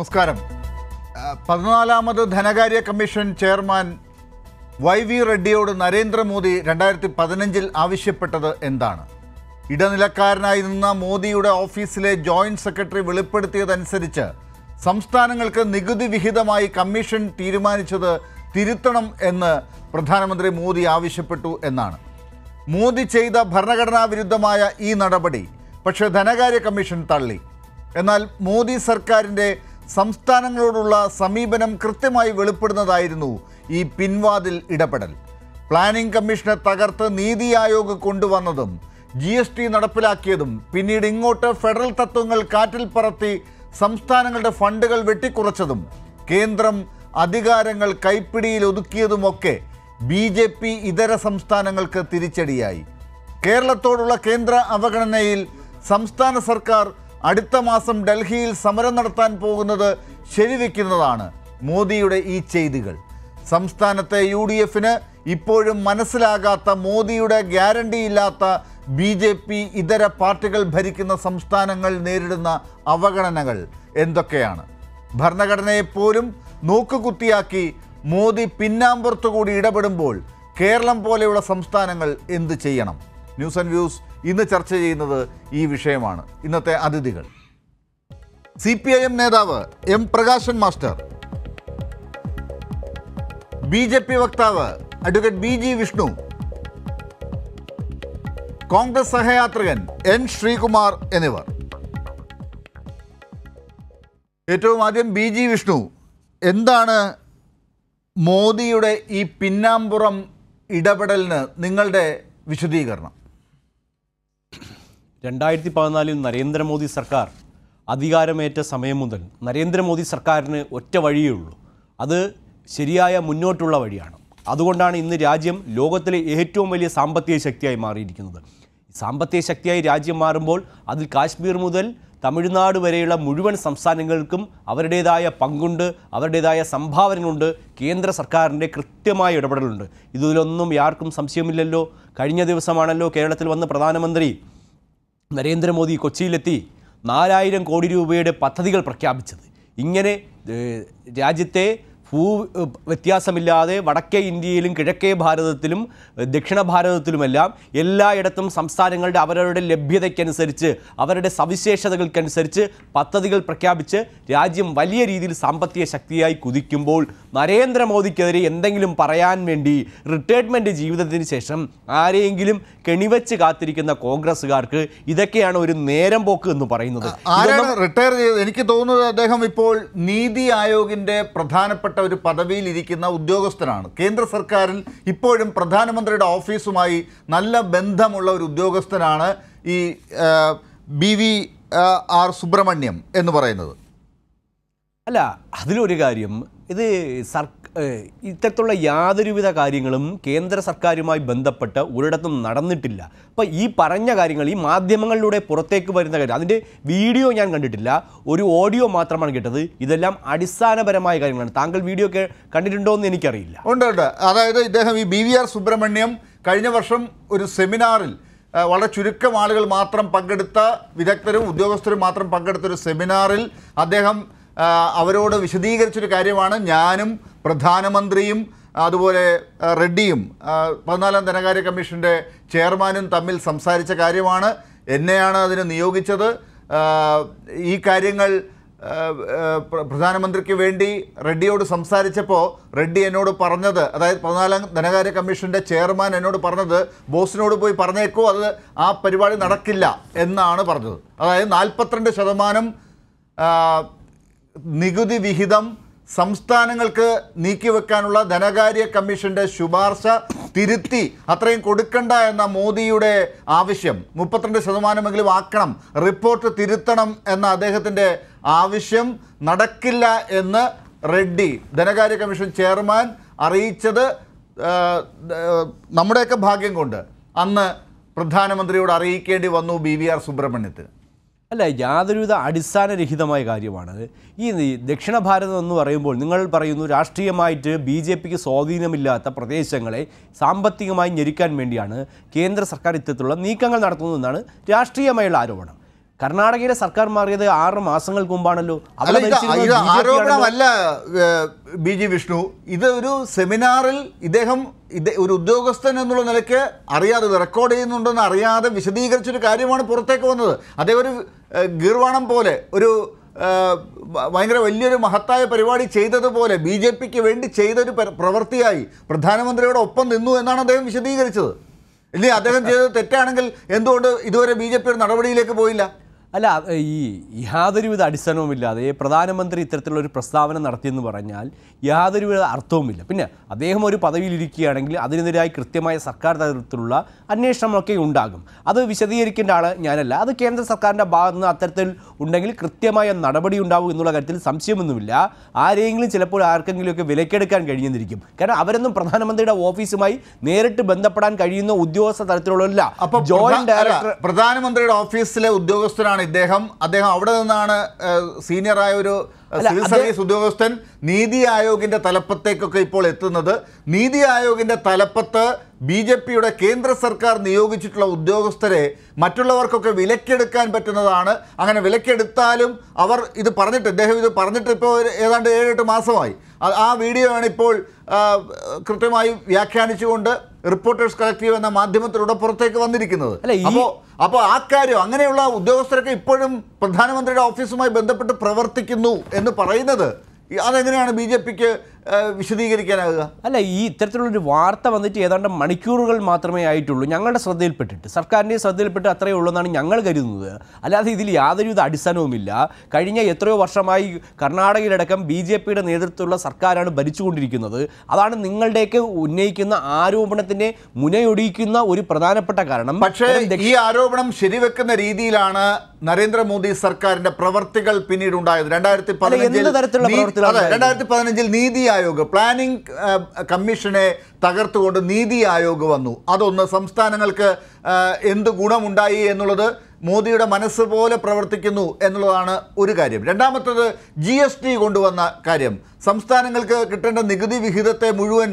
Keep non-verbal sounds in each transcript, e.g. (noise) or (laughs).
നമസ്കാരം പതിനാലാമത് ധനകാര്യ commission chairman Y V റെഡ്ഡിയോട് Narendra Modi രണ്ടായിരത്തി പതിനഞ്ചിൽ ആവശ്യപ്പെട്ടത് എന്താണ് ഇടനിലക്കാരനായി നിന്ന മോദിയുടെ ഓഫീസിലെ ജോയിന്റ് സെക്രട്ടറി വെളിപ്പെടുത്തിയതനുസരിച്ച് സംസ്ഥാനങ്ങൾക്ക് നികുതി വിഹിതമായി കമ്മീഷൻ തീരുമാനിച്ചത് തിരുത്തണം എന്ന് പ്രധാനമന്ത്രി മോദി ആവശ്യപ്പെട്ടു എന്നാണ് മോദി ചെയ്ത ഭരണഘടനാ വിരുദ്ധമായ ഈ നടപടി പക്ഷേ ധനകാര്യ കമ്മീഷൻ തള്ളി എന്നാൽ മോദി സർക്കാരിൻ്റെ സംസ്ഥാനങ്ങളോടുള്ള സമീപനം കൃത്യമായി വെളിപ്പെടുന്നതായിരുന്നു ഈ പിൻവാതിൽ ഇടപെടൽ പ്ലാനിംഗ് കമ്മീഷനെ തകർത്ത് നീതി ആയോഗ് കൊണ്ടുവന്നതും ജി എസ് ടി നടപ്പിലാക്കിയതും പിന്നീട് ഇങ്ങോട്ട് ഫെഡറൽ തത്വങ്ങൾ കാറ്റിൽ പറത്തി സംസ്ഥാനങ്ങളുടെ ഫണ്ടുകൾ വെട്ടിക്കുറച്ചതും കേന്ദ്രം അധികാരങ്ങൾ കൈപ്പിടിയിൽ ഒതുക്കിയതുമൊക്കെ ബി ജെ പി ഇതര സംസ്ഥാനങ്ങൾക്ക് തിരിച്ചടിയായി കേരളത്തോടുള്ള കേന്ദ്ര അവഗണനയിൽ സംസ്ഥാന സർക്കാർ അടുത്ത മാസം ഡൽഹിയിൽ സമരം നടത്താൻ പോകുന്നത് ശരിവെക്കുന്നതാണ് മോദിയുടെ ഈ ചെയ്തികൾ സംസ്ഥാനത്തെ യു ഡി എഫിന് ഇപ്പോഴും മനസ്സിലാകാത്ത മോദിയുടെ ഗ്യാരണ്ടിയില്ലാത്ത ബി ജെ പി ഇതര പാർട്ടികൾ ഭരിക്കുന്ന സംസ്ഥാനങ്ങൾ നേരിടുന്ന അവഗണനകൾ എന്തൊക്കെയാണ് ഭരണഘടനയെപ്പോലും നോക്കുകുത്തിയാക്കി മോദി പിന്നാമ്പുറത്തുകൂടി ഇടപെടുമ്പോൾ കേരളം പോലെയുള്ള സംസ്ഥാനങ്ങൾ എന്ത് ചെയ്യണം ന്യൂസ് ആൻഡ് വ്യൂസ് ഇന്ന് ചർച്ച ചെയ്യുന്നത് ഈ വിഷയമാണ് ഇന്നത്തെ അതിഥികൾ സി പി ഐ എം നേതാവ് M Prakashan master B J P വക്താവ് advocate B G Vishnu Congress സഹയാത്രികൻ എൻ ശ്രീകുമാർ എന്നിവർ ഏറ്റവും ആദ്യം ബി ജി വിഷ്ണു എന്താണ് മോദിയുടെ ഈ പിന്നാമ്പുറം ഇടപെടലിന് നിങ്ങളുടെ വിശദീകരണം രണ്ടായിരത്തി പതിനാലിൽ നരേന്ദ്രമോദി സർക്കാർ അധികാരമേറ്റ സമയം മുതൽ നരേന്ദ്രമോദി സർക്കാരിന് ഒറ്റ വഴിയേ ഉള്ളൂ അത് ശരിയായ മുന്നോട്ടുള്ള വഴിയാണ് അതുകൊണ്ടാണ് ഇന്ന് രാജ്യം ലോകത്തിലെ ഏറ്റവും വലിയ സാമ്പത്തിക ശക്തിയായി മാറിയിരിക്കുന്നത് സാമ്പത്തിക ശക്തിയായി രാജ്യം മാറുമ്പോൾ അതിൽ കാശ്മീർ മുതൽ തമിഴ്നാട് വരെയുള്ള മുഴുവൻ സംസ്ഥാനങ്ങൾക്കും അവരുടേതായ പങ്കുണ്ട് അവരുടേതായ സംഭാവനകളുണ്ട് കേന്ദ്ര സർക്കാരിൻ്റെ കൃത്യമായ ഇടപെടലുണ്ട് ഇതിലൊന്നും ആർക്കും സംശയമില്ലല്ലോ കഴിഞ്ഞ ദിവസമാണല്ലോ കേരളത്തിൽ വന്ന് പ്രധാനമന്ത്രി നരേന്ദ്രമോദി കൊച്ചിയിലെത്തി നാലായിരം കോടി രൂപയുടെ പദ്ധതികൾ പ്രഖ്യാപിച്ചത് ഇങ്ങനെ രാജ്യത്തെ ഭൂ വ്യത്യാസമില്ലാതെ വടക്കേ ഇന്ത്യയിലും കിഴക്കേ ഭാരതത്തിലും ദക്ഷിണ ഭാരതത്തിലുമെല്ലാം എല്ലായിടത്തും സംസ്ഥാനങ്ങളുടെ അവരവരുടെ ലഭ്യതയ്ക്കനുസരിച്ച് അവരുടെ സവിശേഷതകൾക്കനുസരിച്ച് പദ്ധതികൾ പ്രഖ്യാപിച്ച് രാജ്യം വലിയ രീതിയിൽ സാമ്പത്തിക ശക്തിയായി കുതിക്കുമ്പോൾ നരേന്ദ്രമോദിക്കെതിരെ എന്തെങ്കിലും പറയാൻ വേണ്ടി റിട്ടയർമെൻറ്റ് ജീവിതത്തിന് ശേഷം ആരെയെങ്കിലും കെണിവെച്ച് കാത്തിരിക്കുന്ന കോൺഗ്രസ്സുകാർക്ക് ഇതൊക്കെയാണ് ഒരു നേരം പോക്ക് എന്ന് പറയുന്നത് റിട്ടയർ ചെയ്തത് എനിക്ക് തോന്നുന്നത് അദ്ദേഹം ഇപ്പോൾ നീതി ആയോഗിൻ്റെ പ്രധാനപ്പെട്ട ഒരു പദവിയിൽ ഇരിക്കുന്ന ഉദ്യോഗസ്ഥനാണ് കേന്ദ്ര സർക്കാരിൽ ഇപ്പോഴും പ്രധാനമന്ത്രിയുടെ ഓഫീസുമായി നല്ല ബന്ധമുള്ള ഒരു ഉദ്യോഗസ്ഥനാണ് ഈ ബി വി ആർ സുബ്രഹ്മണ്യം എന്ന് പറയുന്നത് അല്ല അതിലൊരു കാര്യം ഇത് സർ ഇത്തരത്തിലുള്ള യാതൊരുവിധ കാര്യങ്ങളും കേന്ദ്ര സർക്കാരുമായി ബന്ധപ്പെട്ട് ഒരിടത്തും നടന്നിട്ടില്ല അപ്പോൾ ഈ പറഞ്ഞ കാര്യങ്ങൾ ഈ മാധ്യമങ്ങളിലൂടെ പുറത്തേക്ക് വരുന്ന കാര്യം അതിൻ്റെ വീഡിയോ ഞാൻ കണ്ടിട്ടില്ല ഒരു ഓഡിയോ മാത്രമാണ് കേട്ടത് ഇതെല്ലാം അടിസ്ഥാനപരമായ കാര്യങ്ങളാണ് താങ്കൾ വീഡിയോ കണ്ടിട്ടുണ്ടോ എന്ന് എനിക്കറിയില്ല ഉണ്ട് ഉണ്ട് അതായത് ഇദ്ദേഹം ഈ ബി വി ആർ സുബ്രഹ്മണ്യം കഴിഞ്ഞ വർഷം ഒരു സെമിനാറിൽ വളരെ ചുരുക്കം ആളുകൾ മാത്രം പങ്കെടുത്ത വിദഗ്ധരും ഉദ്യോഗസ്ഥരും മാത്രം പങ്കെടുത്ത ഒരു സെമിനാറിൽ അദ്ദേഹം അവരോട് വിശദീകരിച്ചൊരു കാര്യമാണ് ഞാനും പ്രധാനമന്ത്രിയും അതുപോലെ റെഡ്ഡിയും പതിനാലാം ധനകാര്യ കമ്മീഷൻ്റെ ചെയർമാനും തമ്മിൽ സംസാരിച്ച കാര്യമാണ് എന്നെയാണ് അതിന് നിയോഗിച്ചത് ഈ കാര്യങ്ങൾ പ്രധാനമന്ത്രിക്ക് വേണ്ടി റെഡ്ഡിയോട് സംസാരിച്ചപ്പോൾ റെഡ്ഡി എന്നോട് പറഞ്ഞത് അതായത് പതിനാലാം ധനകാര്യ കമ്മീഷൻ്റെ ചെയർമാൻ എന്നോട് പറഞ്ഞത് ബോസിനോട് പോയി പറഞ്ഞേക്കോ അത് ആ പരിപാടി നടക്കില്ല എന്നാണ് പറഞ്ഞത് അതായത് നാൽപ്പത്തിരണ്ട് ശതമാനം നികുതി വിഹിതം സംസ്ഥാനങ്ങൾക്ക് നീക്കിവെക്കാനുള്ള ധനകാര്യ കമ്മീഷന്റെ ശുപാർശ തിരുത്തി അത്രയും കൊടുക്കണ്ട എന്ന മോദിയുടെ ആവശ്യം മുപ്പത്തിരണ്ട് ശതമാനമെങ്കിലും ആക്കണം റിപ്പോർട്ട് തിരുത്തണം എന്ന അദ്ദേഹത്തിൻ്റെ ആവശ്യം നടക്കില്ല എന്ന് റെഡ്ഡി ധനകാര്യ കമ്മീഷൻ ചെയർമാൻ അറിയിച്ചത് നമ്മുടെയൊക്കെ ഭാഗ്യം കൊണ്ട് അന്ന് പ്രധാനമന്ത്രിയോട് അറിയിക്കേണ്ടി വന്നു ബി വി ആർ സുബ്രഹ്മണ്യത്തിന് അല്ല യാതൊരുവിധ അടിസ്ഥാനരഹിതമായ കാര്യമാണ് ഈ ദക്ഷിണ ഭാരതം എന്ന് പറയുമ്പോൾ നിങ്ങൾ പറയുന്നു രാഷ്ട്രീയമായിട്ട് ബി ജെ പിക്ക് സ്വാധീനമില്ലാത്ത പ്രദേശങ്ങളെ സാമ്പത്തികമായി ഞെരുക്കാൻ വേണ്ടിയാണ് കേന്ദ്ര സർക്കാർ ഇത്തരത്തിലുള്ള നീക്കങ്ങൾ നടത്തുന്നതെന്നാണ് രാഷ്ട്രീയമായുള്ള ആരോപണം കർണാടകയിലെ സർക്കാർ മാറിയത് ആറ് മാസങ്ങൾക്ക് മുമ്പാണല്ലോ ആരോപണമല്ല ബി ജി വിഷ്ണു ഇത് ഒരു സെമിനാറിൽ ഇദ്ദേഹം ഒരു ഉദ്യോഗസ്ഥൻ എന്നുള്ള നിലയ്ക്ക് അറിയാതെ റെക്കോർഡ് ചെയ്യുന്നുണ്ടെന്ന് അറിയാതെ വിശദീകരിച്ചൊരു കാര്യമാണ് പുറത്തേക്ക് വന്നത് അതേ ഒരു ഗീർവാണം പോലെ ഒരു ഭയങ്കര വലിയൊരു മഹത്തായ പരിപാടി ചെയ്തതുപോലെ ബി ജെ പിക്ക് വേണ്ടി ചെയ്തൊരു പ്രവൃത്തിയായി പ്രധാനമന്ത്രിയുടെ ഒപ്പം നിന്നു എന്നാണ് അദ്ദേഹം വിശദീകരിച്ചത് ഇല്ലേ അദ്ദേഹം ചെയ്തത് തെറ്റാണെങ്കിൽ എന്തുകൊണ്ട് ഇതുവരെ ബി ജെ പി ഒരു നടപടിയിലേക്ക് പോയില്ല അല്ല ഈ യാതൊരുവിധ അടിസ്ഥാനവുമില്ലാതെ പ്രധാനമന്ത്രി ഇത്തരത്തിലുള്ള ഒരു പ്രസ്താവന നടത്തിയെന്ന് പറഞ്ഞാൽ യാതൊരുവിധ അർത്ഥവുമില്ല പിന്നെ അദ്ദേഹം ഒരു പദവിയിലിരിക്കുകയാണെങ്കിൽ അതിനെതിരായി കൃത്യമായ സർക്കാർ തലത്തിലുള്ള അന്വേഷണമൊക്കെ ഉണ്ടാകും അത് വിശദീകരിക്കേണ്ട ആൾ ഞാനല്ല അത് കേന്ദ്ര സർക്കാരിൻ്റെ ഭാഗത്ത് നിന്ന് അത്തരത്തിൽ ഉണ്ടെങ്കിൽ കൃത്യമായ നടപടി ഉണ്ടാവും എന്നുള്ള കാര്യത്തിൽ സംശയമൊന്നുമില്ല ആരെങ്കിലും ചിലപ്പോൾ ആർക്കെങ്കിലുമൊക്കെ വിലക്കെടുക്കാൻ കഴിഞ്ഞെന്നിരിക്കും കാരണം അവരൊന്നും പ്രധാനമന്ത്രിയുടെ ഓഫീസുമായി നേരിട്ട് ബന്ധപ്പെടാൻ കഴിയുന്ന ഉദ്യോഗസ്ഥ തലത്തിലുള്ള ജോയിന്റ് ഡയറക്ടർ പ്രധാനമന്ത്രിയുടെ ഓഫീസിലെ ഉദ്യോഗസ്ഥരാണ് നിന്നാണ് ഇദ്ദേഹം അദ്ദേഹം അവിടെ നിന്നാണ് സീനിയറായ ഒരു സിവിൽ സർവീസ് ഉദ്യോഗസ്ഥൻ നീതി ആയോഗിന്റെ തലപ്പത്തേക്കൊക്കെ ഇപ്പോൾ എത്തുന്നത് നീതി ആയോഗിന്റെ തലപ്പത്ത് ബി ജെ പിയുടെ കേന്ദ്ര സർക്കാർ നിയോഗിച്ചിട്ടുള്ള ഉദ്യോഗസ്ഥരെ മറ്റുള്ളവർക്കൊക്കെ വിലക്കെടുക്കാൻ പറ്റുന്നതാണ് അങ്ങനെ വിലക്കെടുത്താലും അവർ ഇത് പറഞ്ഞിട്ട് അദ്ദേഹം ഇത് പറഞ്ഞിട്ട് ഇപ്പോൾ ഏതാണ്ട് ഏഴെട്ട് മാസമായി ആ വീഡിയോ ആണ് ഇപ്പോൾ കൃത്യമായി വ്യാഖ്യാനിച്ചുകൊണ്ട് റിപ്പോർട്ടേഴ്സ് കളക്റ്റീവ് എന്ന മാധ്യമത്തിലൂടെ പുറത്തേക്ക് വന്നിരിക്കുന്നത് അപ്പോൾ അപ്പോൾ ആ കാര്യം അങ്ങനെയുള്ള ഉദ്യോഗസ്ഥരൊക്കെ ഇപ്പോഴും പ്രധാനമന്ത്രിയുടെ ഓഫീസുമായി ബന്ധപ്പെട്ട് പ്രവർത്തിക്കുന്നു എന്ന് പറയുന്നത് അതെങ്ങനെയാണ് ബി ജെ പിക്ക് വിശദീകരിക്കാനാകുക അല്ല ഈ ഇത്തരത്തിലുള്ളൊരു വാർത്ത വന്നിട്ട് ഏതാണ്ട് മണിക്കൂറുകൾ മാത്രമേ ആയിട്ടുള്ളൂ ഞങ്ങളുടെ ശ്രദ്ധയിൽപ്പെട്ടിട്ട് സർക്കാരിൻ്റെ ശ്രദ്ധയിൽപ്പെട്ട് അത്രയേ ഉള്ളൂ എന്നാണ് ഞങ്ങൾ കരുതുന്നത് അല്ലാതെ ഇതിൽ യാതൊരുവിധ അടിസ്ഥാനവുമില്ല കഴിഞ്ഞ എത്രയോ വർഷമായി കർണാടകയിലടക്കം ബി ജെ പിയുടെ നേതൃത്വമുള്ള സർക്കാരാണ് ഭരിച്ചുകൊണ്ടിരിക്കുന്നത് അതാണ് നിങ്ങളുടെയൊക്കെ ഉന്നയിക്കുന്ന ആരോപണത്തിൻ്റെ മുനയൊടിയിക്കുന്ന ഒരു പ്രധാനപ്പെട്ട കാരണം പക്ഷേ ഈ ആരോപണം ശരിവെക്കുന്ന രീതിയിലാണ് നരേന്ദ്രമോദി സർക്കാരിന്റെ പ്രവർത്തികൾ പിന്നീട് ഉണ്ടായത് രണ്ടായിരത്തി പതിനഞ്ചിൽ രണ്ടായിരത്തി പതിനഞ്ചിൽ നീതി ആയോഗ് പ്ലാനിംഗ് കമ്മീഷനെ തകർത്തുകൊണ്ട് നീതി ആയോഗ് വന്നു അതൊന്ന് സംസ്ഥാനങ്ങൾക്ക് എന്ത് ഗുണമുണ്ടായി എന്നുള്ളത് മോദിയുടെ മനസ്സ് പോലെ പ്രവർത്തിക്കുന്നു എന്നുള്ളതാണ് ഒരു കാര്യം രണ്ടാമത്തത് ജി എസ് ടി കൊണ്ടുവന്ന കാര്യം സംസ്ഥാനങ്ങൾക്ക് കിട്ടേണ്ട നികുതി വിഹിതത്തെ മുഴുവൻ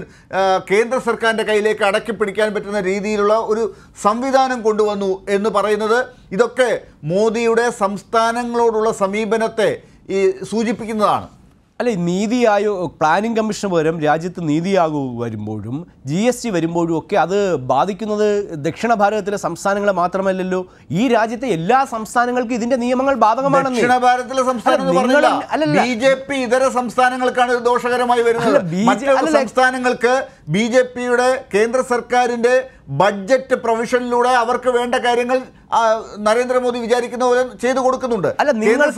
കേന്ദ്ര സർക്കാരിൻ്റെ കയ്യിലേക്ക് അടക്കി പിടിക്കാൻ പറ്റുന്ന രീതിയിലുള്ള ഒരു സംവിധാനം കൊണ്ടുവന്നു എന്ന് പറയുന്നത് ഇതൊക്കെ മോദിയുടെ സംസ്ഥാനങ്ങളോടുള്ള സമീപനത്തെ ഈ സൂചിപ്പിക്കുന്നതാണ് അല്ലെ നീതി ആയോ പ്ലാനിംഗ് കമ്മീഷൻ പകരം രാജ്യത്ത് നീതി വരുമ്പോഴും ജി എസ് ടി വരുമ്പോഴും ഒക്കെ അത് ബാധിക്കുന്നത് ദക്ഷിണ ഭാരതത്തിലെ സംസ്ഥാനങ്ങളെ മാത്രമല്ലല്ലോ ഈ രാജ്യത്തെ എല്ലാ സംസ്ഥാനങ്ങൾക്കും ഇതിന്റെ നിയമങ്ങൾ ബാധകമാണെന്ന് ദക്ഷിണ ഭാരതത്തിലെ സംസ്ഥാനം ബി ജെ പി ഇതര സംസ്ഥാനങ്ങൾക്കാണ് ദോഷകരമായി വരുന്നത് സംസ്ഥാനങ്ങൾക്ക് ബി ജെ പിയുടെ കേന്ദ്ര സർക്കാരിന്റെ ബഡ്ജറ്റ് പ്രൊവിഷനിലൂടെ അവർക്ക് വേണ്ട കാര്യങ്ങൾ നരേന്ദ്രമോദി വിചാരിക്കുന്ന പോലെ ചെയ്തു കൊടുക്കുന്നുണ്ട് അല്ല നിങ്ങൾ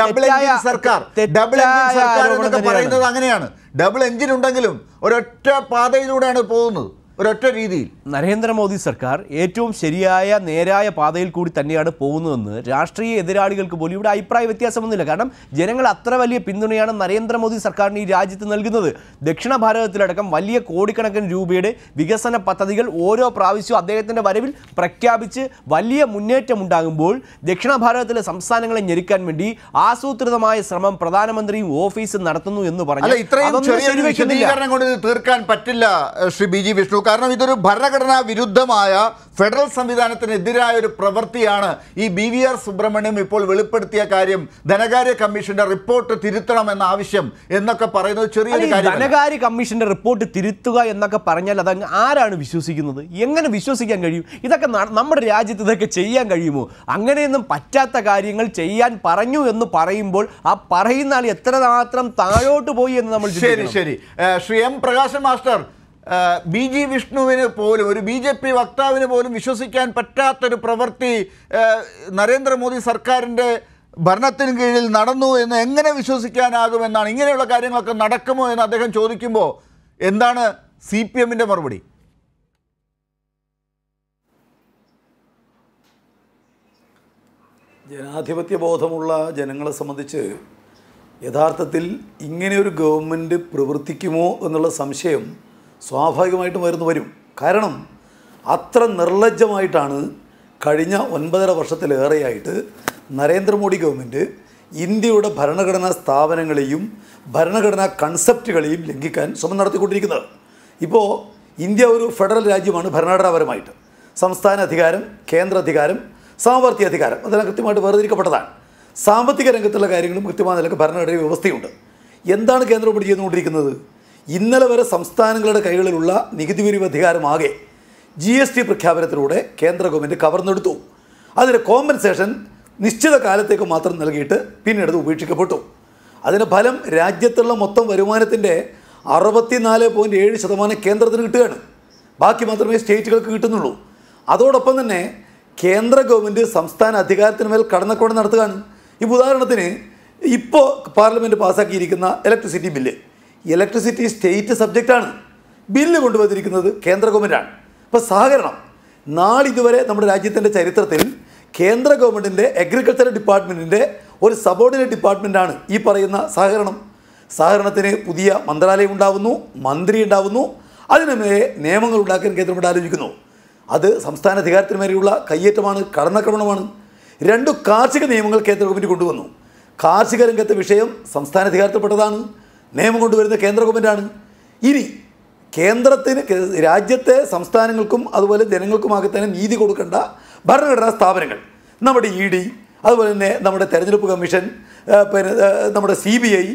ഡബിൾ എഞ്ചിൻ സർക്കാർ ഡബിൾ എഞ്ചിൻ സർക്കാർ പറയുന്നത് അങ്ങനെയാണ് ഡബിൾ എഞ്ചിൻ ഉണ്ടെങ്കിലും ഒരൊറ്റ പാതയിലൂടെയാണ് പോകുന്നത് ഒരൊറ്റ രീതിയിൽ നരേന്ദ്രമോദി സർക്കാർ ഏറ്റവും ശരിയായ നേരായ പാതയിൽ കൂടി തന്നെയാണ് പോകുന്നതെന്ന് രാഷ്ട്രീയ എതിരാളികൾക്ക് പോലും ഇവിടെ അഭിപ്രായ വ്യത്യാസമൊന്നുമില്ല കാരണം ജനങ്ങൾ അത്ര വലിയ പിന്തുണയാണ് നരേന്ദ്രമോദി സർക്കാരിന് ഈ രാജ്യത്ത് നൽകുന്നത് ദക്ഷിണ ഭാരതത്തിലടക്കം വലിയ കോടിക്കണക്കിന് രൂപയുടെ വികസന പദ്ധതികൾ ഓരോ പ്രാവശ്യവും അദ്ദേഹത്തിൻ്റെ വരവിൽ പ്രഖ്യാപിച്ച് വലിയ മുന്നേറ്റം ഉണ്ടാകുമ്പോൾ ദക്ഷിണ ഭാരതത്തിലെ സംസ്ഥാനങ്ങളെ ഞെരുക്കാൻ വേണ്ടി ആസൂത്രിതമായ ശ്രമം പ്രധാനമന്ത്രിയും ഓഫീസും നടത്തുന്നു എന്ന് പറഞ്ഞു ഇത്രയും ചെറിയ തീർക്കാൻ പറ്റില്ല ശ്രീ ബി ജി വിഷ്ണു കാരണം ഇതൊരു ഭരണഘടനാ വിരുദ്ധമായ ഫെഡറൽ സംവിധാനത്തിനെതിരായ ഒരു പ്രവൃത്തിയാണ് ഈ ബി വി ആർ സുബ്രഹ്മണ്യം ഇപ്പോൾ വെളിപ്പെടുത്തിയ കാര്യം ധനകാര്യ കമ്മീഷന്റെ റിപ്പോർട്ട് എന്ന ആവശ്യം എന്നൊക്കെ പറയുന്നത് ചെറിയൊരു കാര്യം ധനകാര്യ കമ്മീഷന്റെ റിപ്പോർട്ട് തിരുത്തുക എന്നൊക്കെ പറഞ്ഞാൽ അത് ആരാണ് വിശ്വസിക്കുന്നത് എങ്ങനെ വിശ്വസിക്കാൻ കഴിയും ഇതൊക്കെ നമ്മുടെ രാജ്യത്ത് ഇതൊക്കെ ചെയ്യാൻ കഴിയുമോ അങ്ങനെയൊന്നും പറ്റാത്ത കാര്യങ്ങൾ ചെയ്യാൻ പറഞ്ഞു എന്ന് പറയുമ്പോൾ ആ പറയുന്ന ആൾ എത്രമാത്രം താഴോട്ട് പോയി എന്ന് നമ്മൾ ശരി ശരി Shri M Prakashan master B G വിഷ്ണുവിന് പോലും ഒരു ബി ജെ പി വക്താവിന് പോലും വിശ്വസിക്കാൻ പറ്റാത്തൊരു പ്രവൃത്തി നരേന്ദ്രമോദി സർക്കാരിൻ്റെ ഭരണത്തിന് കീഴിൽ നടന്നു എന്ന് എങ്ങനെ വിശ്വസിക്കാനാകുമെന്നാണ് ഇങ്ങനെയുള്ള കാര്യങ്ങളൊക്കെ നടക്കുമോ എന്ന് അദ്ദേഹം ചോദിക്കുമ്പോൾ എന്താണ് സി പി എമ്മിൻ്റെ മറുപടി ജനാധിപത്യ ബോധമുള്ള ജനങ്ങളെ സംബന്ധിച്ച് യഥാർത്ഥത്തിൽ ഇങ്ങനെയൊരു ഗവൺമെൻറ് പ്രവർത്തിക്കുമോ എന്നുള്ള സംശയം സ്വാഭാവികമായിട്ടും വരുന്നു വരും കാരണം അത്ര നിർലജ്ജമായിട്ടാണ് കഴിഞ്ഞ ഒൻപതര വർഷത്തിലേറെയായിട്ട് നരേന്ദ്രമോദി ഗവൺമെൻറ് ഇന്ത്യയുടെ ഭരണഘടനാ സ്ഥാപനങ്ങളെയും ഭരണഘടനാ കൺസെപ്റ്റുകളെയും ലംഘിക്കാൻ ശ്രമം നടത്തിക്കൊണ്ടിരിക്കുന്നത് ഇപ്പോൾ ഇന്ത്യ ഒരു ഫെഡറൽ രാജ്യമാണ് ഭരണഘടനാപരമായിട്ട് സംസ്ഥാന അധികാരം കേന്ദ്ര അധികാരം സാമ്പത്തിക അധികാരം അതെല്ലാം കൃത്യമായിട്ട് വേർതിരിക്കപ്പെട്ടതാണ് സാമ്പത്തിക രംഗത്തുള്ള കാര്യങ്ങളും കൃത്യമായ നിലക്ക് ഭരണഘടന വ്യവസ്ഥയുണ്ട് എന്താണ് കേന്ദ്രം പിടിച്ചു ചെയ്തുകൊണ്ടിരിക്കുന്നത് ഇന്നലെ വരെ സംസ്ഥാനങ്ങളുടെ കൈകളിലുള്ള നികുതി പിരിവ് അധികാരമാകെ ജി എസ് ടി പ്രഖ്യാപനത്തിലൂടെ കേന്ദ്ര ഗവൺമെൻറ് കവർന്നെടുത്തു അതിന് കോമ്പൻസേഷൻ നിശ്ചിത കാലത്തേക്ക് മാത്രം നൽകിയിട്ട് പിന്നീട് ഉപേക്ഷിക്കപ്പെട്ടു അതിൻ്റെ ഫലം രാജ്യത്തുള്ള മൊത്തം വരുമാനത്തിൻ്റെ അറുപത്തിനാല് പോയിൻറ്റ് ഏഴ് ശതമാനം കേന്ദ്രത്തിന് കിട്ടുകയാണ് ബാക്കി മാത്രമേ സ്റ്റേറ്റുകൾക്ക് കിട്ടുന്നുള്ളൂ അതോടൊപ്പം തന്നെ കേന്ദ്ര ഗവൺമെൻറ് സംസ്ഥാന അധികാരത്തിന് മേൽ കടന്നക്കോടെ നടത്തുകയാണ് ഇപ്പോൾ ഉദാഹരണത്തിന് ഇപ്പോൾ പാർലമെൻറ്റ് പാസ്സാക്കിയിരിക്കുന്ന ഇലക്ട്രിസിറ്റി ബില്ല് ഇലക്ട്രിസിറ്റി സ്റ്റേറ്റ് സബ്ജക്റ്റാണ് ബില്ല് കൊണ്ടുവന്നിരിക്കുന്നത് കേന്ദ്ര ഗവൺമെൻറ്റാണ് അപ്പോൾ സഹകരണം നാളിതുവരെ നമ്മുടെ രാജ്യത്തിൻ്റെ ചരിത്രത്തിൽ കേന്ദ്ര ഗവൺമെൻറ്റിൻ്റെ അഗ്രികൾച്ചർ ഡിപ്പാർട്ട്മെൻറ്റിൻ്റെ ഒരു സബോർഡിനേറ്റ് ഡിപ്പാർട്ട്മെൻറ്റാണ് ഈ പറയുന്ന സഹകരണം സഹകരണത്തിന് പുതിയ മന്ത്രാലയം ഉണ്ടാവുന്നു മന്ത്രി ഉണ്ടാവുന്നു അതിന് മേലെ നിയമങ്ങൾ ഉണ്ടാക്കാൻ കേന്ദ്രമുണ്ട് ആലോചിക്കുന്നു അത് സംസ്ഥാന അധികാരത്തിന് മേലെയുള്ള കയ്യേറ്റമാണ് കടന്നാക്രമണമാണ് രണ്ട് കാർഷിക നിയമങ്ങൾ കേന്ദ്ര ഗവൺമെൻറ് കൊണ്ടുവന്നു കാർഷിക രംഗത്തെ വിഷയം സംസ്ഥാന അധികാരത്തിൽപ്പെട്ടതാണ് നിയമം കൊണ്ടുവരുന്ന കേന്ദ്ര ഗവൺമെൻറ്റാണ് ഇനി കേന്ദ്രത്തിന് രാജ്യത്തെ സംസ്ഥാനങ്ങൾക്കും അതുപോലെ ജനങ്ങൾക്കുമാകെ തന്നെ നീതി കൊടുക്കേണ്ട ഭരണഘടനാ സ്ഥാപനങ്ങൾ നമ്മുടെ ഇ ഡി അതുപോലെ തന്നെ നമ്മുടെ തെരഞ്ഞെടുപ്പ് കമ്മീഷൻ പിന്നെ നമ്മുടെ സി ബി ഐ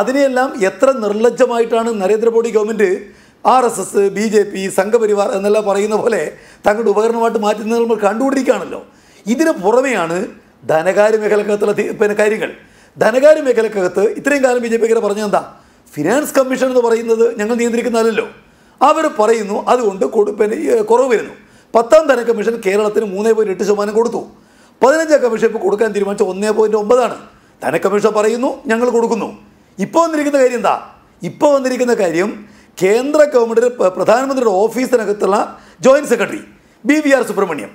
അതിനെയെല്ലാം എത്ര നിർലജ്ജമായിട്ടാണ് Narendra Modi government R S S B J P Sangh Parivar എന്നെല്ലാം പറയുന്ന പോലെ തങ്ങളുടെ ഉപകരണമായിട്ട് മാറ്റുന്നത് നമ്മൾ കണ്ടുകൊണ്ടിരിക്കുകയാണല്ലോ ഇതിന് പുറമെയാണ് ധനകാര്യ മേഖലക്കകത്തുള്ള പിന്നെ കാര്യങ്ങൾ ധനകാര്യ മേഖലക്കകത്ത് ഇത്രയും കാലം ബി ജെ പിക്കാർ പറഞ്ഞതെന്താ ഫിനാൻസ് കമ്മീഷൻ എന്ന് പറയുന്നത് ഞങ്ങൾ നിയന്ത്രിക്കുന്നതല്ലോ അവർ പറയുന്നു അതുകൊണ്ട് കൊടുപ്പിന് കുറവ് വരുന്നു പത്താം ധന കമ്മീഷൻ കേരളത്തിന് മൂന്നേ പോയിന്റ് എട്ട് ശതമാനം കൊടുത്തു പതിനഞ്ചാം കമ്മീഷൻ ഇപ്പോൾ കൊടുക്കാൻ തീരുമാനിച്ച ഒന്നേ പോയിന്റ് ഒമ്പതാണ് ധന കമ്മീഷൻ പറയുന്നു ഞങ്ങൾ കൊടുക്കുന്നു ഇപ്പോൾ വന്നിരിക്കുന്ന കാര്യം എന്താ ഇപ്പോൾ വന്നിരിക്കുന്ന കാര്യം കേന്ദ്ര ഗവൺമെൻറ് പ്രധാനമന്ത്രിയുടെ ഓഫീസിനകത്തുള്ള joint secretary B V R Subrahmanyam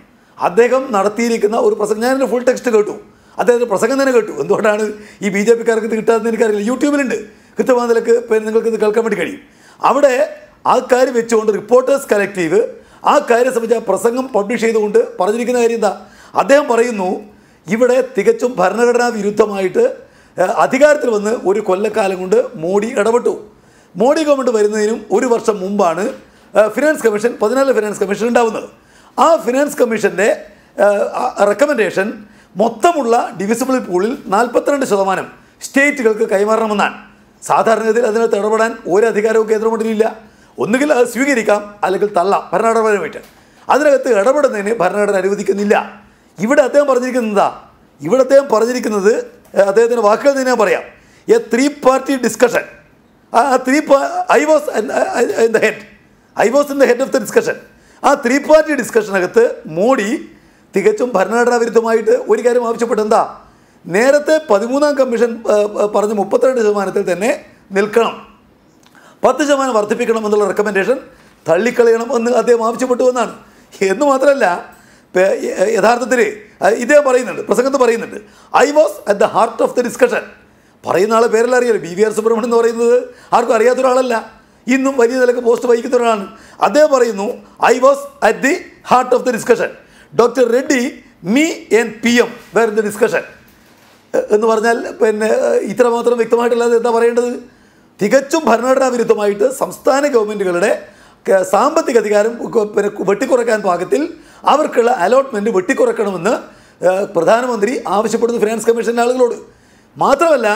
അദ്ദേഹം നടത്തിയിരിക്കുന്ന ഒരു പ്രസംഗം ഞാൻ ഫുൾ ടെക്സ്റ്റ് കേട്ടു അദ്ദേഹത്തിന് പ്രസംഗം തന്നെ കേട്ടു എന്തുകൊണ്ടാണ് ഈ ബി ജെ പിക്കാർക്ക് ഇത് കിട്ടാതെന്ന് എനിക്കറിയില്ല യൂട്യൂബിലുണ്ട് കൃത്യമായ നിലക്ക് പിന്നെ നിങ്ങൾക്ക് ഇത് കേൾക്കാൻ വേണ്ടി കഴിയും അവിടെ ആ കാര്യം വെച്ചുകൊണ്ട് റിപ്പോർട്ടേഴ്സ് കലക്റ്റീവ് ആ കാര്യം സംബന്ധിച്ച് ആ പ്രസംഗം പബ്ലിഷ് ചെയ്തുകൊണ്ട് പറഞ്ഞിരിക്കുന്ന കാര്യം എന്താ അദ്ദേഹം പറയുന്നു ഇവിടെ തികച്ചും ഭരണഘടനാ വിരുദ്ധമായിട്ട് അധികാരത്തിൽ വന്ന് ഒരു കൊല്ലക്കാലം കൊണ്ട് മോഡി ഇടപെട്ടു മോഡി ഗവൺമെൻറ് വരുന്നതിനും ഒരു വർഷം മുമ്പാണ് ഫിനാൻസ് കമ്മീഷൻ പതിനാല് ഫിനാൻസ് കമ്മീഷൻ ഉണ്ടാവുന്നത് ആ ഫിനാൻസ് കമ്മീഷൻ്റെ റെക്കമെൻഡേഷൻ മൊത്തമുള്ള ഡിവിസിബിൾ പൂളിൽ നാൽപ്പത്തിരണ്ട് ശതമാനം സ്റ്റേറ്റുകൾക്ക് കൈമാറണമെന്നാണ് സാധാരണഗതിയിൽ അതിനകത്ത് ഇടപെടാൻ ഒരു അധികാരവും കേന്ദ്രമന്ത്രിയില്ല ഒന്നുകിൽ അത് സ്വീകരിക്കാം അല്ലെങ്കിൽ തള്ളാം ഭരണഘടനപരമായിട്ട് അതിനകത്ത് ഇടപെടുന്നതിന് ഭരണഘടന അനുവദിക്കുന്നില്ല ഇവിടെ അദ്ദേഹം പറഞ്ഞിരിക്കുന്നത് എന്താ ഇവിടെ അദ്ദേഹം പറഞ്ഞിരിക്കുന്നത് അദ്ദേഹത്തിൻ്റെ വാക്കുകൾ തന്നെ ഞാൻ പറയാം എ ത്രീ പാർട്ടി ഡിസ്കഷൻ ആ three I was in the head I was in the head of the discussion ആ ത്രീ പാർട്ടി ഡിസ്കഷനകത്ത് മോഡി തികച്ചും ഭരണഘടനാ വിരുദ്ധമായിട്ട് ഒരു കാര്യം എന്താ നേരത്തെ പതിമൂന്നാം കമ്മീഷൻ പറഞ്ഞ് മുപ്പത്തിരണ്ട് ശതമാനത്തിൽ തന്നെ നിൽക്കണം പത്ത് ശതമാനം വർദ്ധിപ്പിക്കണം എന്നുള്ള റെക്കമെൻഡേഷൻ തള്ളിക്കളയണം എന്ന് അദ്ദേഹം ആവശ്യപ്പെട്ടു എന്നാണ് എന്ന് മാത്രമല്ല യഥാർത്ഥത്തിൽ ഇതേ പറയുന്നുണ്ട് പ്രസംഗത്ത് പറയുന്നുണ്ട് I was at the heart of the discussion പറയുന്ന ആളെ പേരെല്ലാം അറിയാലോ ബി വി ആർ സുബ്രഹ്മണ്യം എന്ന് പറയുന്നത് ആർക്കും അറിയാത്ത ഒരാളല്ല ഇന്നും വലിയ നിലക്ക് പോസ്റ്റ് വഹിക്കുന്ന ഒരാളാണ് അദ്ദേഹം പറയുന്നു I was at the heart of the discussion doctor Reddy me N P M where the discussion എന്ന് പറഞ്ഞാൽ പിന്നെ ഇത്രമാത്രം വ്യക്തമായിട്ടുള്ളത് എന്താ പറയേണ്ടത് തികച്ചും ഭരണഘടനാ വിരുദ്ധമായിട്ട് സംസ്ഥാന ഗവൺമെൻറ്റുകളുടെ സാമ്പത്തിക അധികാരം പിന്നെ വെട്ടിക്കുറക്കാൻ പാകത്തിൽ അവർക്കുള്ള അലോട്ട്മെൻറ്റ് വെട്ടിക്കുറക്കണമെന്ന് പ്രധാനമന്ത്രി ആവശ്യപ്പെടുന്നു ഫിനാൻസ് കമ്മീഷൻ്റെ ആളുകളോട് മാത്രമല്ല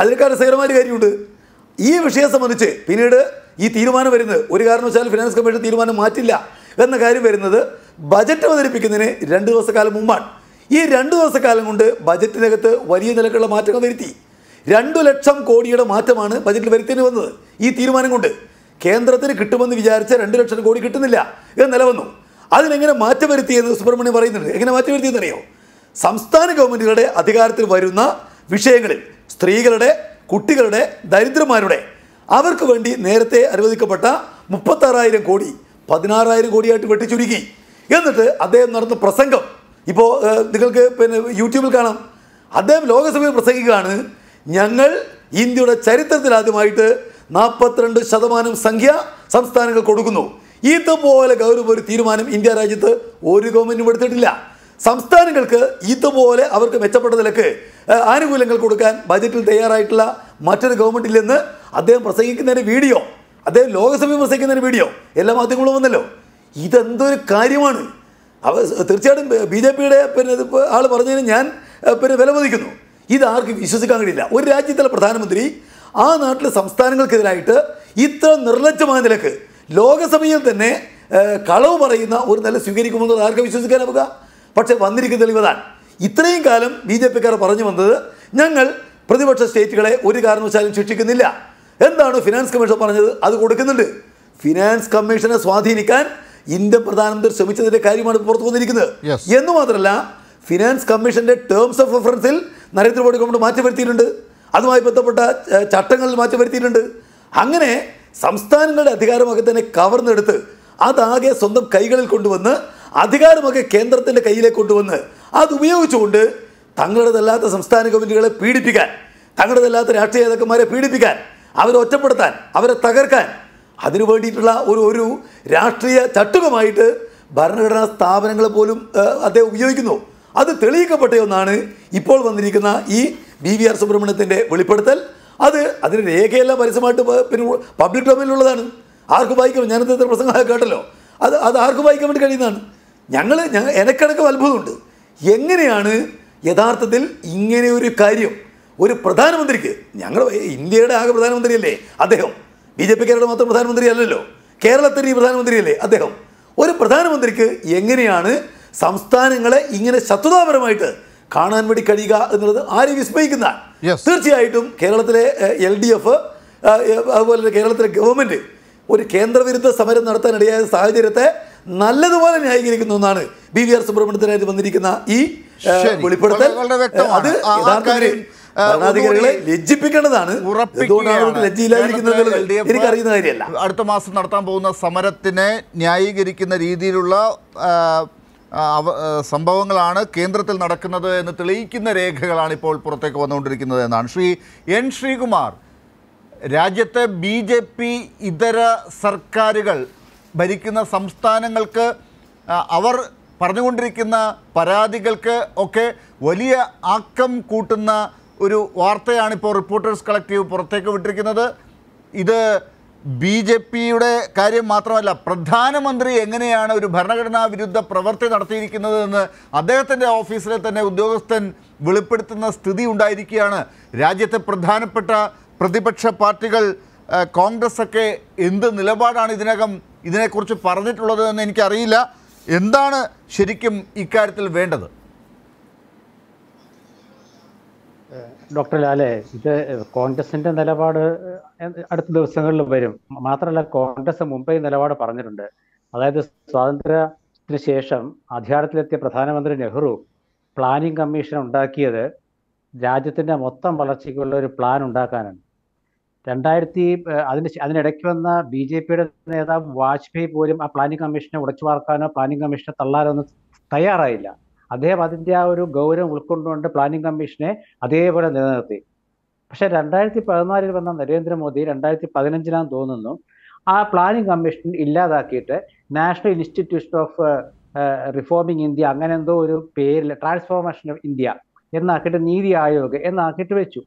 അതിനേക്കാൾ രസകരമായ കാര്യമുണ്ട് ഈ വിഷയം സംബന്ധിച്ച് പിന്നീട് ഈ തീരുമാനം വരുന്നത് ഒരു കാരണവശാലും ഫിനാൻസ് കമ്മീഷൻ തീരുമാനം മാറ്റില്ല എന്ന കാര്യം വരുന്നത് ബജറ്റ് അവതരിപ്പിക്കുന്നതിന് രണ്ട് ദിവസക്കാലം മുമ്പാണ് ഈ രണ്ട് ദിവസക്കാലം കൊണ്ട് ബജറ്റിനകത്ത് വലിയ നിലക്കുള്ള മാറ്റങ്ങൾ വരുത്തി രണ്ടു ലക്ഷം കോടിയുടെ മാറ്റമാണ് ബജറ്റിൽ വരുത്തേണ്ടി വന്നത് ഈ തീരുമാനം കൊണ്ട് കേന്ദ്രത്തിന് കിട്ടുമെന്ന് വിചാരിച്ച രണ്ട് ലക്ഷം കോടി കിട്ടുന്നില്ല എന്ന് നിലവന്നു അതിനെങ്ങനെ മാറ്റം വരുത്തിയെന്ന് സുബ്രഹ്മണ്യം പറയുന്നുണ്ട് എങ്ങനെ മാറ്റം വരുത്തിയെന്നറിയോ സംസ്ഥാന ഗവൺമെൻറ്റുകളുടെ അധികാരത്തിൽ വരുന്ന വിഷയങ്ങളിൽ സ്ത്രീകളുടെ കുട്ടികളുടെ ദരിദ്രന്മാരുടെ അവർക്ക് വേണ്ടി നേരത്തെ അനുവദിക്കപ്പെട്ട മുപ്പത്താറായിരം കോടി പതിനാറായിരം കോടിയായിട്ട് വെട്ടിച്ചുരുക്കി എന്നിട്ട് അദ്ദേഹം നടന്ന പ്രസംഗം ഇപ്പോൾ നിങ്ങൾക്ക് പിന്നെ യൂട്യൂബിൽ കാണാം അദ്ദേഹം ലോകസഭയിൽ പ്രസംഗിക്കുകയാണ് ഞങ്ങൾ ഇന്ത്യയുടെ ചരിത്രത്തിൽ ആദ്യമായിട്ട് നാൽപ്പത്തിരണ്ട് ശതമാനം സംഖ്യ സംസ്ഥാനങ്ങൾ കൊടുക്കുന്നു ഇതുപോലെ ഗൗരവ ഒരു തീരുമാനം ഇന്ത്യ രാജ്യത്ത് ഒരു ഗവൺമെൻറ്റും എടുത്തിട്ടില്ല സംസ്ഥാനങ്ങൾക്ക് ഇതുപോലെ അവർക്ക് മെച്ചപ്പെട്ട നിലക്ക് ആനുകൂല്യങ്ങൾ കൊടുക്കാൻ ബജറ്റിൽ തയ്യാറായിട്ടുള്ള മറ്റൊരു ഗവൺമെൻറ് ഇല്ലെന്ന് അദ്ദേഹം പ്രസംഗിക്കുന്നതിന് വീഡിയോ അദ്ദേഹം ലോകസഭയിൽ പ്രസംഗിക്കുന്നതിന് വീഡിയോ എല്ലാ മാധ്യമങ്ങളും വന്നല്ലോ ഇതെന്തൊരു കാര്യമാണ് അവ തീർച്ചയായിട്ടും ബി ജെ പിയുടെ പിന്നെ ആൾ പറഞ്ഞതിന് ഞാൻ പിന്നെ വിലമതിക്കുന്നു ഇതാർക്കും വിശ്വസിക്കാൻ കഴിയില്ല ഒരു രാജ്യത്തിലെ പ്രധാനമന്ത്രി ആ നാട്ടിലെ സംസ്ഥാനങ്ങൾക്കെതിരായിട്ട് ഇത്ര നിർലജ്ജമായ നിലക്ക് ലോകസഭയിൽ തന്നെ കളവ് പറയുന്ന ഒരു നില സ്വീകരിക്കുമെന്നത് ആർക്കും വിശ്വസിക്കാനാവുക പക്ഷേ വന്നിരിക്കുന്ന തെളിവതാൻ ഇത്രയും കാലം ബി ജെ പിക്കാർ പറഞ്ഞു വന്നത് ഞങ്ങൾ പ്രതിപക്ഷ സ്റ്റേറ്റുകളെ ഒരു കാരണവശാലും ശിക്ഷിക്കുന്നില്ല എന്താണ് ഫിനാൻസ് കമ്മീഷൻ പറഞ്ഞത് അത് കൊടുക്കുന്നുണ്ട് ഫിനാൻസ് കമ്മീഷനെ സ്വാധീനിക്കാൻ ഇന്ത്യൻ പ്രധാനമന്ത്രി ശ്രമിച്ചതിൻ്റെ കാര്യമാണ് പുറത്തു വന്നിരിക്കുന്നത് എന്ന് മാത്രമല്ല ഫിനാൻസ് കമ്മീഷന്റെ ടേംസ് ഓഫ് റെഫറൻസിൽ നരേന്ദ്രമോദി ഗവൺമെന്റ് മാറ്റി വരുത്തിയിട്ടുണ്ട് അതുമായി ബന്ധപ്പെട്ട ചട്ടങ്ങളിൽ മാറ്റി വരുത്തിയിട്ടുണ്ട് അങ്ങനെ സംസ്ഥാനങ്ങളുടെ അധികാരമൊക്കെ തന്നെ കവർന്നെടുത്ത് അതാകെ സ്വന്തം കൈകളിൽ കൊണ്ടുവന്ന് അധികാരമൊക്കെ കേന്ദ്രത്തിൻ്റെ കയ്യിലേക്ക് കൊണ്ടുവന്ന് അത് ഉപയോഗിച്ചുകൊണ്ട് തങ്ങളുടേതല്ലാത്ത സംസ്ഥാന ഗവൺമെൻറ്റുകളെ പീഡിപ്പിക്കാൻ തങ്ങളുടേതല്ലാത്ത രാഷ്ട്രീയ നേതാക്കന്മാരെ പീഡിപ്പിക്കാൻ അവരെ ഒറ്റപ്പെടുത്താൻ അവരെ തകർക്കാൻ അതിനു വേണ്ടിയിട്ടുള്ള ഒരു ഒരു രാഷ്ട്രീയ ചട്ടുകമായിട്ട് ഭരണഘടനാ സ്ഥാപനങ്ങൾ പോലും അദ്ദേഹം ഉപയോഗിക്കുന്നു അത് തെളിയിക്കപ്പെട്ട ഒന്നാണ് ഇപ്പോൾ വന്നിരിക്കുന്ന ഈ ബി വി ആർ സുബ്രഹ്മണ്യത്തിൻ്റെ വെളിപ്പെടുത്തൽ അത് അതിന് രേഖയെല്ലാം പരസ്യമായിട്ട് പിന്നെ പബ്ലിക് ഡൊമൈനിലുള്ളതാണ് ആർക്ക് വായിക്കാം ഞാനത് ഇത്ര പ്രസംഗം കേട്ടല്ലോ അത് അത് ആർക്ക് വായിക്കാൻ വേണ്ടി കഴിയുന്നതാണ് ഞങ്ങൾ ഞങ്ങൾ അത്ഭുതമുണ്ട് എങ്ങനെയാണ് യഥാർത്ഥത്തിൽ ഇങ്ങനെ ഒരു കാര്യം ഒരു പ്രധാനമന്ത്രിക്ക് ഞങ്ങൾ ഇന്ത്യയുടെ ആകെ പ്രധാനമന്ത്രിയല്ലേ അദ്ദേഹം ബി ജെ കേരളം മാത്രം പ്രധാനമന്ത്രി അല്ലല്ലോ കേരളത്തിൻ്റെ ഈ പ്രധാനമന്ത്രിയല്ലേ അദ്ദേഹം ഒരു പ്രധാനമന്ത്രിക്ക് എങ്ങനെയാണ് സംസ്ഥാനങ്ങളെ ഇങ്ങനെ ശത്രുതാപരമായിട്ട് കാണാൻ വേണ്ടി കഴിയുക എന്നുള്ളത് ആര് വിസ്മയിക്കുന്ന തീർച്ചയായിട്ടും കേരളത്തിലെ എൽ ഡി എഫ് അതുപോലെ കേരളത്തിലെ ഗവൺമെൻറ് ഒരു കേന്ദ്രവിരുദ്ധ സമരം നടത്താൻ ഇടയായ സാഹചര്യത്തെ നല്ലതുപോലെ ന്യായീകരിക്കുന്ന ഒന്നാണ് ബി വി ആർ സുബ്രഹ്മണ്യത്തിനായിട്ട് വന്നിരിക്കുന്ന ഈ വെളിപ്പെടുത്തൽ അത് യഥാർത്ഥ അടുത്ത മാസം നടത്താൻ പോകുന്ന സമരത്തിനെ ന്യായീകരിക്കുന്ന രീതിയിലുള്ള സംഭവങ്ങളാണ് കേന്ദ്രത്തിൽ നടക്കുന്നത് എന്ന് തെളിയിക്കുന്ന രേഖകളാണ് ഇപ്പോൾ പുറത്തേക്ക് വന്നുകൊണ്ടിരിക്കുന്നത് എന്നാണ് ശ്രീ എൻ ശ്രീകുമാർ രാജ്യത്തെ ബി ജെ പി ഇതര സർക്കാരുകൾ ഭരിക്കുന്ന സംസ്ഥാനങ്ങൾക്ക് അവർ പറഞ്ഞുകൊണ്ടിരിക്കുന്ന പരാതികൾക്ക് ഒക്കെ വലിയ ആക്കം കൂട്ടുന്ന ഒരു വാർത്തയാണ് ഇപ്പോൾ റിപ്പോർട്ടേഴ്സ് കളക്റ്റീവ് പുറത്തേക്ക് വിട്ടിരിക്കുന്നത് ഇത് ബി ജെ പിയുടെ കാര്യം മാത്രമല്ല പ്രധാനമന്ത്രി എങ്ങനെയാണ് ഒരു ഭരണഘടനാ വിരുദ്ധ പ്രവൃത്തി നടത്തിയിരിക്കുന്നതെന്ന് അദ്ദേഹത്തിൻ്റെ ഓഫീസിലെ തന്നെ ഉദ്യോഗസ്ഥൻ വെളിപ്പെടുത്തുന്ന സ്ഥിതി ഉണ്ടായിരിക്കുകയാണ് രാജ്യത്തെ പ്രധാനപ്പെട്ട പ്രതിപക്ഷ പാർട്ടികൾ കോൺഗ്രസ് ഒക്കെ എന്ത് നിലപാടാണ് ഇതിനകം ഇതിനെക്കുറിച്ച് പറഞ്ഞിട്ടുള്ളത് എന്ന് എനിക്കറിയില്ല എന്താണ് ശരിക്കും ഇക്കാര്യത്തിൽ വേണ്ടത് ഡോക്ടർ ലാലെ ഇത് കോൺഗ്രസിന്റെ നിലപാട് അടുത്ത ദിവസങ്ങളിൽ വരും മാത്രമല്ല കോൺഗ്രസ് മുംബൈ നിലപാട് പറഞ്ഞിട്ടുണ്ട് അതായത് സ്വാതന്ത്ര്യത്തിന് ശേഷം അധികാരത്തിലെത്തിയ പ്രധാനമന്ത്രി നെഹ്റു പ്ലാനിംഗ് കമ്മീഷൻ ഉണ്ടാക്കിയത് രാജ്യത്തിന്റെ മൊത്തം വളർച്ചയ്ക്കുള്ള ഒരു പ്ലാൻ ഉണ്ടാക്കാനാണ് രണ്ടായിരത്തി അതിന് അതിനിടയ്ക്ക് വന്ന ബി ജെ പിയുടെ നേതാവ് വാജ്പേയി പോലും ആ പ്ലാനിംഗ് കമ്മീഷനെ ഉടച്ചു പാർക്കാനോ പ്ലാനിംഗ് കമ്മീഷനെ തള്ളാനോ ഒന്നും തയ്യാറായില്ല അദ്ദേഹം അതിൻ്റെ ആ ഒരു ഗൗരവം ഉൾക്കൊണ്ടുകൊണ്ട് പ്ലാനിംഗ് കമ്മീഷനെ അതേപോലെ നിലനിർത്തി പക്ഷേ രണ്ടായിരത്തി പതിനാലിൽ വന്ന നരേന്ദ്രമോദി രണ്ടായിരത്തി പതിനഞ്ചിലാന്ന് തോന്നുന്നു ആ പ്ലാനിംഗ് കമ്മീഷൻ ഇല്ലാതാക്കിയിട്ട് national institution of reforming India അങ്ങനെ എന്തോ ഒരു പേരിൽ ട്രാൻസ്ഫോർമേഷൻ ഓഫ് ഇന്ത്യ എന്നാക്കിയിട്ട് നീതി ആയോഗ് എന്നാക്കിയിട്ട് വെച്ചു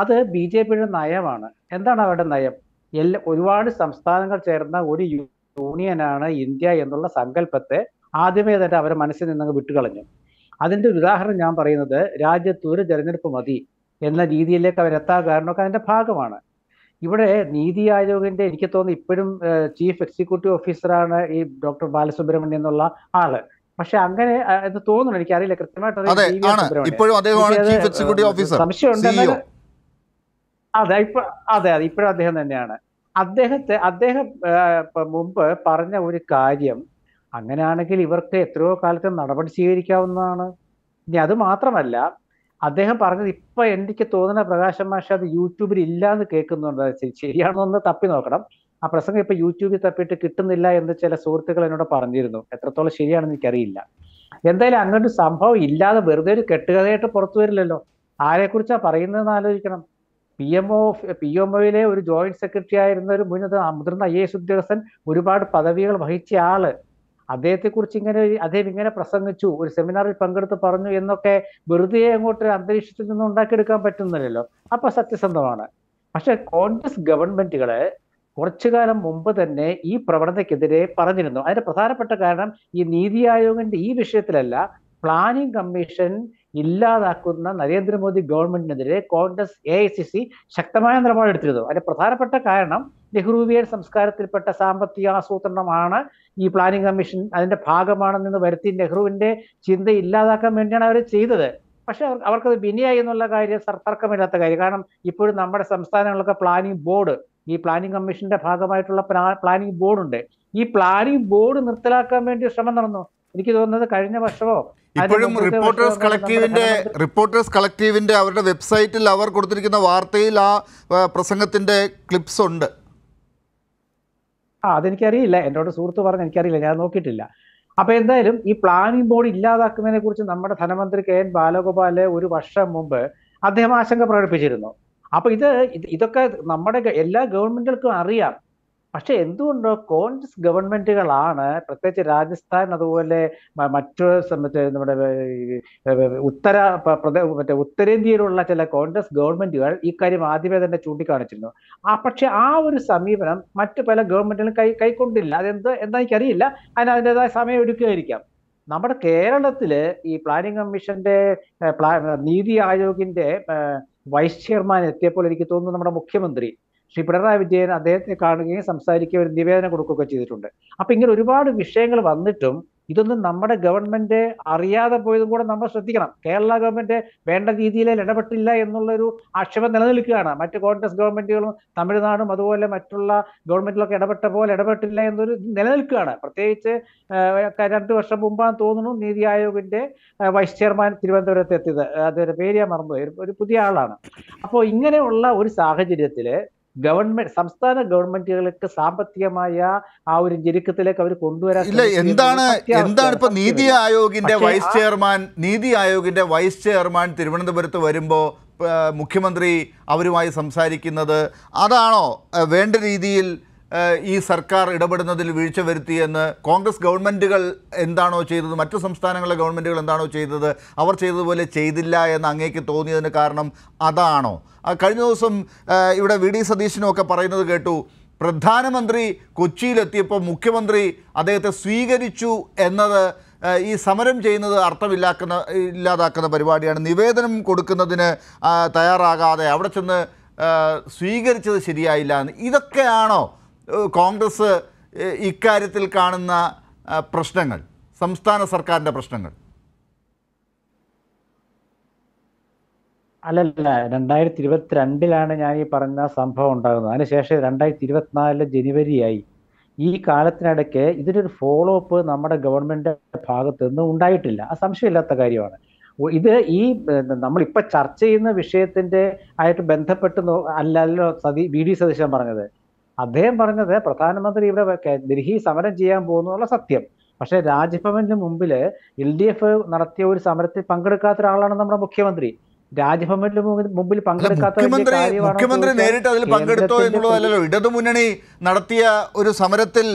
അത് ബി ജെ പിയുടെ നയമാണ് എന്താണ് അവരുടെ നയം എല്ലാ ഒരുപാട് സംസ്ഥാനങ്ങൾ ചേർന്ന ഒരു യൂണിയനാണ് ഇന്ത്യ എന്നുള്ള സങ്കല്പത്തെ ആദ്യമേ തന്നെ അവരെ മനസ്സിൽ നിന്നങ്ങ് വിട്ടുകളഞ്ഞു അതിൻ്റെ ഒരു ഉദാഹരണം ഞാൻ പറയുന്നത് രാജ്യത്ത് ഒരു തെരഞ്ഞെടുപ്പ് മതി എന്ന രീതിയിലേക്ക് അവരെത്താൻ കാരണമൊക്കെ അതിൻ്റെ ഭാഗമാണ് ഇവിടെ നീതി ആയോഗിന്റെ എനിക്ക് തോന്നുന്നു ഇപ്പോഴും ചീഫ് എക്സിക്യൂട്ടീവ് ഓഫീസറാണ് ഈ ഡോക്ടർ ബാലസുബ്രഹ്മണ്യം എന്നുള്ള ആള് പക്ഷെ അങ്ങനെ എന്ന് തോന്നുന്നു എനിക്ക് അറിയില്ല കൃത്യമായിട്ട് സംശയമുണ്ടെന്ന് അതെ ഇപ്പൊ അതെ അതെ ഇപ്പോഴും അദ്ദേഹം തന്നെയാണ് അദ്ദേഹത്തെ അദ്ദേഹം മുമ്പ് പറഞ്ഞ ഒരു കാര്യം അങ്ങനെയാണെങ്കിൽ ഇവർക്ക് എത്രയോ കാലത്ത് നടപടി സ്വീകരിക്കാവുന്നതാണ് ഇനി അത് മാത്രമല്ല അദ്ദേഹം പറഞ്ഞത് ഇപ്പൊ എനിക്ക് തോന്നുന്ന പ്രകാശം മാഷ അത് യൂട്യൂബിൽ ഇല്ല എന്ന് കേൾക്കുന്നുണ്ട് ശരിയാണെന്നൊന്ന് തപ്പി നോക്കണം ആ പ്രസംഗം ഇപ്പൊ യൂട്യൂബിൽ തപ്പിയിട്ട് കിട്ടുന്നില്ല എന്ന് ചില സുഹൃത്തുക്കൾ എന്നോട് പറഞ്ഞിരുന്നു എത്രത്തോളം ശരിയാണെന്ന് എനിക്കറിയില്ല എന്തായാലും അങ്ങനൊരു സംഭവം ഇല്ലാതെ വെറുതെ ഒരു കെട്ടുകഥയായിട്ട് പുറത്തു വരില്ലല്ലോ കുറിച്ചാ പറയുന്നതെന്ന് ആലോചിക്കണം P M O P M ഒയിലെ ഒരു ജോയിന്റ് സെക്രട്ടറി ആയിരുന്ന ഒരു മുന്നത് മുതിർന്ന ഐ എസ് ഉദ്യോഗസ്ഥൻ ഒരുപാട് പദവികൾ വഹിച്ച ആള് അദ്ദേഹത്തെക്കുറിച്ച് ഇങ്ങനെ അദ്ദേഹം ഇങ്ങനെ പ്രസംഗിച്ചു ഒരു സെമിനാറിൽ പങ്കെടുത്ത് പറഞ്ഞു എന്നൊക്കെ വെറുതെ അങ്ങോട്ട് അന്തരീക്ഷത്തിൽ നിന്ന് ഉണ്ടാക്കിയെടുക്കാൻ പറ്റുന്നില്ലല്ലോ അപ്പൊ സത്യസന്ധമാണ് പക്ഷെ കോൺഗ്രസ് ഗവൺമെന്റുകള് കുറച്ചു കാലം മുമ്പ് തന്നെ ഈ പ്രവണതയ്ക്കെതിരെ പറഞ്ഞിരുന്നു അതിന്റെ പ്രധാനപ്പെട്ട കാരണം ഈ നീതി ആയോഗിന്റെ ഈ വിഷയത്തിലല്ല പ്ലാനിംഗ് കമ്മീഷൻ ഇല്ലാതാക്കുന്ന നരേന്ദ്രമോദി ഗവൺമെന്റിനെതിരെ Congress A I C C ശക്തമായ നിലപാടെടുത്തിരുന്നു അതിന്റെ പ്രധാനപ്പെട്ട കാരണം നെഹ്റുവിയൻ സംസ്കാരത്തിൽപ്പെട്ട സാമ്പത്തിക ആസൂത്രണമാണ് ഈ പ്ലാനിംഗ് കമ്മീഷൻ അതിന്റെ ഭാഗമാണെന്ന് വരുത്തി നെഹ്റുവിന്റെ ചിന്ത ഇല്ലാതാക്കാൻ വേണ്ടിയാണ് അവർ ചെയ്തത് പക്ഷെ അവർക്കത് വിനിയായി എന്നുള്ള കാര്യം തർക്കമില്ലാത്ത കാര്യം കാരണം ഇപ്പോഴും നമ്മുടെ സംസ്ഥാനങ്ങളൊക്കെ പ്ലാനിംഗ് ബോർഡ് ഈ പ്ലാനിംഗ് കമ്മീഷന്റെ ഭാഗമായിട്ടുള്ള പ്ലാനിംഗ് ബോർഡുണ്ട് ഈ പ്ലാനിംഗ് ബോർഡ് നിർത്തലാക്കാൻ വേണ്ടി ശ്രമം നടന്നു എനിക്ക് തോന്നുന്നത് കഴിഞ്ഞ വർഷമോ ഇപ്പോഴും റിപ്പോർട്ടേഴ്സ് കളക്റ്റീവിന്റെ റിപ്പോർട്ടേഴ്സ് കളക്റ്റീവിന്റെ അവരുടെ വെബ്സൈറ്റിൽ അവർ കൊടുത്തിരിക്കുന്ന വാർത്തയിൽ ആ പ്രസംഗത്തിന്റെ ക്ലിപ്സ് ഉണ്ട് ആ അതെനിക്കറിയില്ല എന്നോട് സുഹൃത്ത് പറഞ്ഞ് എനിക്കറിയില്ല ഞാൻ നോക്കിയിട്ടില്ല അപ്പൊ എന്തായാലും ഈ പ്ലാനിംഗ് ബോർഡ് ഇല്ലാതാക്കുന്നതിനെ കുറിച്ച് നമ്മുടെ ധനമന്ത്രി കെ എൻ ബാലഗോപാല് ഒരു വർഷം മുമ്പ് അദ്ദേഹം ആശങ്ക പ്രകടിപ്പിച്ചിരുന്നു അപ്പൊ ഇത് ഇതൊക്കെ നമ്മുടെ എല്ലാ ഗവൺമെന്റുകൾക്കും അറിയാം പക്ഷെ എന്തുകൊണ്ടോ കോൺഗ്രസ് ഗവൺമെന്റുകളാണ് പ്രത്യേകിച്ച് രാജസ്ഥാൻ അതുപോലെ മറ്റു സംബന്ധിച്ച് നമ്മുടെ ഉത്തര മറ്റേ ഉത്തരേന്ത്യയിലുള്ള ചില കോൺഗ്രസ് ഗവൺമെന്റുകൾ ഈ കാര്യം ആദ്യമേ തന്നെ ചൂണ്ടിക്കാണിച്ചിരുന്നു ആ പക്ഷെ ആ ഒരു സമീപനം മറ്റു പല ഗവൺമെന്റുകളും കൈ കൈക്കൊണ്ടില്ല അതെന്ത് എന്താ എനിക്കറിയില്ല അതിന് അതിൻ്റെതായ സമയം എടുക്കുകയായിരിക്കാം നമ്മുടെ കേരളത്തിൽ ഈ പ്ലാനിംഗ് കമ്മീഷന്റെ നീതി ആയോഗിന്റെ വൈസ് ചെയർമാൻ എത്തിയപ്പോൾ എനിക്ക് തോന്നുന്നു നമ്മുടെ മുഖ്യമന്ത്രി ശ്രീ പിണറായി വിജയൻ അദ്ദേഹത്തെ കാണുകയും സംസാരിക്കുകയും ഒരു നിവേദനം കൊടുക്കുകയൊക്കെ ചെയ്തിട്ടുണ്ട് അപ്പൊ ഇങ്ങനെ ഒരുപാട് വിഷയങ്ങൾ വന്നിട്ടും ഇതൊന്നും നമ്മുടെ ഗവൺമെന്റ് അറിയാതെ പോയതും കൂടെ നമ്മൾ ശ്രദ്ധിക്കണം കേരള ഗവൺമെന്റ് വേണ്ട രീതിയിൽ ഇടപെട്ടില്ല എന്നുള്ളൊരു ആക്ഷേപം നിലനിൽക്കുകയാണ് മറ്റ് കോൺഗ്രസ് ഗവൺമെന്റുകളും തമിഴ്നാടും അതുപോലെ മറ്റുള്ള ഗവൺമെന്റിലൊക്കെ ഇടപെട്ട പോലെ ഇടപെട്ടില്ല എന്നൊരു നിലനിൽക്കുകയാണ് പ്രത്യേകിച്ച് രണ്ടു വർഷം മുമ്പാണ് തോന്നുന്നു നീതി ആയോഗിന്റെ വൈസ് ചെയർമാൻ തിരുവനന്തപുരത്ത് എത്തിയത് അതിന്റെ പേര് ഞാൻ മറന്നുപോയി ഒരു പുതിയ ആളാണ് അപ്പോൾ ഇങ്ങനെയുള്ള ഒരു സാഹചര്യത്തിൽ ഗവൺമെന്റ് സംസ്ഥാന ഗവൺമെന്റുകൾക്ക് സാമ്പത്തികമായ ആ ഒരു ഞെരുക്കത്തിലേക്ക് അവർ കൊണ്ടുവരാൻ ഇല്ല എന്താണ് എന്താണ് ഇപ്പൊ നീതി ആയോഗിന്റെ വൈസ് ചെയർമാൻ നീതി ആയോഗിന്റെ വൈസ് ചെയർമാൻ തിരുവനന്തപുരത്ത് വരുമ്പോൾ മുഖ്യമന്ത്രി അവരുമായി സംസാരിക്കുന്നത് അതാണോ വേണ്ട രീതിയിൽ ഈ സർക്കാർ ഇടപെടുന്നതിൽ വീഴ്ച വരുത്തിയെന്ന് കോൺഗ്രസ് ഗവൺമെൻറ്റുകൾ എന്താണോ ചെയ്തത് മറ്റു സംസ്ഥാനങ്ങളിലെ ഗവൺമെൻറ്റുകൾ എന്താണോ ചെയ്തത് അവർ ചെയ്തതുപോലെ ചെയ്തില്ല എന്ന് അങ്ങേക്ക് തോന്നിയതിന് കാരണം അതാണോ കഴിഞ്ഞ ദിവസം ഇവിടെ വി ഡി സതീശനുമൊക്കെ പറയുന്നത് കേട്ടു പ്രധാനമന്ത്രി കൊച്ചിയിലെത്തിയപ്പോൾ മുഖ്യമന്ത്രി അദ്ദേഹത്തെ സ്വീകരിച്ചു എന്നത് ഈ സമരം ചെയ്യുന്നത് അർത്ഥമില്ലാക്കുന്ന ഇല്ലാതാക്കുന്ന പരിപാടിയാണ് നിവേദനം കൊടുക്കുന്നതിന് തയ്യാറാകാതെ അവിടെ ചെന്ന് സ്വീകരിച്ചത് ശരിയായില്ല എന്ന് ഇതൊക്കെയാണോ കോൺഗ്രസ് ഇക്കാര്യത്തിൽ കാണുന്ന പ്രശ്നങ്ങൾ സംസ്ഥാന സർക്കാരിൻ്റെ പ്രശ്നങ്ങൾ അല്ലല്ല രണ്ടായിരത്തി ഇരുപത്തിരണ്ടിലാണ് ഞാൻ ഈ പറഞ്ഞ സംഭവം ഉണ്ടാകുന്നത് അതിനുശേഷം രണ്ടായിരത്തി ജനുവരി ജനുവരിയായി ഈ കാലത്തിനിടയ്ക്ക് ഇതിനൊരു ഫോളോ അപ്പ് നമ്മുടെ ഗവൺമെന്റ് ഭാഗത്തു നിന്നും ഉണ്ടായിട്ടില്ല ആ സംശയമില്ലാത്ത കാര്യമാണ് ഇത് ഈ നമ്മളിപ്പോൾ ചർച്ച ചെയ്യുന്ന വിഷയത്തിന്റെ ആയിട്ട് ബന്ധപ്പെട്ട് അല്ലല്ലോ സതി വി ഡി സതീശൻ പറഞ്ഞത് അദ്ദേഹം പറഞ്ഞത് പ്രധാനമന്ത്രി ഇവിടെ ഡൽഹി സമരം ചെയ്യാൻ പോകുന്നു എന്നുള്ള സത്യം പക്ഷെ രാജ്ഭവന് മുമ്പിൽ എൽ ഡി എഫ് നടത്തിയ ഒരു സമരത്തിൽ പങ്കെടുക്കാത്ത ഒരാളാണ് നമ്മുടെ മുഖ്യമന്ത്രി രാജ്ഭവന് മുമ്പിൽ പങ്കെടുക്കാത്ത മുഖ്യമന്ത്രി നേരിട്ട് അതിൽ പങ്കെടുത്തോ എന്നുള്ളതല്ലോ ഇടതുമുന്നണി നടത്തിയ ഒരു സമരത്തിൽ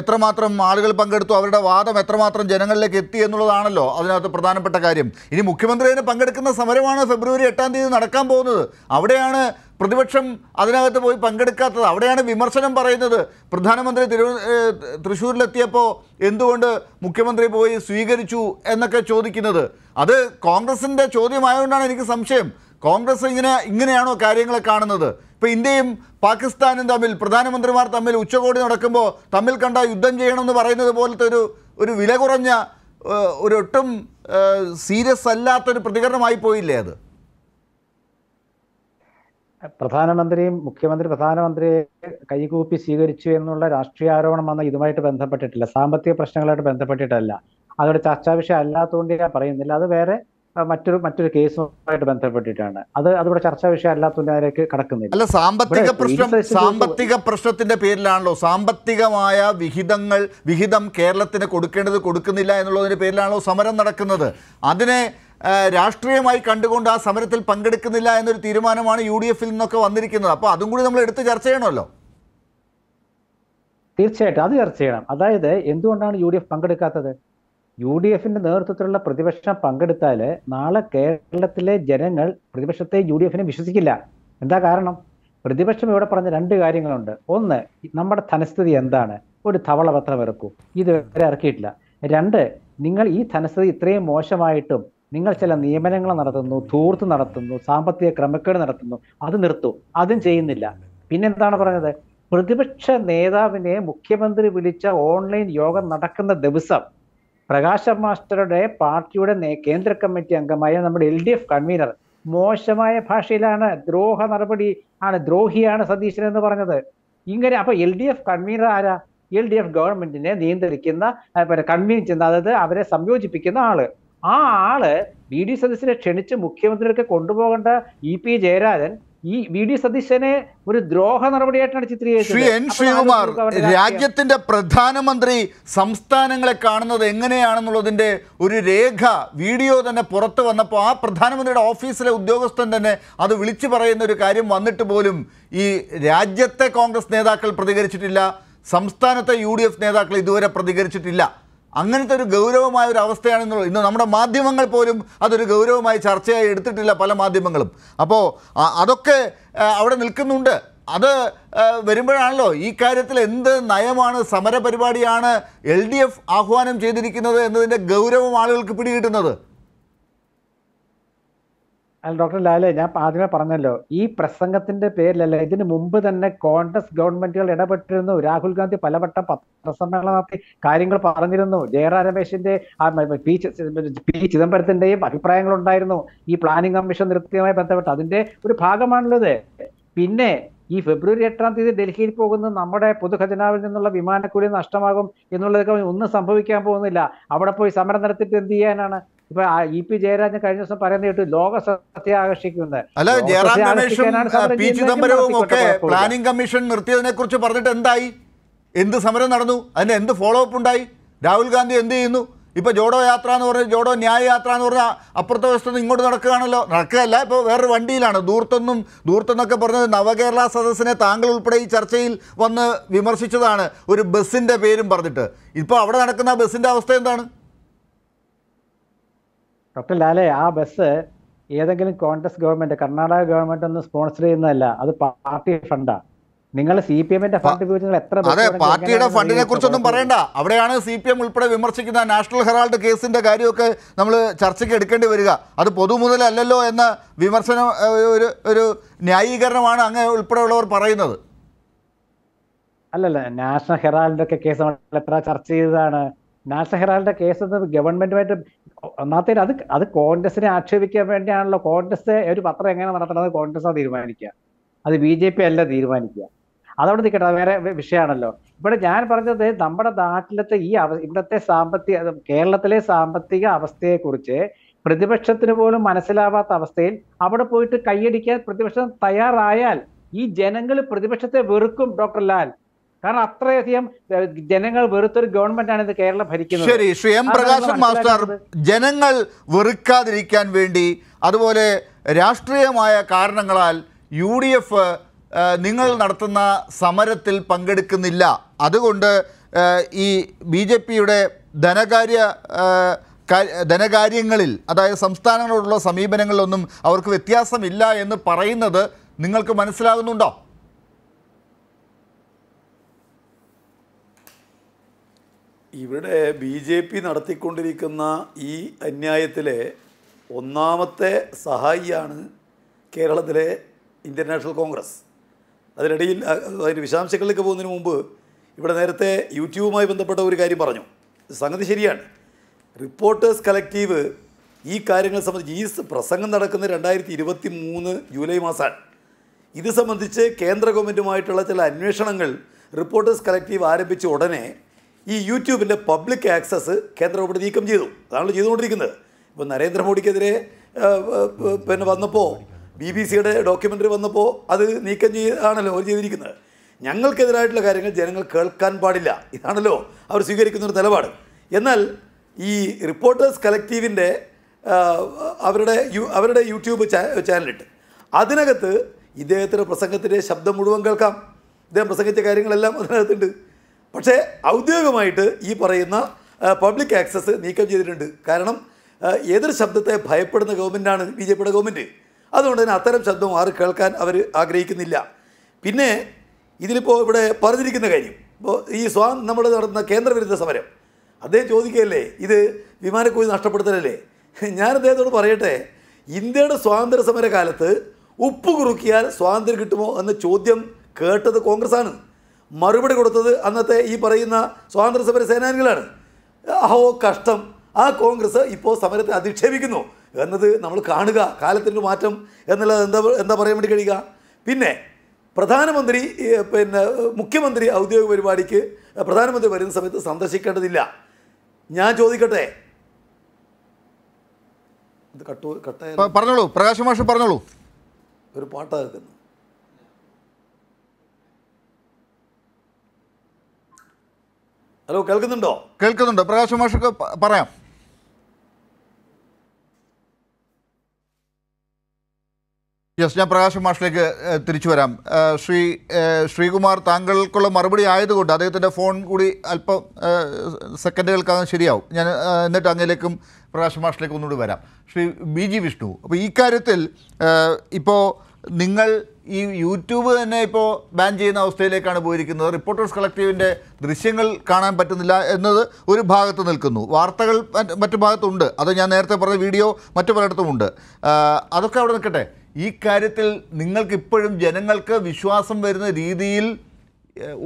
എത്രമാത്രം ആളുകൾ പങ്കെടുത്തു അവരുടെ വാദം എത്രമാത്രം ജനങ്ങളിലേക്ക് എത്തി എന്നുള്ളതാണല്ലോ അതിനകത്ത് പ്രധാനപ്പെട്ട കാര്യം ഇനി മുഖ്യമന്ത്രി തന്നെ പങ്കെടുക്കുന്ന സമരമാണ് ഫെബ്രുവരി എട്ടാം തീയതി നടക്കാൻ പോകുന്നത് അവിടെയാണ് പ്രതിപക്ഷം അതിനകത്ത് പോയി പങ്കെടുക്കാത്തത് അവിടെയാണ് വിമർശനം പറയുന്നത് പ്രധാനമന്ത്രി തിരു തൃശ്ശൂരിലെത്തിയപ്പോൾ എന്തുകൊണ്ട് മുഖ്യമന്ത്രി പോയി സ്വീകരിച്ചു എന്നൊക്കെ ചോദിക്കുന്നത് അത് കോൺഗ്രസിൻ്റെ ചോദ്യമായതുകൊണ്ടാണ് എനിക്ക് സംശയം കോൺഗ്രസ് ഇങ്ങനെ ഇങ്ങനെയാണോ കാര്യങ്ങളെ കാണുന്നത് ഇപ്പം ഇന്ത്യയും പാകിസ്ഥാനും തമ്മിൽ പ്രധാനമന്ത്രിമാർ തമ്മിൽ ഉച്ചകോടി നടക്കുമ്പോൾ തമ്മിൽ കണ്ട യുദ്ധം ചെയ്യണമെന്ന് പറയുന്നത് പോലത്തെ ഒരു ഒരു വില കുറഞ്ഞ ഒരു ഒട്ടും സീരിയസ് അല്ലാത്തൊരു പ്രതികരണമായി പോയില്ലേ അത് പ്രധാനമന്ത്രിയും മുഖ്യമന്ത്രി പ്രധാനമന്ത്രിയെ കൈകൂപ്പി സ്വീകരിച്ചു എന്നുള്ള രാഷ്ട്രീയ ആരോപണം വന്ന ഇതുമായിട്ട് ബന്ധപ്പെട്ടിട്ടില്ല സാമ്പത്തിക പ്രശ്നങ്ങളായിട്ട് ബന്ധപ്പെട്ടിട്ടല്ല അതൊരു ചർച്ചാ വിഷയം അല്ലാത്തതുകൊണ്ട് ഞാൻ പറയുന്നില്ല അത് വേറെ മറ്റൊരു മറ്റൊരു കേസുമായിട്ട് ബന്ധപ്പെട്ടിട്ടാണ് അത് അതിവിടെ ചർച്ചാ വിഷയം അല്ലാത്തതിലേക്ക് കടക്കുന്നില്ല അല്ല സാമ്പത്തിക പ്രശ്നം സാമ്പത്തിക പ്രശ്നത്തിന്റെ പേരിലാണല്ലോ സാമ്പത്തികമായ വിഹിതങ്ങൾ വിഹിതം കേരളത്തിന് കൊടുക്കേണ്ടത് കൊടുക്കുന്നില്ല എന്നുള്ളതിന്റെ പേരിലാണല്ലോ സമരം നടക്കുന്നത് അതിനെ രാഷ്ട്രീയമായി കണ്ടുകൊണ്ട് ആ സമരത്തിൽ പങ്കെടുക്കുന്നില്ല എന്നൊരു തീരുമാനമാണ് യു ഡി എഫിൽ നിന്നൊക്കെ വന്നിരിക്കുന്നത് അപ്പോൾ അതും കൂടി നമ്മൾ എടുത്ത് ചർച്ച ചെയ്യണമല്ലോ തീർച്ചയായിട്ടും അത് ചർച്ച ചെയ്യണം അതായത് എന്തുകൊണ്ടാണ് യു ഡി എഫ് പങ്കെടുക്കാത്തത് യു ഡി എഫിന്റെ നേതൃത്വത്തിലുള്ള പ്രതിപക്ഷം പങ്കെടുത്താൽ നാളെ കേരളത്തിലെ ജനങ്ങൾ പ്രതിപക്ഷത്തെ യു ഡി എഫിനെ വിശ്വസിക്കില്ല എന്താ കാരണം പ്രതിപക്ഷം ഇവിടെ പറഞ്ഞ രണ്ട് കാര്യങ്ങളുണ്ട് ഒന്ന് നമ്മുടെ ധനസ്ഥിതി എന്താണ് ഒരു തവളപത്രം ഇറക്കൂ വരെ ഇറക്കിയിട്ടില്ല രണ്ട് നിങ്ങൾ ഈ ധനസ്ഥിതി ഇത്രയും മോശമായിട്ടും നിങ്ങൾ ചില നിയമനങ്ങൾ നടത്തുന്നു ധൂർത്ത് നടത്തുന്നു സാമ്പത്തിക ക്രമക്കേട് നടത്തുന്നു അത് നിർത്തു അതും ചെയ്യുന്നില്ല പിന്നെന്താണ് പറഞ്ഞത് പ്രതിപക്ഷ നേതാവിനെ മുഖ്യമന്ത്രി വിളിച്ച ഓൺലൈൻ യോഗം നടക്കുന്ന ദിവസം പ്രകാശ് മാസ്റ്ററുടെ പാർട്ടിയുടെ കേന്ദ്ര കമ്മിറ്റി അംഗമായ നമ്മുടെ എൽ ഡി എഫ് കൺവീനർ മോശമായ ഭാഷയിലാണ് ദ്രോഹ നടപടി ആണ് ദ്രോഹിയാണ് സതീശൻ എന്ന് പറഞ്ഞത് ഇങ്ങനെ അപ്പൊ എൽ ഡി എഫ് കൺവീനർ ആരാ എൽ ഡി എഫ് ഗവൺമെന്റിനെ നിയന്ത്രിക്കുന്ന കൺവീൻ ചെയ്യുന്ന അതായത് അവരെ സംയോജിപ്പിക്കുന്ന ആള് ആ ആള് ബി ഡി സതീശനെ ക്ഷണിച്ച് മുഖ്യമന്ത്രിയൊക്കെ കൊണ്ടുപോകേണ്ട ഇ പി ജയരാജൻ ഈ വി ഡി സതീശനെ ഒരു ദ്രോഹ നടപടിയായിട്ടാണ് ശ്രീ എൻ ശ്രീകുമാർ രാജ്യത്തിന്റെ പ്രധാനമന്ത്രി സംസ്ഥാനങ്ങളെ കാണുന്നത് എങ്ങനെയാണെന്നുള്ളതിന്റെ ഒരു രേഖ വീഡിയോ തന്നെ പുറത്തു വന്നപ്പോൾ ആ പ്രധാനമന്ത്രിയുടെ ഓഫീസിലെ ഉദ്യോഗസ്ഥൻ തന്നെ അത് വിളിച്ചു പറയുന്ന ഒരു കാര്യം വന്നിട്ട് പോലും ഈ രാജ്യത്തെ കോൺഗ്രസ് നേതാക്കൾ പ്രതികരിച്ചിട്ടില്ല സംസ്ഥാനത്തെ യു നേതാക്കൾ ഇതുവരെ പ്രതികരിച്ചിട്ടില്ല അങ്ങനത്തെ ഒരു ഗൗരവമായ ഒരു അവസ്ഥയാണെന്നുള്ളത് ഇന്ന് നമ്മുടെ മാധ്യമങ്ങൾ പോലും അതൊരു ഗൗരവമായി ചർച്ചയായി എടുത്തിട്ടില്ല പല മാധ്യമങ്ങളും അപ്പോൾ അതൊക്കെ അവിടെ നിൽക്കുന്നുണ്ട് അത് വരുമ്പോഴാണല്ലോ ഈ കാര്യത്തിൽ എന്ത് നയമാണ് സമരപരിപാടിയാണ് എൽ ഡി എഫ് ആഹ്വാനം ചെയ്തിരിക്കുന്നത് എന്നതിൻ്റെ ഗൗരവം ആളുകൾക്ക് പിടികിട്ടുന്നത് അല്ല ഡോക്ടർ ലാലേ ഞാൻ ആദ്യമേ പറഞ്ഞല്ലോ ഈ പ്രസംഗത്തിന്റെ പേരിലല്ല ഇതിന് മുമ്പ് തന്നെ കോൺഗ്രസ് ഗവൺമെന്റുകൾ ഇടപെട്ടിരുന്നു രാഹുൽ ഗാന്ധി പലവട്ടം പത്രസമ്മേളനം നടത്തി കാര്യങ്ങൾ പറഞ്ഞിരുന്നു ജയറാ രമേശിന്റെ പി ചിദംബരത്തിന്റെയും അഭിപ്രായങ്ങൾ ഉണ്ടായിരുന്നു ഈ പ്ലാനിംഗ് കമ്മീഷൻ നിർത്തിയുമായി ബന്ധപ്പെട്ട് അതിന്റെ ഒരു ഭാഗമാണല്ലോ ഇത് പിന്നെ ഈ ഫെബ്രുവരി എട്ടാം തീയതി ഡൽഹിയിൽ പോകുന്ന നമ്മുടെ പൊതുഖജനാവിൽ നിന്നുള്ള വിമാനക്കൂലി നഷ്ടമാകും എന്നുള്ളതൊക്കെ ഒന്നും സംഭവിക്കാൻ പോകുന്നില്ല അവിടെ പോയി സമരം നടത്തിയിട്ട് എന്ത് ചെയ്യാനാണ് ഇപ്പൊ ഇ പി ജയരാജൻ കഴിഞ്ഞ ദിവസം പറയുന്ന കേട്ടു ലോക സത്യ ആകർഷിക്കുന്നത് അല്ല ജയറാം ഒക്കെ പ്ലാനിംഗ് കമ്മീഷൻ നിർത്തിയതിനെ കുറിച്ച് പറഞ്ഞിട്ട് എന്തായി എന്ത് സമരം നടന്നു അതിന് എന്ത് ഫോളോ അപ്പ് ഉണ്ടായി രാഹുൽ ഗാന്ധി എന്ത് ചെയ്യുന്നു ഇപ്പോൾ ജോഡോ യാത്ര എന്ന് പറഞ്ഞ ജോഡോ ന്യായ യാത്ര എന്ന് പറഞ്ഞാൽ അപ്പുറത്തെ വശത്തുനിന്ന് ഇങ്ങോട്ട് നടക്കുകയാണല്ലോ നടക്കുകയല്ല ഇപ്പോൾ വേറൊരു വണ്ടിയിലാണ് ദൂർത്തൊന്നും ദൂർത്തെന്നൊക്കെ പറഞ്ഞത് നവകേരള സദസ്സിനെ താങ്കൾ ഉൾപ്പെടെ ഈ ചർച്ചയിൽ വന്ന് വിമർശിച്ചതാണ് ഒരു ബസ്സിന്റെ പേരും പറഞ്ഞിട്ട് ഇപ്പോൾ അവിടെ നടക്കുന്ന ബസ്സിന്റെ അവസ്ഥ എന്താണ് ഡോക്ടർ ലാലെ ആ ബസ് ഏതെങ്കിലും കോൺഗ്രസ് ഗവൺമെന്റ് കർണാടക ഗവൺമെന്റ് ഒന്നും സ്പോൺസർ ചെയ്യുന്നതല്ല അത് പാർട്ടി ഫണ്ടാ നിങ്ങൾ സി പി എമ്മിന്റെ ഫണ്ട് ഉപയോഗിച്ച് എത്ര അതെ പാർട്ടിയുടെ ഫണ്ടിനെ കുറിച്ചൊന്നും പറയണ്ട അവിടെയാണ് സി പി എം ഉൾപ്പെടെ വിമർശിക്കുന്ന നാഷണൽ ഹെറാൾഡ് കേസിന്റെ കാര്യമൊക്കെ നമ്മൾ ചർച്ചയ്ക്ക് എടുക്കേണ്ടി വരിക അത് പൊതുമുതലല്ലല്ലോ എന്ന വിമർശനം ഒരു ഒരു ന്യായീകരണമാണ് അങ്ങ് ഉൾപ്പെടെയുള്ളവർ പറയുന്നത് അല്ലല്ല നാഷണൽ ഹെറാൾഡ് ഒക്കെ കേസ് എത്ര ചർച്ച ചെയ്തതാണ് നാസഹെറാലിന്റെ കേസ് ഗവൺമെന്റുമായിട്ട് ഒന്നാമത്തെ അത് അത് കോൺഗ്രസിനെ ആക്ഷേപിക്കാൻ വേണ്ടിയാണല്ലോ കോൺഗ്രസ് ഒരു പത്രം എങ്ങനെ നടത്തണത് കോൺഗ്രസ്സാണ് തീരുമാനിക്കുക അത് ബി ജെ പി അല്ല തീരുമാനിക്കുക അതവിടെ നിൽക്കട്ടെ വേറെ വിഷയമാണല്ലോ ഇവിടെ ഞാൻ പറഞ്ഞത് നമ്മുടെ നാട്ടിലത്തെ ഈ അവ ഇവിടുത്തെ സാമ്പത്തിക കേരളത്തിലെ സാമ്പത്തിക അവസ്ഥയെക്കുറിച്ച് പ്രതിപക്ഷത്തിന് പോലും മനസ്സിലാവാത്ത അവസ്ഥയിൽ അവിടെ പോയിട്ട് കൈയടിക്കാൻ പ്രതിപക്ഷം തയ്യാറായാൽ ഈ ജനങ്ങൾ പ്രതിപക്ഷത്തെ വെറുക്കും ഡോക്ടർ ലാൽ കാരണം അത്രയധികം ജനങ്ങൾ വെറുത്തൊരു ഗവൺമെന്റാണ് ഇത് കേരളം ഭരിക്കുന്നത് ശരി ശ്രീ പ്രകാശൻ മാസ്റ്റർ ജനങ്ങൾ വെറുക്കാതിരിക്കാൻ വേണ്ടി അതുപോലെ രാഷ്ട്രീയമായ കാരണങ്ങളാൽ യു ഡി എഫ് നിങ്ങൾ നടത്തുന്ന സമരത്തിൽ പങ്കെടുക്കുന്നില്ല അതുകൊണ്ട് ഈ ബി ജെ പിയുടെ ധനകാര്യ ധനകാര്യങ്ങളിൽ അതായത് സംസ്ഥാനങ്ങളോടുള്ള സമീപനങ്ങളിലൊന്നും അവർക്ക് വ്യത്യാസമില്ല എന്ന് പറയുന്നത് നിങ്ങൾക്ക് മനസ്സിലാകുന്നുണ്ടോ ഇവിടെ ബി ജെ പി നടത്തിക്കൊണ്ടിരിക്കുന്ന ഈ അന്യായത്തിലെ ഒന്നാമത്തെ സഹായിയാണ് കേരളത്തിലെ നാഷണൽ കോൺഗ്രസ് അതിനിടയിൽ അതിൻ്റെ വിശാംശങ്ങളിലേക്ക് പോകുന്നതിന് മുമ്പ് ഇവിടെ നേരത്തെ യൂട്യൂബുമായി ബന്ധപ്പെട്ട ഒരു കാര്യം പറഞ്ഞു സംഗതി ശരിയാണ് റിപ്പോർട്ടേഴ്സ് കളക്റ്റീവ് ഈ കാര്യങ്ങൾ സംബന്ധിച്ച് ഈ പ്രസംഗം നടക്കുന്ന രണ്ടായിരത്തി ഇരുപത്തി മൂന്ന് ജൂലൈ മാസമാണ് ഇത് സംബന്ധിച്ച് കേന്ദ്ര ഗവൺമെൻറ്റുമായിട്ടുള്ള ചില അന്വേഷണങ്ങൾ റിപ്പോർട്ടേഴ്സ് കളക്റ്റീവ് ആരംഭിച്ച ഉടനെ ഈ യൂട്യൂബിൻ്റെ പബ്ലിക് ആക്സസ് കേന്ദ്ര ഗവൺമെൻറ് നീക്കം ചെയ്തു അതാണല്ലോ ചെയ്തുകൊണ്ടിരിക്കുന്നത് ഇപ്പോൾ നരേന്ദ്രമോദിക്കെതിരെ പിന്നെ വന്നപ്പോൾ ബി ബി സിയുടെ ഡോക്യുമെൻ്ററി വന്നപ്പോൾ അത് നീക്കം ചെയ്താണല്ലോ അവർ ചെയ്തിരിക്കുന്നത് ഞങ്ങൾക്കെതിരായിട്ടുള്ള കാര്യങ്ങൾ ജനങ്ങൾ കേൾക്കാൻ പാടില്ല ഇതാണല്ലോ അവർ സ്വീകരിക്കുന്ന ഒരു നിലപാട് എന്നാൽ ഈ റിപ്പോർട്ടേഴ്സ് കളക്റ്റീവിൻ്റെ അവരുടെ യു അവരുടെ യൂട്യൂബ് ചാനലിട്ട് അതിനകത്ത് ഇദ്ദേഹത്തിൻ്റെ പ്രസംഗത്തിൻ്റെ ശബ്ദം മുഴുവൻ കേൾക്കാം ഇദ്ദേഹം പ്രസംഗിച്ച കാര്യങ്ങളെല്ലാം അതിനകത്തുണ്ട് പക്ഷേ ഔദ്യോഗികമായിട്ട് ഈ പറയുന്ന പബ്ലിക് ആക്സസ് നീക്കം ചെയ്തിട്ടുണ്ട് കാരണം ഏതൊരു ശബ്ദത്തെ ഭയപ്പെടുന്ന ഗവൺമെൻറ്റാണ് ബി ജെ പിയുടെ ഗവൺമെൻറ് അതുകൊണ്ട് തന്നെ അത്തരം ശബ്ദം ആരും കേൾക്കാൻ അവർ ആഗ്രഹിക്കുന്നില്ല പിന്നെ ഇതിലിപ്പോൾ ഇവിടെ പറഞ്ഞിരിക്കുന്ന കാര്യം ഇപ്പോൾ ഈ സ്വാ നമ്മൾ നടന്ന കേന്ദ്രവിരുദ്ധ സമരം അദ്ദേഹം ചോദിക്കുകയല്ലേ ഇത് വിമാനക്കൂലി നഷ്ടപ്പെടുത്തലല്ലേ ഞാൻ അദ്ദേഹത്തോട് പറയട്ടെ ഇന്ത്യയുടെ സ്വാതന്ത്ര്യ സമര കാലത്ത് ഉപ്പ് കുറുക്കിയാൽ സ്വാതന്ത്ര്യം കിട്ടുമോ എന്ന ചോദ്യം കേട്ടത് ആണ് മറുപടി കൊടുത്തത് അന്നത്തെ ഈ പറയുന്ന സ്വാതന്ത്ര്യസമര സേനാനികളാണ് അഹോ കഷ്ടം ആ കോൺഗ്രസ് ഇപ്പോൾ സമരത്തെ അധിക്ഷേപിക്കുന്നു എന്നത് നമ്മൾ കാണുക കാലത്തിൻ്റെ മാറ്റം എന്നുള്ളത് എന്താ എന്താ പറയാൻ വേണ്ടി കഴിയുക പിന്നെ പ്രധാനമന്ത്രി പിന്നെ മുഖ്യമന്ത്രി ഔദ്യോഗിക പരിപാടിക്ക് പ്രധാനമന്ത്രി വരുന്ന സമയത്ത് സന്ദർശിക്കേണ്ടതില്ല ഞാൻ ചോദിക്കട്ടെ പറഞ്ഞോളൂ പ്രകാശ് മാഷ് പറഞ്ഞോളൂ ഒരു പാട്ടാക്കുന്നു ഹലോ കേൾക്കുന്നുണ്ടോ കേൾക്കുന്നുണ്ടോ പ്രകാശ് മാഷൊക്കെ പറയാം യെസ് ഞാൻ പ്രകാശ് മാഷിലേക്ക് തിരിച്ചു വരാം ശ്രീ ശ്രീകുമാർ താങ്കൾക്കുള്ള മറുപടി ആയതുകൊണ്ട് അദ്ദേഹത്തിൻ്റെ ഫോൺ കൂടി അല്പം സെക്കൻഡുകൾക്കകം ശരിയാവും ഞാൻ എന്നിട്ട് അങ്ങേലേക്കും പ്രകാശ് മാഷിലേക്ക് ഒന്നുകൂടി വരാം ശ്രീ ബി ജി വിഷ്ണു അപ്പോൾ ഈ കാര്യത്തിൽ ഇപ്പോൾ നിങ്ങൾ ഈ യൂട്യൂബ് തന്നെ ഇപ്പോൾ ബാൻ ചെയ്യുന്ന അവസ്ഥയിലേക്കാണ് പോയിരിക്കുന്നത് റിപ്പോർട്ടേഴ്സ് കളക്റ്റീവിൻ്റെ ദൃശ്യങ്ങൾ കാണാൻ പറ്റുന്നില്ല എന്നത് ഒരു ഭാഗത്ത് നിൽക്കുന്നു വാർത്തകൾ മറ്റു ഭാഗത്തുണ്ട് അത് ഞാൻ നേരത്തെ പറഞ്ഞ വീഡിയോ മറ്റു പലയിടത്തുമുണ്ട് അതൊക്കെ അവിടെ നിൽക്കട്ടെ ഈ കാര്യത്തിൽ നിങ്ങൾക്ക് ഇപ്പോഴും ജനങ്ങൾക്ക് വിശ്വാസം വരുന്ന രീതിയിൽ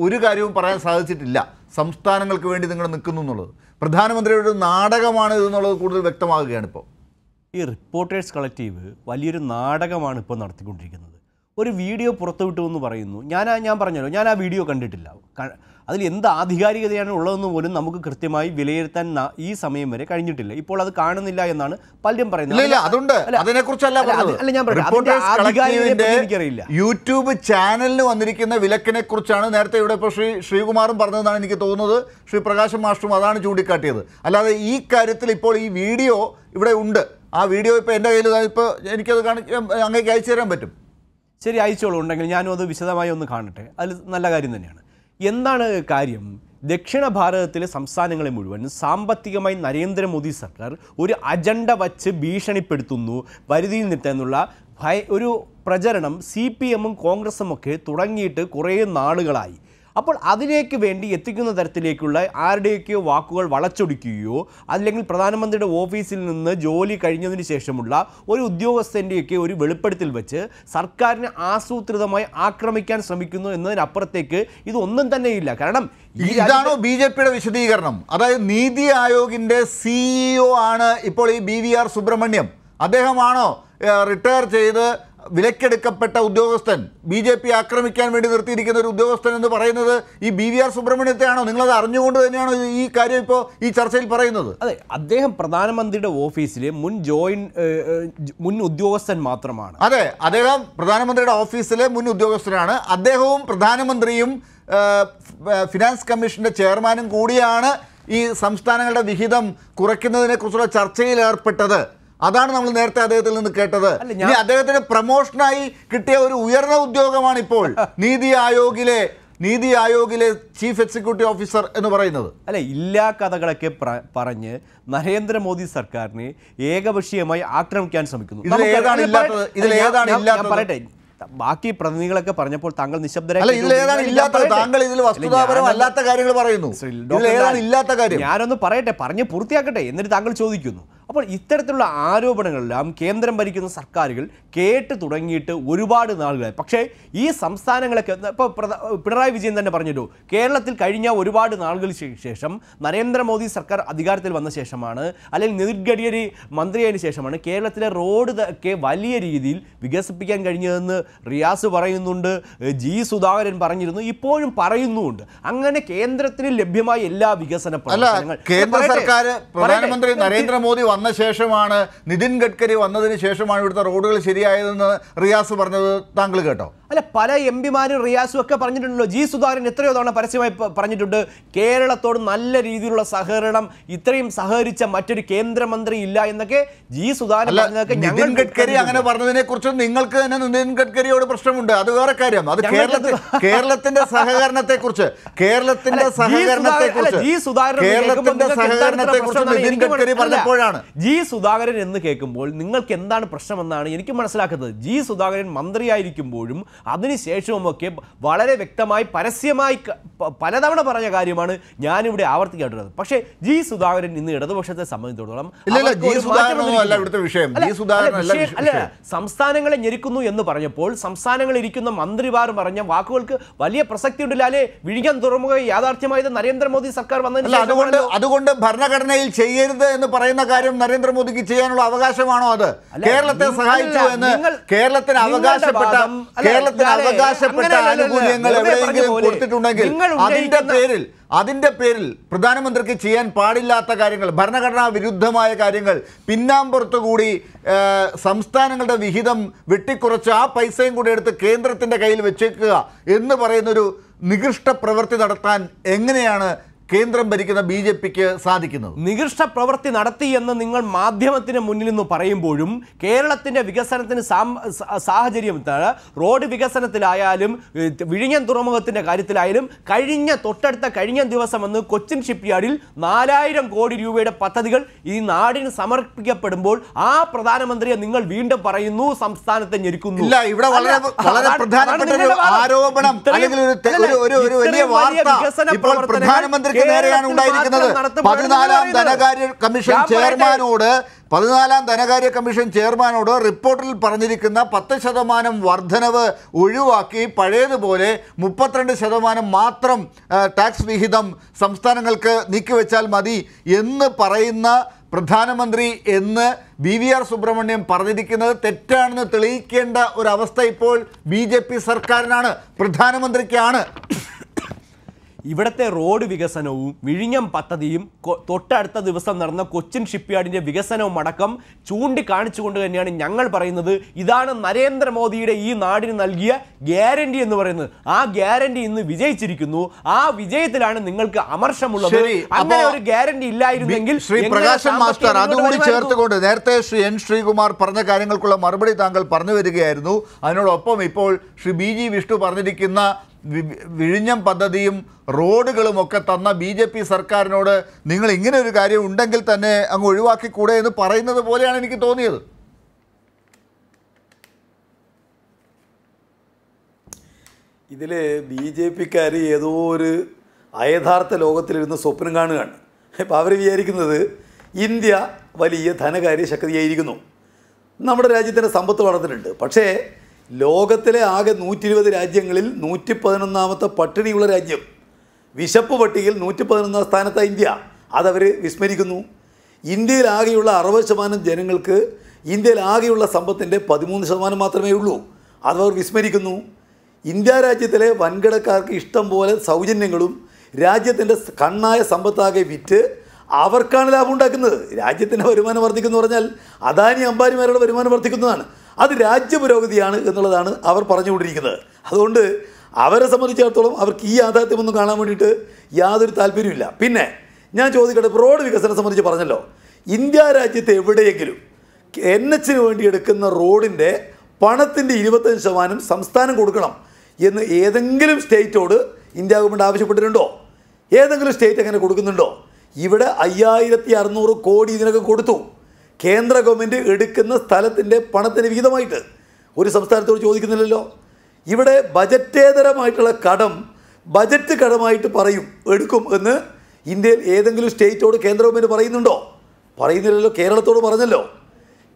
ഒരു കാര്യവും പറയാൻ സാധിച്ചിട്ടില്ല സംസ്ഥാനങ്ങൾക്ക് വേണ്ടി നിങ്ങൾ നിൽക്കുന്നു എന്നുള്ളത് പ്രധാനമന്ത്രിയുടെ നാടകമാണ് ഇതെന്നുള്ളത് കൂടുതൽ വ്യക്തമാകുകയാണ് ഇപ്പോൾ ഈ റിപ്പോർട്ടേഴ്സ് കളക്റ്റീവ് വലിയൊരു നാടകമാണ് ഇപ്പോൾ നടത്തിക്കൊണ്ടിരിക്കുന്നത് ഒരു വീഡിയോ പുറത്തുവിട്ടു എന്ന് പറയുന്നു ഞാൻ ഞാൻ പറഞ്ഞല്ലോ ഞാൻ ആ വീഡിയോ കണ്ടിട്ടില്ല അതിൽ എന്ത് ആധികാരികതയാണ് ഉള്ളതെന്ന് പോലും നമുക്ക് കൃത്യമായി വിലയിരുത്താൻ ഈ സമയം വരെ കഴിഞ്ഞിട്ടില്ല ഇപ്പോൾ അത് കാണുന്നില്ല എന്നാണ് പലരും പറയുന്നത് അല്ല ഞാൻ എനിക്കറിയില്ല യൂട്യൂബ് ചാനലിന് വന്നിരിക്കുന്ന വിലക്കിനെ കുറിച്ചാണ് നേരത്തെ ഇവിടെ ഇപ്പോൾ ശ്രീ ശ്രീകുമാറും പറഞ്ഞതെന്നാണ് എനിക്ക് തോന്നുന്നത് ശ്രീ പ്രകാശം മാസ്റ്ററും അതാണ് ചൂണ്ടിക്കാട്ടിയത് അല്ലാതെ ഈ കാര്യത്തിൽ ഇപ്പോൾ ഈ വീഡിയോ ഇവിടെ ഉണ്ട് ആ വീഡിയോ ഇപ്പോൾ എൻ്റെ കയ്യിൽ ഇപ്പോൾ എനിക്കത് കാണിക്കാൻ അങ്ങേക്ക് അയച്ചു തരാൻ പറ്റും ശരി അയച്ചോളൂ ഉണ്ടെങ്കിൽ ഞാനും അത് വിശദമായി ഒന്ന് കാണട്ടെ അത് നല്ല കാര്യം തന്നെയാണ് എന്താണ് കാര്യം ദക്ഷിണ ഭാരതത്തിലെ സംസ്ഥാനങ്ങളെ മുഴുവൻ സാമ്പത്തികമായി നരേന്ദ്രമോദി സർക്കാർ ഒരു അജണ്ട വച്ച് ഭീഷണിപ്പെടുത്തുന്നു പരിധിയിൽ നിർത്താനുള്ള ഭയ ഒരു പ്രചരണം സി പി എമ്മും കോൺഗ്രസും ഒക്കെ തുടങ്ങിയിട്ട് കുറേ നാളുകളായി അപ്പോൾ അതിലേക്ക് വേണ്ടി എത്തിക്കുന്ന തരത്തിലേക്കുള്ള ആരുടെയൊക്കെയോ വാക്കുകൾ വളച്ചൊടിക്കുകയോ അല്ലെങ്കിൽ പ്രധാനമന്ത്രിയുടെ ഓഫീസിൽ നിന്ന് ജോലി കഴിഞ്ഞതിന് ശേഷമുള്ള ഒരു ഉദ്യോഗസ്ഥൻ്റെയൊക്കെ ഒരു വെളിപ്പെടുത്തൽ വെച്ച് സർക്കാരിനെ ആസൂത്രിതമായി ആക്രമിക്കാൻ ശ്രമിക്കുന്നു എന്നതിനപ്പുറത്തേക്ക് ഇതൊന്നും തന്നെയില്ല കാരണം ഇതാണോ ബി ജെ പിയുടെ വിശദീകരണം അതായത് നീതി ആയോഗിൻ്റെ സിഇഒ e ആണ് ഇപ്പോൾ ഈ ബി വി ആർ സുബ്രഹ്മണ്യം അദ്ദേഹമാണോ റിട്ടയർ ചെയ്ത് വിലക്കെടുക്കപ്പെട്ട ഉദ്യോഗസ്ഥൻ ബി ജെ പി ആക്രമിക്കാൻ വേണ്ടി നിർത്തിയിരിക്കുന്ന ഒരു ഉദ്യോഗസ്ഥൻ എന്ന് പറയുന്നത് ഈ ബി വി ആർ സുബ്രഹ്മണ്യത്തെയാണോ നിങ്ങളത് അറിഞ്ഞുകൊണ്ട് തന്നെയാണോ ഈ കാര്യം ഇപ്പോൾ ഈ ചർച്ചയിൽ പറയുന്നത് അതെ അദ്ദേഹം പ്രധാനമന്ത്രിയുടെ ഓഫീസിൽ മുൻ ജോയിൻ മുൻ ഉദ്യോഗസ്ഥൻ മാത്രമാണ് അതെ അദ്ദേഹം പ്രധാനമന്ത്രിയുടെ ഓഫീസിലെ മുൻ ഉദ്യോഗസ്ഥനാണ് അദ്ദേഹവും പ്രധാനമന്ത്രിയും ഫിനാൻസ് കമ്മീഷൻ്റെ ചെയർമാനും കൂടിയാണ് ഈ സംസ്ഥാനങ്ങളുടെ വിഹിതം കുറയ്ക്കുന്നതിനെക്കുറിച്ചുള്ള ചർച്ചയിൽ ഏർപ്പെട്ടത് അതാണ് നമ്മൾ നേരത്തെ അദ്ദേഹത്തിൽ നിന്ന് കേട്ടത് ഇനി അദ്ദേഹത്തിന് പ്രമോഷനായി കിട്ടിയ ഒരു ഉയർന്ന ഉദ്യോഗമാണ് ഇപ്പോൾ (laughs) നീതി ആയോഗിലെ നീതി ആയോഗിലെ ചീഫ് എക്സിക്യൂട്ടീവ് ഓഫീസർ എന്ന് പറയുന്നത് അല്ല ഇല്ലാ കഥകളൊക്കെ പറഞ്ഞ് നരേന്ദ്രമോദി സർക്കാരിനെ ഏകപക്ഷീയമായി ആക്രമിക്കാൻ ശ്രമിക്കുന്നു പറയട്ടെ ബാക്കി പ്രതിനിധികളൊക്കെ പറഞ്ഞപ്പോൾ താങ്കൾ നിശബ്ദരായി ഞാനൊന്ന് പറയട്ടെ പറഞ്ഞ് പൂർത്തിയാക്കട്ടെ എന്നിട്ട് താങ്കൾ ചോദിക്കുന്നു അപ്പോൾ ഇത്തരത്തിലുള്ള ആരോപണങ്ങളെല്ലാം കേന്ദ്രം ഭരിക്കുന്ന സർക്കാരുകൾ കേട്ട് തുടങ്ങിയിട്ട് ഒരുപാട് നാളുകളായി പക്ഷേ ഈ സംസ്ഥാനങ്ങളൊക്കെ ഇപ്പോൾ പിണറായി വിജയൻ തന്നെ പറഞ്ഞിട്ടു കേരളത്തിൽ കഴിഞ്ഞ ഒരുപാട് നാളുകൾ ശേഷം നരേന്ദ്രമോദി സർക്കാർ അധികാരത്തിൽ വന്ന ശേഷമാണ് അല്ലെങ്കിൽ നിതിൻ ഗഡ്കരി മന്ത്രിയായതിനു ശേഷമാണ് കേരളത്തിലെ റോഡ് ഒക്കെ വലിയ രീതിയിൽ വികസിപ്പിക്കാൻ കഴിഞ്ഞതെന്ന് റിയാസ് പറയുന്നുണ്ട് ജി സുധാകരൻ പറഞ്ഞിരുന്നു ഇപ്പോഴും പറയുന്നുമുണ്ട് അങ്ങനെ കേന്ദ്രത്തിന് ലഭ്യമായ എല്ലാ വികസന പ്രവർത്തനങ്ങൾ കേന്ദ്ര സർക്കാർ പ്രധാനമന്ത്രി നരേന്ദ്രമോദി വന്ന ശേഷമാണ് നിതിൻ ഗഡ്കരി വന്നതിന് ശേഷമാണ് ഇവിടുത്തെ റോഡുകൾ ശരിയായതെന്ന് റിയാസ് പറഞ്ഞത് താങ്കൾ കേട്ടോ അല്ല പല എം പിമാരും റിയാസും ഒക്കെ പറഞ്ഞിട്ടുണ്ടല്ലോ ജി സുധാകരൻ എത്രയോ തവണ പരസ്യമായി പറഞ്ഞിട്ടുണ്ട് കേരളത്തോട് നല്ല രീതിയിലുള്ള സഹകരണം ഇത്രയും സഹകരിച്ച മറ്റൊരു കേന്ദ്രമന്ത്രി ഇല്ല എന്നൊക്കെ ജി സുധാകരൻ നിതിൻ ഗഡ്കരി അങ്ങനെ പറഞ്ഞതിനെ കുറിച്ച് നിങ്ങൾക്ക് തന്നെ നിതിൻ ഗഡ്കരിയോട് പ്രശ്നമുണ്ട് അത് വേറെ കാര്യം അത് കേരളത്തിൽ (laughs) കേരളത്തിന്റെ സഹകരണത്തെ കുറിച്ച് കേരളത്തിന്റെ സഹകരണത്തെ കുറിച്ച് കേരളത്തിന്റെ സഹകരണത്തെ കുറിച്ച് നിതിൻ ഗഡ്കരി പറഞ്ഞപ്പോഴാണ് ജി സുധാകരൻ എന്ന് കേൾക്കുമ്പോൾ നിങ്ങൾക്ക് എന്താണ് പ്രശ്നമെന്നാണ് എനിക്ക് മനസ്സിലാക്കുന്നത് ജി സുധാകരൻ മന്ത്രിയായിരിക്കുമ്പോഴും അതിനുശേഷവുമൊക്കെ വളരെ വ്യക്തമായി പരസ്യമായി പലതവണ പറഞ്ഞ കാര്യമാണ് ഞാനിവിടെ ആവർത്തിക്കാട്ടുള്ളത് പക്ഷേ ജി സുധാകരൻ ഇന്ന് ഇടതുപക്ഷത്തെ സംബന്ധിച്ചിടത്തോളം അല്ല സംസ്ഥാനങ്ങളെ ഞെരുക്കുന്നു എന്ന് പറഞ്ഞപ്പോൾ സംസ്ഥാനങ്ങളിൽ ഇരിക്കുന്ന മന്ത്രിമാർ പറഞ്ഞ വാക്കുകൾക്ക് വലിയ പ്രസക്തി ഉണ്ടല്ല അല്ലെ വിഴിഞ്ഞം തുറമുഖ യാഥാർത്ഥ്യമായത് നരേന്ദ്രമോദി സർക്കാർ വന്നതിന് അതുകൊണ്ട് ഭരണഘടനയിൽ ചെയ്യരുത് എന്ന് പറയുന്ന കാര്യം നരേന്ദ്രമോദിക്ക് ചെയ്യാനുള്ള അവകാശമാണോ അത് കേരളത്തെ സഹായിച്ചു എന്ന് കേരളത്തിന് അവകാശപ്പെട്ട കേരളത്തിന് അവകാശപ്പെട്ട ആനുകൂല്യങ്ങൾ എവിടെയെങ്കിലും കൊടുത്തിട്ടുണ്ടെങ്കിൽ അതിന്റെ പേരിൽ അതിന്റെ പേരിൽ പ്രധാനമന്ത്രിക്ക് ചെയ്യാൻ പാടില്ലാത്ത കാര്യങ്ങൾ ഭരണഘടനാ വിരുദ്ധമായ കാര്യങ്ങൾ പിന്നാമ്പുറത്തുകൂടി സംസ്ഥാനങ്ങളുടെ വിഹിതം വെട്ടിക്കുറച്ച് ആ പൈസയും കൂടി എടുത്ത് കേന്ദ്രത്തിൻ്റെ കയ്യിൽ വെച്ചേക്കുക എന്ന് പറയുന്നൊരു നികൃഷ്ട പ്രവൃത്തി നടത്താൻ എങ്ങനെയാണ് കേന്ദ്രം ഭരിക്കുന്ന ബി ജെ പിക്ക് സാധിക്കുന്നത് നികൃഷ്ട പ്രവൃത്തി നടത്തി എന്ന് നിങ്ങൾ മാധ്യമത്തിന് മുന്നിൽ നിന്ന് പറയുമ്പോഴും കേരളത്തിന്റെ വികസനത്തിന് സാഹചര്യം റോഡ് വികസനത്തിലായാലും വിഴിഞ്ഞം തുറമുഖത്തിന്റെ കാര്യത്തിലായാലും കഴിഞ്ഞ തൊട്ടടുത്ത കഴിഞ്ഞ ദിവസം വന്ന് കൊച്ചിൻ ഷിപ്പ്യാർഡിൽ നാലായിരം കോടി രൂപയുടെ പദ്ധതികൾ ഈ നാടിന് സമർപ്പിക്കപ്പെടുമ്പോൾ ആ പ്രധാനമന്ത്രിയെ നിങ്ങൾ വീണ്ടും പറയുന്നു സംസ്ഥാനത്തെ ഞെരുക്കുന്നു ഇല്ല ഇവിടെ വളരെ വളരെ പ്രധാനപ്പെട്ട ഒരു ആരോപണം അല്ലെങ്കിൽ ഒരു ഒരു വലിയ വാർത്ത പ്രധാനമന്ത്രി പോക്ക് നേരെയാണ് ഉണ്ടായിരിക്കുന്നത് പതിനാലാം ധനകാര്യ കമ്മീഷൻ ചെയർമാനോട് പതിനാലാം ധനകാര്യ കമ്മീഷൻ ചെയർമാനോട് റിപ്പോർട്ടിൽ പറഞ്ഞിരിക്കുന്ന പത്ത് ശതമാനം വർധനവ് ഒഴിവാക്കി പഴയതുപോലെ മുപ്പത്തിരണ്ട് ശതമാനം മാത്രം ടാക്സ് വിഹിതം സംസ്ഥാനങ്ങൾക്ക് നീക്കിവെച്ചാൽ മതി എന്ന് പറയുന്ന പ്രധാനമന്ത്രി എന്ന് ബി വി ആർ സുബ്രഹ്മണ്യം പറഞ്ഞിരിക്കുന്നത് തെറ്റാണെന്ന് തെളിയിക്കേണ്ട ഒരവസ്ഥ ഇപ്പോൾ ബി സർക്കാരിനാണ് പ്രധാനമന്ത്രിക്കാണ് ഇവിടുത്തെ റോഡ് വികസനവും വിഴിഞ്ഞം പദ്ധതിയും തൊട്ടടുത്ത ദിവസം നടന്ന കൊച്ചിൻ ഷിപ്പ്യാർഡിൻ്റെ വികസനവും അടക്കം ചൂണ്ടിക്കാണിച്ചുകൊണ്ട് തന്നെയാണ് ഞങ്ങൾ പറയുന്നത് ഇതാണ് നരേന്ദ്രമോദിയുടെ ഈ നാടിന് നൽകിയ ഗ്യാരണ്ടി എന്ന് പറയുന്നത് ആ ഗ്യാരണ്ടി ഇന്ന് വിജയിച്ചിരിക്കുന്നു ആ വിജയത്തിലാണ് നിങ്ങൾക്ക് അമർഷമുള്ളത് അങ്ങനെ ഒരു ഗ്യാരണ്ടി ഇല്ലായിരുന്നെങ്കിൽ ശ്രീ പ്രകാശൻ മാസ്റ്റർ അതുകൂടി ചേർത്തുകൊണ്ട് നേരത്തെ ശ്രീ എൻ ശ്രീകുമാർ പറഞ്ഞ കാര്യങ്ങൾക്കുള്ള മറുപടി താങ്കൾ പറഞ്ഞു വരികയായിരുന്നു അതിനോടൊപ്പം ഇപ്പോൾ ശ്രീ ബി ജി വിഷ്ണു പറഞ്ഞിരിക്കുന്ന വിഴിഞ്ഞം പദ്ധതിയും റോഡുകളുമൊക്കെ തന്ന ബി ജെ പി സർക്കാരിനോട് നിങ്ങൾ ഇങ്ങനെ ഒരു കാര്യം ഉണ്ടെങ്കിൽ തന്നെ അങ്ങ് ഒഴിവാക്കിക്കൂടെ എന്ന് പറയുന്നത് പോലെയാണ് എനിക്ക് തോന്നിയത് ഇതിൽ ബി ജെ പിക്കാർ ഏതോ ഒരു അയഥാർത്ഥ ലോകത്തിലിരുന്ന് സ്വപ്നം കാണുകയാണ് അപ്പോൾ അവർ വിചാരിക്കുന്നത് ഇന്ത്യ വലിയ ധനകാര്യ ശക്തിയായിരിക്കുന്നു നമ്മുടെ രാജ്യത്തിൻ്റെ സമ്പത്ത് വളർന്നിട്ടുണ്ട് പക്ഷേ ലോകത്തിലെ ആകെ നൂറ്റി ഇരുപത് രാജ്യങ്ങളിൽ നൂറ്റി പതിനൊന്നാമത്തെ പട്ടിണിയുള്ള രാജ്യം വിശപ്പ് പട്ടികയിൽ നൂറ്റി പതിനൊന്നാം സ്ഥാനത്ത് ഇന്ത്യ അതവർ വിസ്മരിക്കുന്നു ഇന്ത്യയിലാകെയുള്ള അറുപത് ശതമാനം ജനങ്ങൾക്ക് ഇന്ത്യയിലാകെയുള്ള സമ്പത്തിൻ്റെ പതിമൂന്ന് ശതമാനം മാത്രമേ ഉള്ളൂ അതവർ വിസ്മരിക്കുന്നു ഇന്ത്യ രാജ്യത്തിലെ വൻകിടക്കാർക്ക് ഇഷ്ടം പോലെ സൗജന്യങ്ങളും രാജ്യത്തിൻ്റെ കണ്ണായ സമ്പത്താകെ വിറ്റ് അവർക്കാണ് ലാഭം ഉണ്ടാക്കുന്നത് രാജ്യത്തിൻ്റെ വരുമാനം വർദ്ധിക്കുന്നു പറഞ്ഞാൽ അദാനി അംബാനിമാരുടെ വരുമാനം വർദ്ധിക്കുന്നതാണ് അത് രാജ്യപുരോഗതിയാണ് എന്നുള്ളതാണ് അവർ പറഞ്ഞുകൊണ്ടിരിക്കുന്നത് അതുകൊണ്ട് അവരെ സംബന്ധിച്ചിടത്തോളം അവർക്ക് ഈ യാഥാർത്ഥ്യമൊന്നും കാണാൻ വേണ്ടിയിട്ട് യാതൊരു താല്പര്യമില്ല പിന്നെ ഞാൻ ചോദിക്കട്ടെ റോഡ് വികസനം സംബന്ധിച്ച് പറഞ്ഞല്ലോ ഇന്ത്യ രാജ്യത്തെ എവിടെയെങ്കിലും എൻ എച്ചിന് വേണ്ടി എടുക്കുന്ന റോഡിൻ്റെ പണത്തിൻ്റെ ഇരുപത്തഞ്ച് ശതമാനം സംസ്ഥാനം കൊടുക്കണം എന്ന് ഏതെങ്കിലും സ്റ്റേറ്റോട് ഇന്ത്യ ഗവൺമെൻറ് ആവശ്യപ്പെട്ടിട്ടുണ്ടോ ഏതെങ്കിലും സ്റ്റേറ്റ് അങ്ങനെ കൊടുക്കുന്നുണ്ടോ ഇവിടെ അയ്യായിരത്തി അറുന്നൂറ് കോടി ഇതിനൊക്കെ കൊടുത്തു കേന്ദ്ര ഗവൺമെൻറ് എടുക്കുന്ന സ്ഥലത്തിൻ്റെ പണത്തിന് വിഹിതമായിട്ട് ഒരു സംസ്ഥാനത്തോട് ചോദിക്കുന്നില്ലല്ലോ ഇവിടെ ബജറ്റേതരമായിട്ടുള്ള കടം ബജറ്റ് കടമായിട്ട് പറയും എടുക്കും എന്ന് ഇന്ത്യയിൽ ഏതെങ്കിലും സ്റ്റേറ്റോട് കേന്ദ്ര ഗവൺമെൻറ് പറയുന്നുണ്ടോ പറയുന്നില്ലല്ലോ കേരളത്തോട് പറഞ്ഞല്ലോ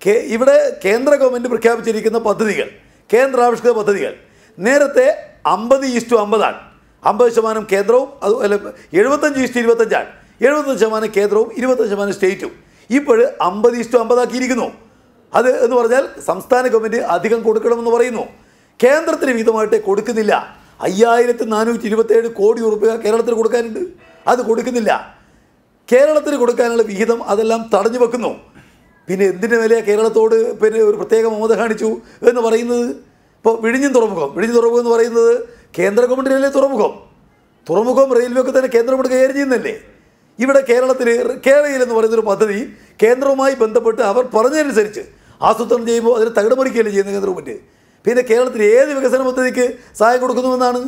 കേ ഇവിടെ കേന്ദ്ര ഗവൺമെൻറ് പ്രഖ്യാപിച്ചിരിക്കുന്ന പദ്ധതികൾ കേന്ദ്രാവിഷ്കൃത പദ്ധതികൾ നേരത്തെ അമ്പത് ഈസ്റ്റു അമ്പതാണ് അമ്പത് ശതമാനം കേന്ദ്രവും അതുപോലെ അല്ല എഴുപത്തഞ്ച് ഈസ്റ്റ് ഇരുപത്തഞ്ചാണ് എഴുപത്തഞ്ച് ശതമാനം കേന്ദ്രവും ഇരുപത്തഞ്ച് ശതമാനം സ്റ്റേറ്റും ഇപ്പോൾ അമ്പത് ഇഷ്ടം അമ്പതാക്കിയിരിക്കുന്നു അത് എന്ന് പറഞ്ഞാൽ സംസ്ഥാന ഗവൺമെൻറ് അധികം കൊടുക്കണമെന്ന് പറയുന്നു കേന്ദ്രത്തിന് വിഹിതമായിട്ട് കൊടുക്കുന്നില്ല അയ്യായിരത്തി നാനൂറ്റി ഇരുപത്തേഴ് കോടി ഉറുപ്പ്യ കേരളത്തിന് കൊടുക്കാനുണ്ട് അത് കൊടുക്കുന്നില്ല കേരളത്തിന് കൊടുക്കാനുള്ള വിഹിതം അതെല്ലാം തടഞ്ഞു വെക്കുന്നു പിന്നെ എന്തിൻ്റെ വിലയാണ് കേരളത്തോട് പിന്നെ ഒരു പ്രത്യേക മമത കാണിച്ചു എന്ന് പറയുന്നത് ഇപ്പോൾ വിഴിഞ്ഞും തുറമുഖം വിഴിഞ്ഞു തുറമുഖം എന്ന് പറയുന്നത് കേന്ദ്ര ഗവൺമെൻറ്റിനല്ലേ തുറമുഖം തുറമുഖം റെയിൽവേ ഒക്കെ തന്നെ കേന്ദ്ര ഗവൺമെൻറ് കൈകാര്യം ചെയ്യുന്നല്ലേ ഇവിടെ കേരളത്തിൽ കേരളയിൽ എന്ന് പറയുന്നൊരു പദ്ധതി കേന്ദ്രവുമായി ബന്ധപ്പെട്ട് അവർ പറഞ്ഞതനുസരിച്ച് ആസൂത്രണം ചെയ്യുമ്പോൾ അതിന് തകിടമറിക്കുകയല്ലേ ചെയ്യുന്ന കേന്ദ്ര ഗവൺമെൻറ് പിന്നെ കേരളത്തിൽ ഏത് വികസന പദ്ധതിക്ക് സഹായം കൊടുക്കുന്നുവെന്നാണ്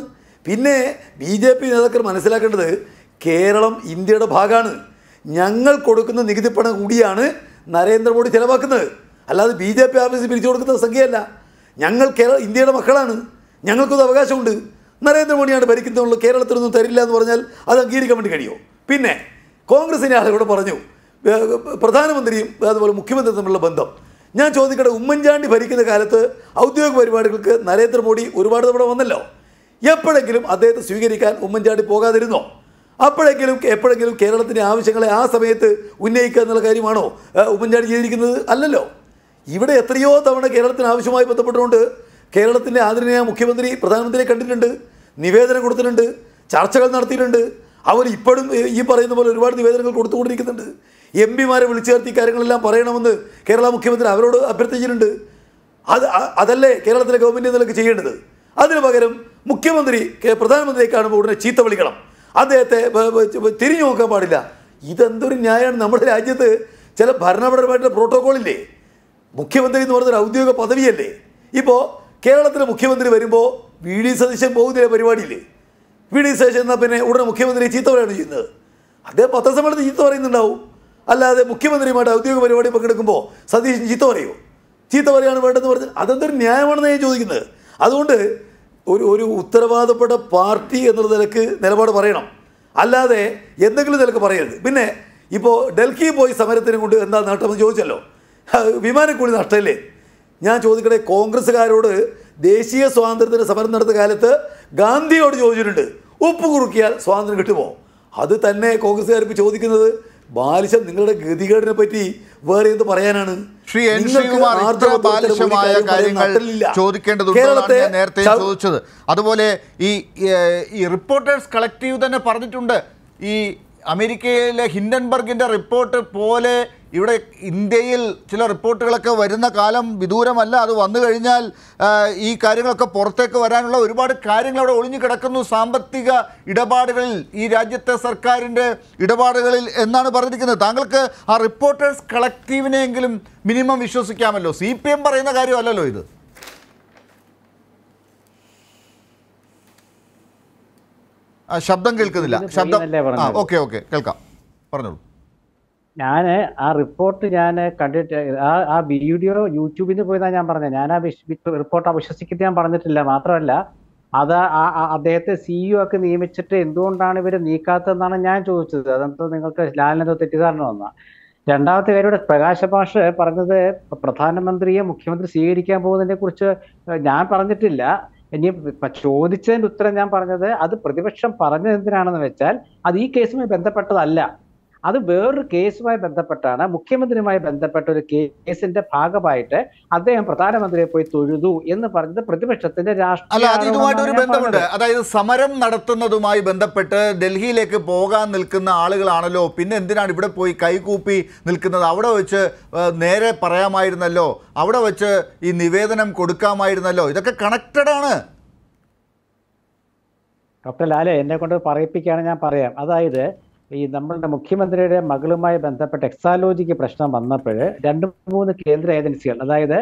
പിന്നെ ബി ജെ പി നേതാക്കൾ മനസ്സിലാക്കേണ്ടത് കേരളം ഇന്ത്യയുടെ ഭാഗമാണ് ഞങ്ങൾ കൊടുക്കുന്ന നികുതി പണം കൂടിയാണ് നരേന്ദ്രമോദി ചിലവാക്കുന്നത് അല്ലാതെ ബി ജെ പി ആർ പിരിച്ചു കൊടുക്കുന്ന സംഖ്യയല്ല ഞങ്ങൾ കേരള ഇന്ത്യയുടെ മക്കളാണ് ഞങ്ങൾക്കൊന്നും അവകാശമുണ്ട് നരേന്ദ്രമോദിയാണ് ഭരിക്കുന്നതുള്ളൂ കേരളത്തിനൊന്നും തരില്ല എന്ന് പറഞ്ഞാൽ അത് അംഗീകരിക്കാൻ വേണ്ടി കഴിയുമോ പിന്നെ കോൺഗ്രസിൻ്റെ ആളുകളോട് പറഞ്ഞു പ്രധാനമന്ത്രിയും അതുപോലെ മുഖ്യമന്ത്രിയും തമ്മിലുള്ള ബന്ധം ഞാൻ ചോദിക്കട്ടെ ഉമ്മൻചാണ്ടി ഭരിക്കുന്ന കാലത്ത് ഔദ്യോഗിക പരിപാടികൾക്ക് നരേന്ദ്രമോദി ഒരുപാട് തവണ വന്നല്ലോ എപ്പോഴെങ്കിലും അദ്ദേഹത്തെ സ്വീകരിക്കാൻ ഉമ്മൻചാണ്ടി പോകാതിരുന്നോ അപ്പോഴെങ്കിലും എപ്പോഴെങ്കിലും കേരളത്തിൻ്റെ ആവശ്യങ്ങളെ ആ സമയത്ത് ഉന്നയിക്കുക എന്നുള്ള കാര്യമാണോ ഉമ്മൻചാണ്ടി ചെയ്തിരിക്കുന്നത് അല്ലല്ലോ ഇവിടെ എത്രയോ തവണ കേരളത്തിന് ആവശ്യമായി ബന്ധപ്പെട്ടുകൊണ്ട് കേരളത്തിൻ്റെ ആദരണീയ മുഖ്യമന്ത്രി പ്രധാനമന്ത്രിയെ കണ്ടിട്ടുണ്ട് നിവേദനം കൊടുത്തിട്ടുണ്ട് ചർച്ചകൾ നടത്തിയിട്ടുണ്ട് അവർ ഇപ്പോഴും ഈ പറയുന്ന പോലെ ഒരുപാട് നിവേദനങ്ങൾ കൊടുത്തുകൊണ്ടിരിക്കുന്നുണ്ട് എം പിമാരെ വിളിച്ചു ചേർത്തി കാര്യങ്ങളെല്ലാം പറയണമെന്ന് കേരള മുഖ്യമന്ത്രി അവരോട് അഭ്യർത്ഥിച്ചിട്ടുണ്ട് അത് അതല്ലേ കേരളത്തിലെ ഗവൺമെൻറ് നിലക്ക് ചെയ്യേണ്ടത് അതിനു പകരം മുഖ്യമന്ത്രി പ്രധാനമന്ത്രിയെ കാണുമ്പോൾ ഉടനെ ചീത്ത വിളിക്കണം അദ്ദേഹത്തെ തിരിഞ്ഞു നോക്കാൻ പാടില്ല ഇതെന്തൊരു ന്യായമാണ് നമ്മുടെ രാജ്യത്ത് ചില ഭരണപരമായിട്ടുള്ള പ്രോട്ടോകോളില്ലേ മുഖ്യമന്ത്രി എന്ന് പറഞ്ഞൊരു ഔദ്യോഗിക പദവിയല്ലേ ഇപ്പോൾ കേരളത്തിലെ മുഖ്യമന്ത്രി വരുമ്പോൾ വി ഡി സതീശൻ പോകുന്നില്ല പരിപാടിയില്ലേ വി ഡി എന്നാൽ പിന്നെ ഉടനെ മുഖ്യമന്ത്രി ചീത്ത പറയാണ് ചെയ്യുന്നത് അദ്ദേഹം പത്രസമ്മേളനത്തിൽ ചീത്ത പറയുന്നുണ്ടാവും അല്ലാതെ മുഖ്യമന്ത്രിയുമായിട്ട് ഔദ്യോഗിക പരിപാടി പങ്കെടുക്കുമ്പോൾ സതീശൻ ചീത്ത പറയുമോ ചീത്ത പറയാണ് വേണ്ടതെന്ന് പറഞ്ഞാൽ അതെന്തൊരു ന്യായമാണെന്ന് ഞാൻ ചോദിക്കുന്നത് അതുകൊണ്ട് ഒരു ഒരു ഉത്തരവാദപ്പെട്ട പാർട്ടി എന്നുള്ള നിലക്ക് നിലപാട് പറയണം അല്ലാതെ എന്തെങ്കിലും നിലക്ക് പറയരുത് പിന്നെ ഇപ്പോൾ ഡൽഹി പോയി സമരത്തിന് കൊണ്ട് എന്താ നേട്ടമെന്ന് ചോദിച്ചല്ലോ കൂടി നഷ്ടമല്ലേ ഞാൻ ചോദിക്കട്ടെ കോൺഗ്രസ്സുകാരോട് ദേശീയ സ്വാതന്ത്ര്യത്തിന് സമരം നടത്തുന്ന കാലത്ത് ഗാന്ധിയോട് ചോദിച്ചിട്ടുണ്ട് ഉപ്പ് കുറുക്കിയാൽ സ്വാതന്ത്ര്യം കിട്ടുമോ അത് തന്നെ കോൺഗ്രസ്സുകാർ ഇപ്പോൾ ചോദിക്കുന്നത് ബാലിശ നിങ്ങളുടെ ഗതികേടിനെ പറ്റി വേറെ എന്ത് പറയാനാണ് ശ്രീ എൻ ശ്രീകുമാർ കാര്യങ്ങൾ ചോദിക്കേണ്ടതുണ്ട് നേരത്തെ ചോദിച്ചത് അതുപോലെ ഈ ഈ റിപ്പോർട്ടേഴ്സ് കളക്റ്റീവ് തന്നെ പറഞ്ഞിട്ടുണ്ട് ഈ അമേരിക്കയിലെ ഹിൻഡൻബർഗിൻ്റെ റിപ്പോർട്ട് പോലെ ഇവിടെ ഇന്ത്യയിൽ ചില റിപ്പോർട്ടുകളൊക്കെ വരുന്ന കാലം വിദൂരമല്ല അത് വന്നു കഴിഞ്ഞാൽ ഈ കാര്യങ്ങളൊക്കെ പുറത്തേക്ക് വരാനുള്ള ഒരുപാട് കാര്യങ്ങൾ അവിടെ ഒളിഞ്ഞു കിടക്കുന്നു സാമ്പത്തിക ഇടപാടുകളിൽ ഈ രാജ്യത്തെ സർക്കാരിൻ്റെ ഇടപാടുകളിൽ എന്നാണ് പറഞ്ഞിരിക്കുന്നത് താങ്കൾക്ക് ആ റിപ്പോർട്ടേഴ്സ് കളക്റ്റീവിനെയെങ്കിലും മിനിമം വിശ്വസിക്കാമല്ലോ സി പറയുന്ന കാര്യമല്ലല്ലോ ഇത് ശബ്ദം കേൾക്കുന്നില്ല ശബ്ദം ഓക്കെ ഓക്കെ കേൾക്കാം പറഞ്ഞോളൂ ഞാൻ ആ റിപ്പോർട്ട് ഞാൻ കണ്ടിട്ട് ആ ആ വീഡിയോ യൂട്യൂബിൽ നിന്ന് പോയതാണ് ഞാൻ പറഞ്ഞത് ഞാൻ ആ റിപ്പോർട്ട് അവിശ്വസിക്കുന്നത് ഞാൻ പറഞ്ഞിട്ടില്ല മാത്രമല്ല അത് അദ്ദേഹത്തെ സിഇഒ e ഒക്കെ നിയമിച്ചിട്ട് എന്തുകൊണ്ടാണ് ഇവർ നീക്കാത്തതെന്നാണ് ഞാൻ ചോദിച്ചത് അതെന്തോ നിങ്ങൾക്ക് ലാലിനെന്തോ തെറ്റിദ്ധാരണ വന്ന രണ്ടാമത്തെ കാര്യം പ്രകാശ ഭാഷ പറഞ്ഞത് പ്രധാനമന്ത്രിയെ മുഖ്യമന്ത്രി സ്വീകരിക്കാൻ പോകുന്നതിനെ കുറിച്ച് ഞാൻ പറഞ്ഞിട്ടില്ല ഇനി ചോദിച്ചതിന്റെ ഉത്തരം ഞാൻ പറഞ്ഞത് അത് പ്രതിപക്ഷം പറഞ്ഞത് എന്തിനാണെന്ന് വെച്ചാൽ അത് ഈ കേസുമായി ബന്ധപ്പെട്ടതല്ല അത് വേറൊരു കേസുമായി ബന്ധപ്പെട്ടാണ് മുഖ്യമന്ത്രിയുമായി ബന്ധപ്പെട്ട ഒരു കേസിന്റെ ഭാഗമായിട്ട് അദ്ദേഹം പ്രധാനമന്ത്രിയെ പോയി തൊഴുതു എന്ന് പറഞ്ഞത് പ്രതിപക്ഷത്തിന്റെ രാഷ്ട്രീയ അതായത് സമരം നടത്തുന്നതുമായി ബന്ധപ്പെട്ട് ഡൽഹിയിലേക്ക് പോകാൻ നിൽക്കുന്ന ആളുകളാണല്ലോ പിന്നെ എന്തിനാണ് ഇവിടെ പോയി കൈകൂപ്പി നിൽക്കുന്നത് അവിടെ വെച്ച് നേരെ പറയാമായിരുന്നല്ലോ അവിടെ വെച്ച് ഈ നിവേദനം കൊടുക്കാമായിരുന്നല്ലോ ഇതൊക്കെ കണക്റ്റഡ് ആണ് ഡോക്ടർ ലാലെ എന്നെ കൊണ്ട് പറയിപ്പിക്കുകയാണ് ഞാൻ പറയാം അതായത് ഈ നമ്മളുടെ മുഖ്യമന്ത്രിയുടെ മകളുമായി ബന്ധപ്പെട്ട എക്സാലോജിക്ക് പ്രശ്നം വന്നപ്പോൾ രണ്ട് മൂന്ന് കേന്ദ്ര ഏജൻസികൾ അതായത്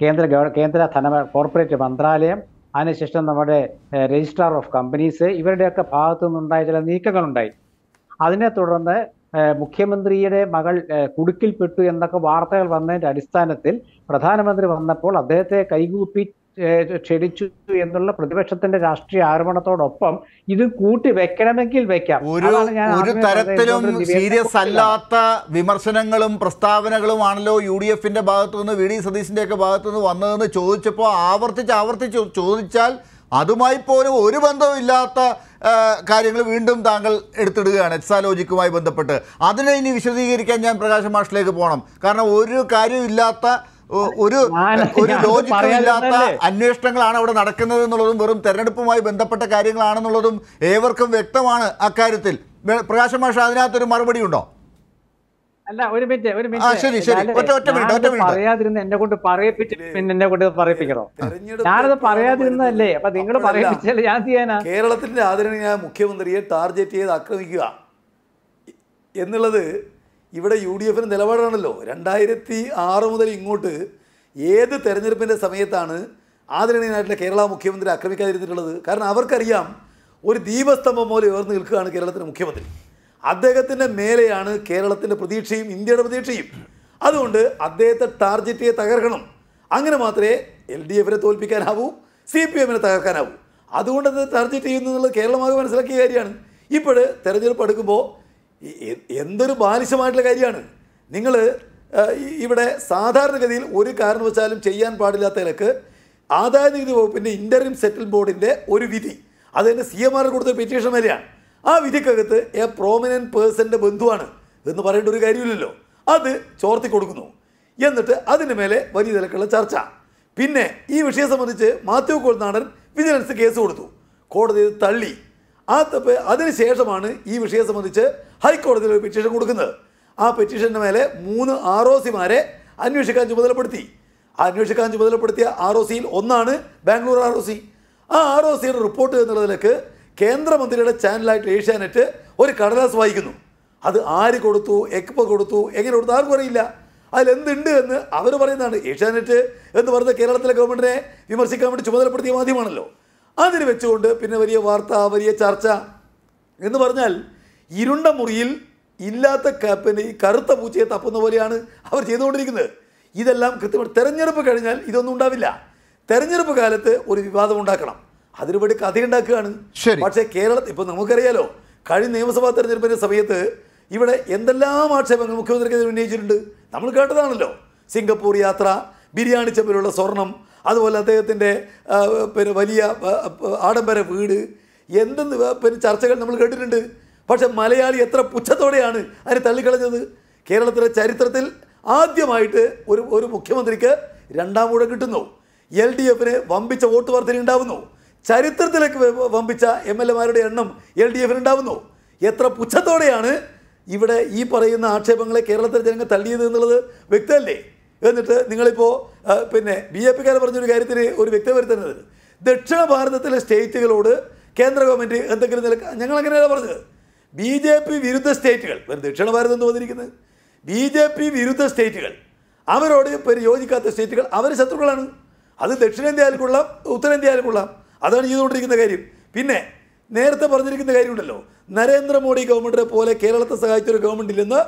കേന്ദ്ര കേന്ദ്ര ധന കോർപ്പറേറ്റ് മന്ത്രാലയം അതിനുശേഷം നമ്മുടെ രജിസ്ട്രാർ ഓഫ് കമ്പനീസ് ഇവരുടെയൊക്കെ ഭാഗത്തു നിന്നുണ്ടായ ചില നീക്കങ്ങളുണ്ടായി അതിനെ തുടർന്ന് മുഖ്യമന്ത്രിയുടെ മകൾ കുടുക്കിൽപ്പെട്ടു എന്നൊക്കെ വാർത്തകൾ വന്നതിൻ്റെ അടിസ്ഥാനത്തിൽ പ്രധാനമന്ത്രി വന്നപ്പോൾ അദ്ദേഹത്തെ കൈകൂപ്പി ക്ഷണിച്ചു എന്നുള്ള പ്രതിപക്ഷത്തിന്റെ രാഷ്ട്രീയ ആരോപണത്തോടൊപ്പം ഇത് കൂട്ടി വെക്കണമെങ്കിൽ വെക്കാം ഒരു ഒരു തരത്തിലും സീരിയസ് അല്ലാത്ത വിമർശനങ്ങളും പ്രസ്താവനകളുമാണല്ലോ യു ഡി എഫിന്റെ ഭാഗത്തു നിന്ന് വി ഡി സതീശിന്റെ ഒക്കെ ഭാഗത്തു നിന്ന് വന്നതെന്ന് ചോദിച്ചപ്പോൾ ആവർത്തിച്ച് ആവർത്തിച്ച് ചോദിച്ചാൽ അതുമായി പോലും ഒരു ബന്ധവുമില്ലാത്ത കാര്യങ്ങൾ വീണ്ടും താങ്കൾ എടുത്തിടുകയാണ് എക്സാലോജിക്കുമായി ബന്ധപ്പെട്ട് അതിനെ ഇനി വിശദീകരിക്കാൻ ഞാൻ പ്രകാശ് മാഷിലേക്ക് പോകണം കാരണം ഒരു കാര്യമില്ലാത്ത ഒരു ഒരു ലോജിക്കില്ലാത്ത അന്വേഷണങ്ങളാണ് അവിടെ നടക്കുന്നത് എന്നുള്ളതും വെറും തെരഞ്ഞെടുപ്പുമായി ബന്ധപ്പെട്ട കാര്യങ്ങളാണെന്നുള്ളതും ഏവർക്കും വ്യക്തമാണ് അക്കാര്യത്തിൽ പ്രകാശം മാഷ അതിനകത്തൊരു മറുപടി ഉണ്ടോ അല്ല ഒരു മിനിറ്റ് ഒരു മിനിറ്റ് പറയാതിരുന്ന എന്നെ കൊണ്ട് പറയിപ്പിച്ച് പിന്നെ എന്നെ കൊണ്ട് പറയിപ്പിക്കണോ ഞാനത് പറയാതിരുന്നതല്ലേ അപ്പൊ നിങ്ങൾ പറയിപ്പിച്ചാൽ ഞാൻ ചെയ്യാനാ കേരളത്തിന്റെ ആദരണീയ മുഖ്യമന്ത്രിയെ ടാർഗറ്റ് ചെയ്ത് ആക്രമിക്കുക എന്നുള്ളത് ഇവിടെ യു ഡി എഫിന് നിലപാടാണല്ലോ രണ്ടായിരത്തി ആറ് മുതൽ ഇങ്ങോട്ട് ഏത് തെരഞ്ഞെടുപ്പിൻ്റെ സമയത്താണ് ആദരണീയനായിട്ടുള്ള കേരള മുഖ്യമന്ത്രി ആക്രമിക്കാതിരുന്നിട്ടുള്ളത് കാരണം അവർക്കറിയാം ഒരു ദീപസ്തംഭം പോലെ ഉയർന്നു നിൽക്കുകയാണ് കേരളത്തിൻ്റെ മുഖ്യമന്ത്രി അദ്ദേഹത്തിൻ്റെ മേലെയാണ് കേരളത്തിൻ്റെ പ്രതീക്ഷയും ഇന്ത്യയുടെ പ്രതീക്ഷയും അതുകൊണ്ട് അദ്ദേഹത്തെ ടാർഗറ്റ് ചെയ്ത് തകർക്കണം അങ്ങനെ മാത്രമേ എൽ ഡി എഫിനെ തോൽപ്പിക്കാനാവൂ സി പി എമ്മിനെ തകർക്കാനാവൂ അതുകൊണ്ട് അത് ടാർഗറ്റ് ചെയ്യുന്നു എന്നുള്ളത് കേരളമാകെ മനസ്സിലാക്കിയ കാര്യമാണ് ഇപ്പോഴ് തെരഞ്ഞെടുപ്പ് എടുക്കുമ്പോൾ എന്തൊരു ബാലിശമായിട്ടുള്ള കാര്യമാണ് നിങ്ങൾ ഇവിടെ സാധാരണഗതിയിൽ ഒരു കാരണവശാലും ചെയ്യാൻ പാടില്ലാത്ത നിലക്ക് ആദായ നികുതി വകുപ്പിൻ്റെ ഇൻ്റർവ്യൂ സെറ്റിൽ ബോർഡിൻ്റെ ഒരു വിധി അത് തന്നെ സി എം ആർ കൊടുത്ത പെറ്റീഷൻ വരെയാണ് ആ വിധിക്കകത്ത് എ പ്രോമിനൻറ്റ് പേഴ്സൻ്റെ ബന്ധുവാണ് എന്ന് പറയേണ്ട ഒരു കാര്യമില്ലല്ലോ അത് ചോർത്തി കൊടുക്കുന്നു എന്നിട്ട് അതിന് മേലെ വലിയ നിലക്കുള്ള ചർച്ച പിന്നെ ഈ വിഷയം സംബന്ധിച്ച് മാത്യു നാടൻ വിജിലൻസ് കേസ് കൊടുത്തു കോടതി തള്ളി ആ അതിനുശേഷമാണ് ഈ വിഷയം സംബന്ധിച്ച് ഹൈക്കോടതിയിൽ ഒരു പെറ്റീഷൻ കൊടുക്കുന്നത് ആ പെറ്റീഷൻ്റെ മേലെ മൂന്ന് ആർ ഒ സിമാരെ അന്വേഷിക്കാൻ ചുമതലപ്പെടുത്തി അന്വേഷിക്കാൻ ചുമതലപ്പെടുത്തിയ ആർ ഒ സിയിൽ ഒന്നാണ് ബാംഗ്ലൂർ ആർ ഒ സി ആ ആർ ഒ സിയുടെ റിപ്പോർട്ട് എന്നുള്ളതിലേക്ക് കേന്ദ്രമന്ത്രിയുടെ ചാനലായിട്ട് ഏഷ്യാനെറ്റ് ഒരു കടലാസ് വായിക്കുന്നു അത് ആര് കൊടുത്തു എക്പ കൊടുത്തു എങ്ങനെ കൊടുത്തു ആർക്കും അറിയില്ല അതിലെന്തുണ്ട് എന്ന് അവർ പറയുന്നതാണ് ഏഷ്യാനെറ്റ് എന്ന് പറഞ്ഞ കേരളത്തിലെ ഗവൺമെൻറ്റിനെ വിമർശിക്കാൻ വേണ്ടി ചുമതലപ്പെടുത്തിയ മാധ്യമമാണല്ലോ അതിന് വെച്ചുകൊണ്ട് പിന്നെ വലിയ വാർത്ത വലിയ ചർച്ച എന്ന് പറഞ്ഞാൽ ഇരുണ്ട മുറിയിൽ ഇല്ലാത്ത പിന്നെ ഈ കറുത്ത പൂച്ചയെ തപ്പുന്ന പോലെയാണ് അവർ ചെയ്തുകൊണ്ടിരിക്കുന്നത് ഇതെല്ലാം കൃത്യമായി തെരഞ്ഞെടുപ്പ് കഴിഞ്ഞാൽ ഇതൊന്നും ഉണ്ടാവില്ല തെരഞ്ഞെടുപ്പ് കാലത്ത് ഒരു വിവാദം ഉണ്ടാക്കണം അതിനുവേണ്ടി ഉണ്ടാക്കുകയാണ് പക്ഷേ കേരളത്തിൽ ഇപ്പം നമുക്കറിയാലോ കഴിഞ്ഞ നിയമസഭാ തെരഞ്ഞെടുപ്പിൻ്റെ സമയത്ത് ഇവിടെ എന്തെല്ലാം ആക്ഷേപങ്ങൾ മുഖ്യമന്ത്രിക്ക് ഉന്നയിച്ചിട്ടുണ്ട് നമ്മൾ കേട്ടതാണല്ലോ സിംഗപ്പൂർ യാത്ര ബിരിയാണി ചെമ്പിലുള്ള സ്വർണം അതുപോലെ അദ്ദേഹത്തിൻ്റെ പിന്നെ വലിയ ആഡംബര വീട് എന്തെന്ന് പിന്നെ ചർച്ചകൾ നമ്മൾ കേട്ടിട്ടുണ്ട് പക്ഷെ മലയാളി എത്ര പുച്ഛത്തോടെയാണ് അതിനെ തള്ളിക്കളഞ്ഞത് കേരളത്തിലെ ചരിത്രത്തിൽ ആദ്യമായിട്ട് ഒരു ഒരു മുഖ്യമന്ത്രിക്ക് രണ്ടാമൂടെ കിട്ടുന്നു എൽ ഡി എഫിന് വമ്പിച്ച വോട്ട് വർധന ഉണ്ടാവുന്നു ചരിത്രത്തിലേക്ക് വമ്പിച്ച എം എൽ എമാരുടെ എണ്ണം എൽ ഡി എഫിന് ഉണ്ടാവുന്നു എത്ര പുച്ഛത്തോടെയാണ് ഇവിടെ ഈ പറയുന്ന ആക്ഷേപങ്ങളെ കേരളത്തിലെ ജനങ്ങൾ തള്ളിയത് എന്നുള്ളത് വ്യക്തമല്ലേ എന്നിട്ട് നിങ്ങളിപ്പോൾ പിന്നെ ബി ജെ പിക്കാരെ പറഞ്ഞൊരു കാര്യത്തിന് ഒരു വ്യക്തത വരുത്തുന്നത് ദക്ഷിണ ഭാരതത്തിലെ സ്റ്റേറ്റുകളോട് കേന്ദ്ര ഗവൺമെൻറ് എന്തെങ്കിലും നിലക്ക് ഞങ്ങൾ അങ്ങനെയല്ല പറഞ്ഞത് ബി ജെ പി വിരുദ്ധ സ്റ്റേറ്റുകൾ ദക്ഷിണ ഭാരതം എന്ന് വന്നിരിക്കുന്നത് ബി ജെ പി വിരുദ്ധ സ്റ്റേറ്റുകൾ അവരോട് പേര് യോജിക്കാത്ത സ്റ്റേറ്റുകൾ അവർ ശത്രുക്കളാണ് അത് ദക്ഷിണേന്ത്യയിൽ കൊള്ളാം ഉത്തരേന്ത്യയിൽ കൊള്ളാം അതാണ് ചെയ്തുകൊണ്ടിരിക്കുന്ന കാര്യം പിന്നെ നേരത്തെ പറഞ്ഞിരിക്കുന്ന കാര്യമുണ്ടല്ലോ നരേന്ദ്രമോദി ഗവൺമെൻറ്റിനെ പോലെ കേരളത്തെ സഹായിച്ചൊരു ഗവൺമെൻറ് ഇല്ലെന്ന്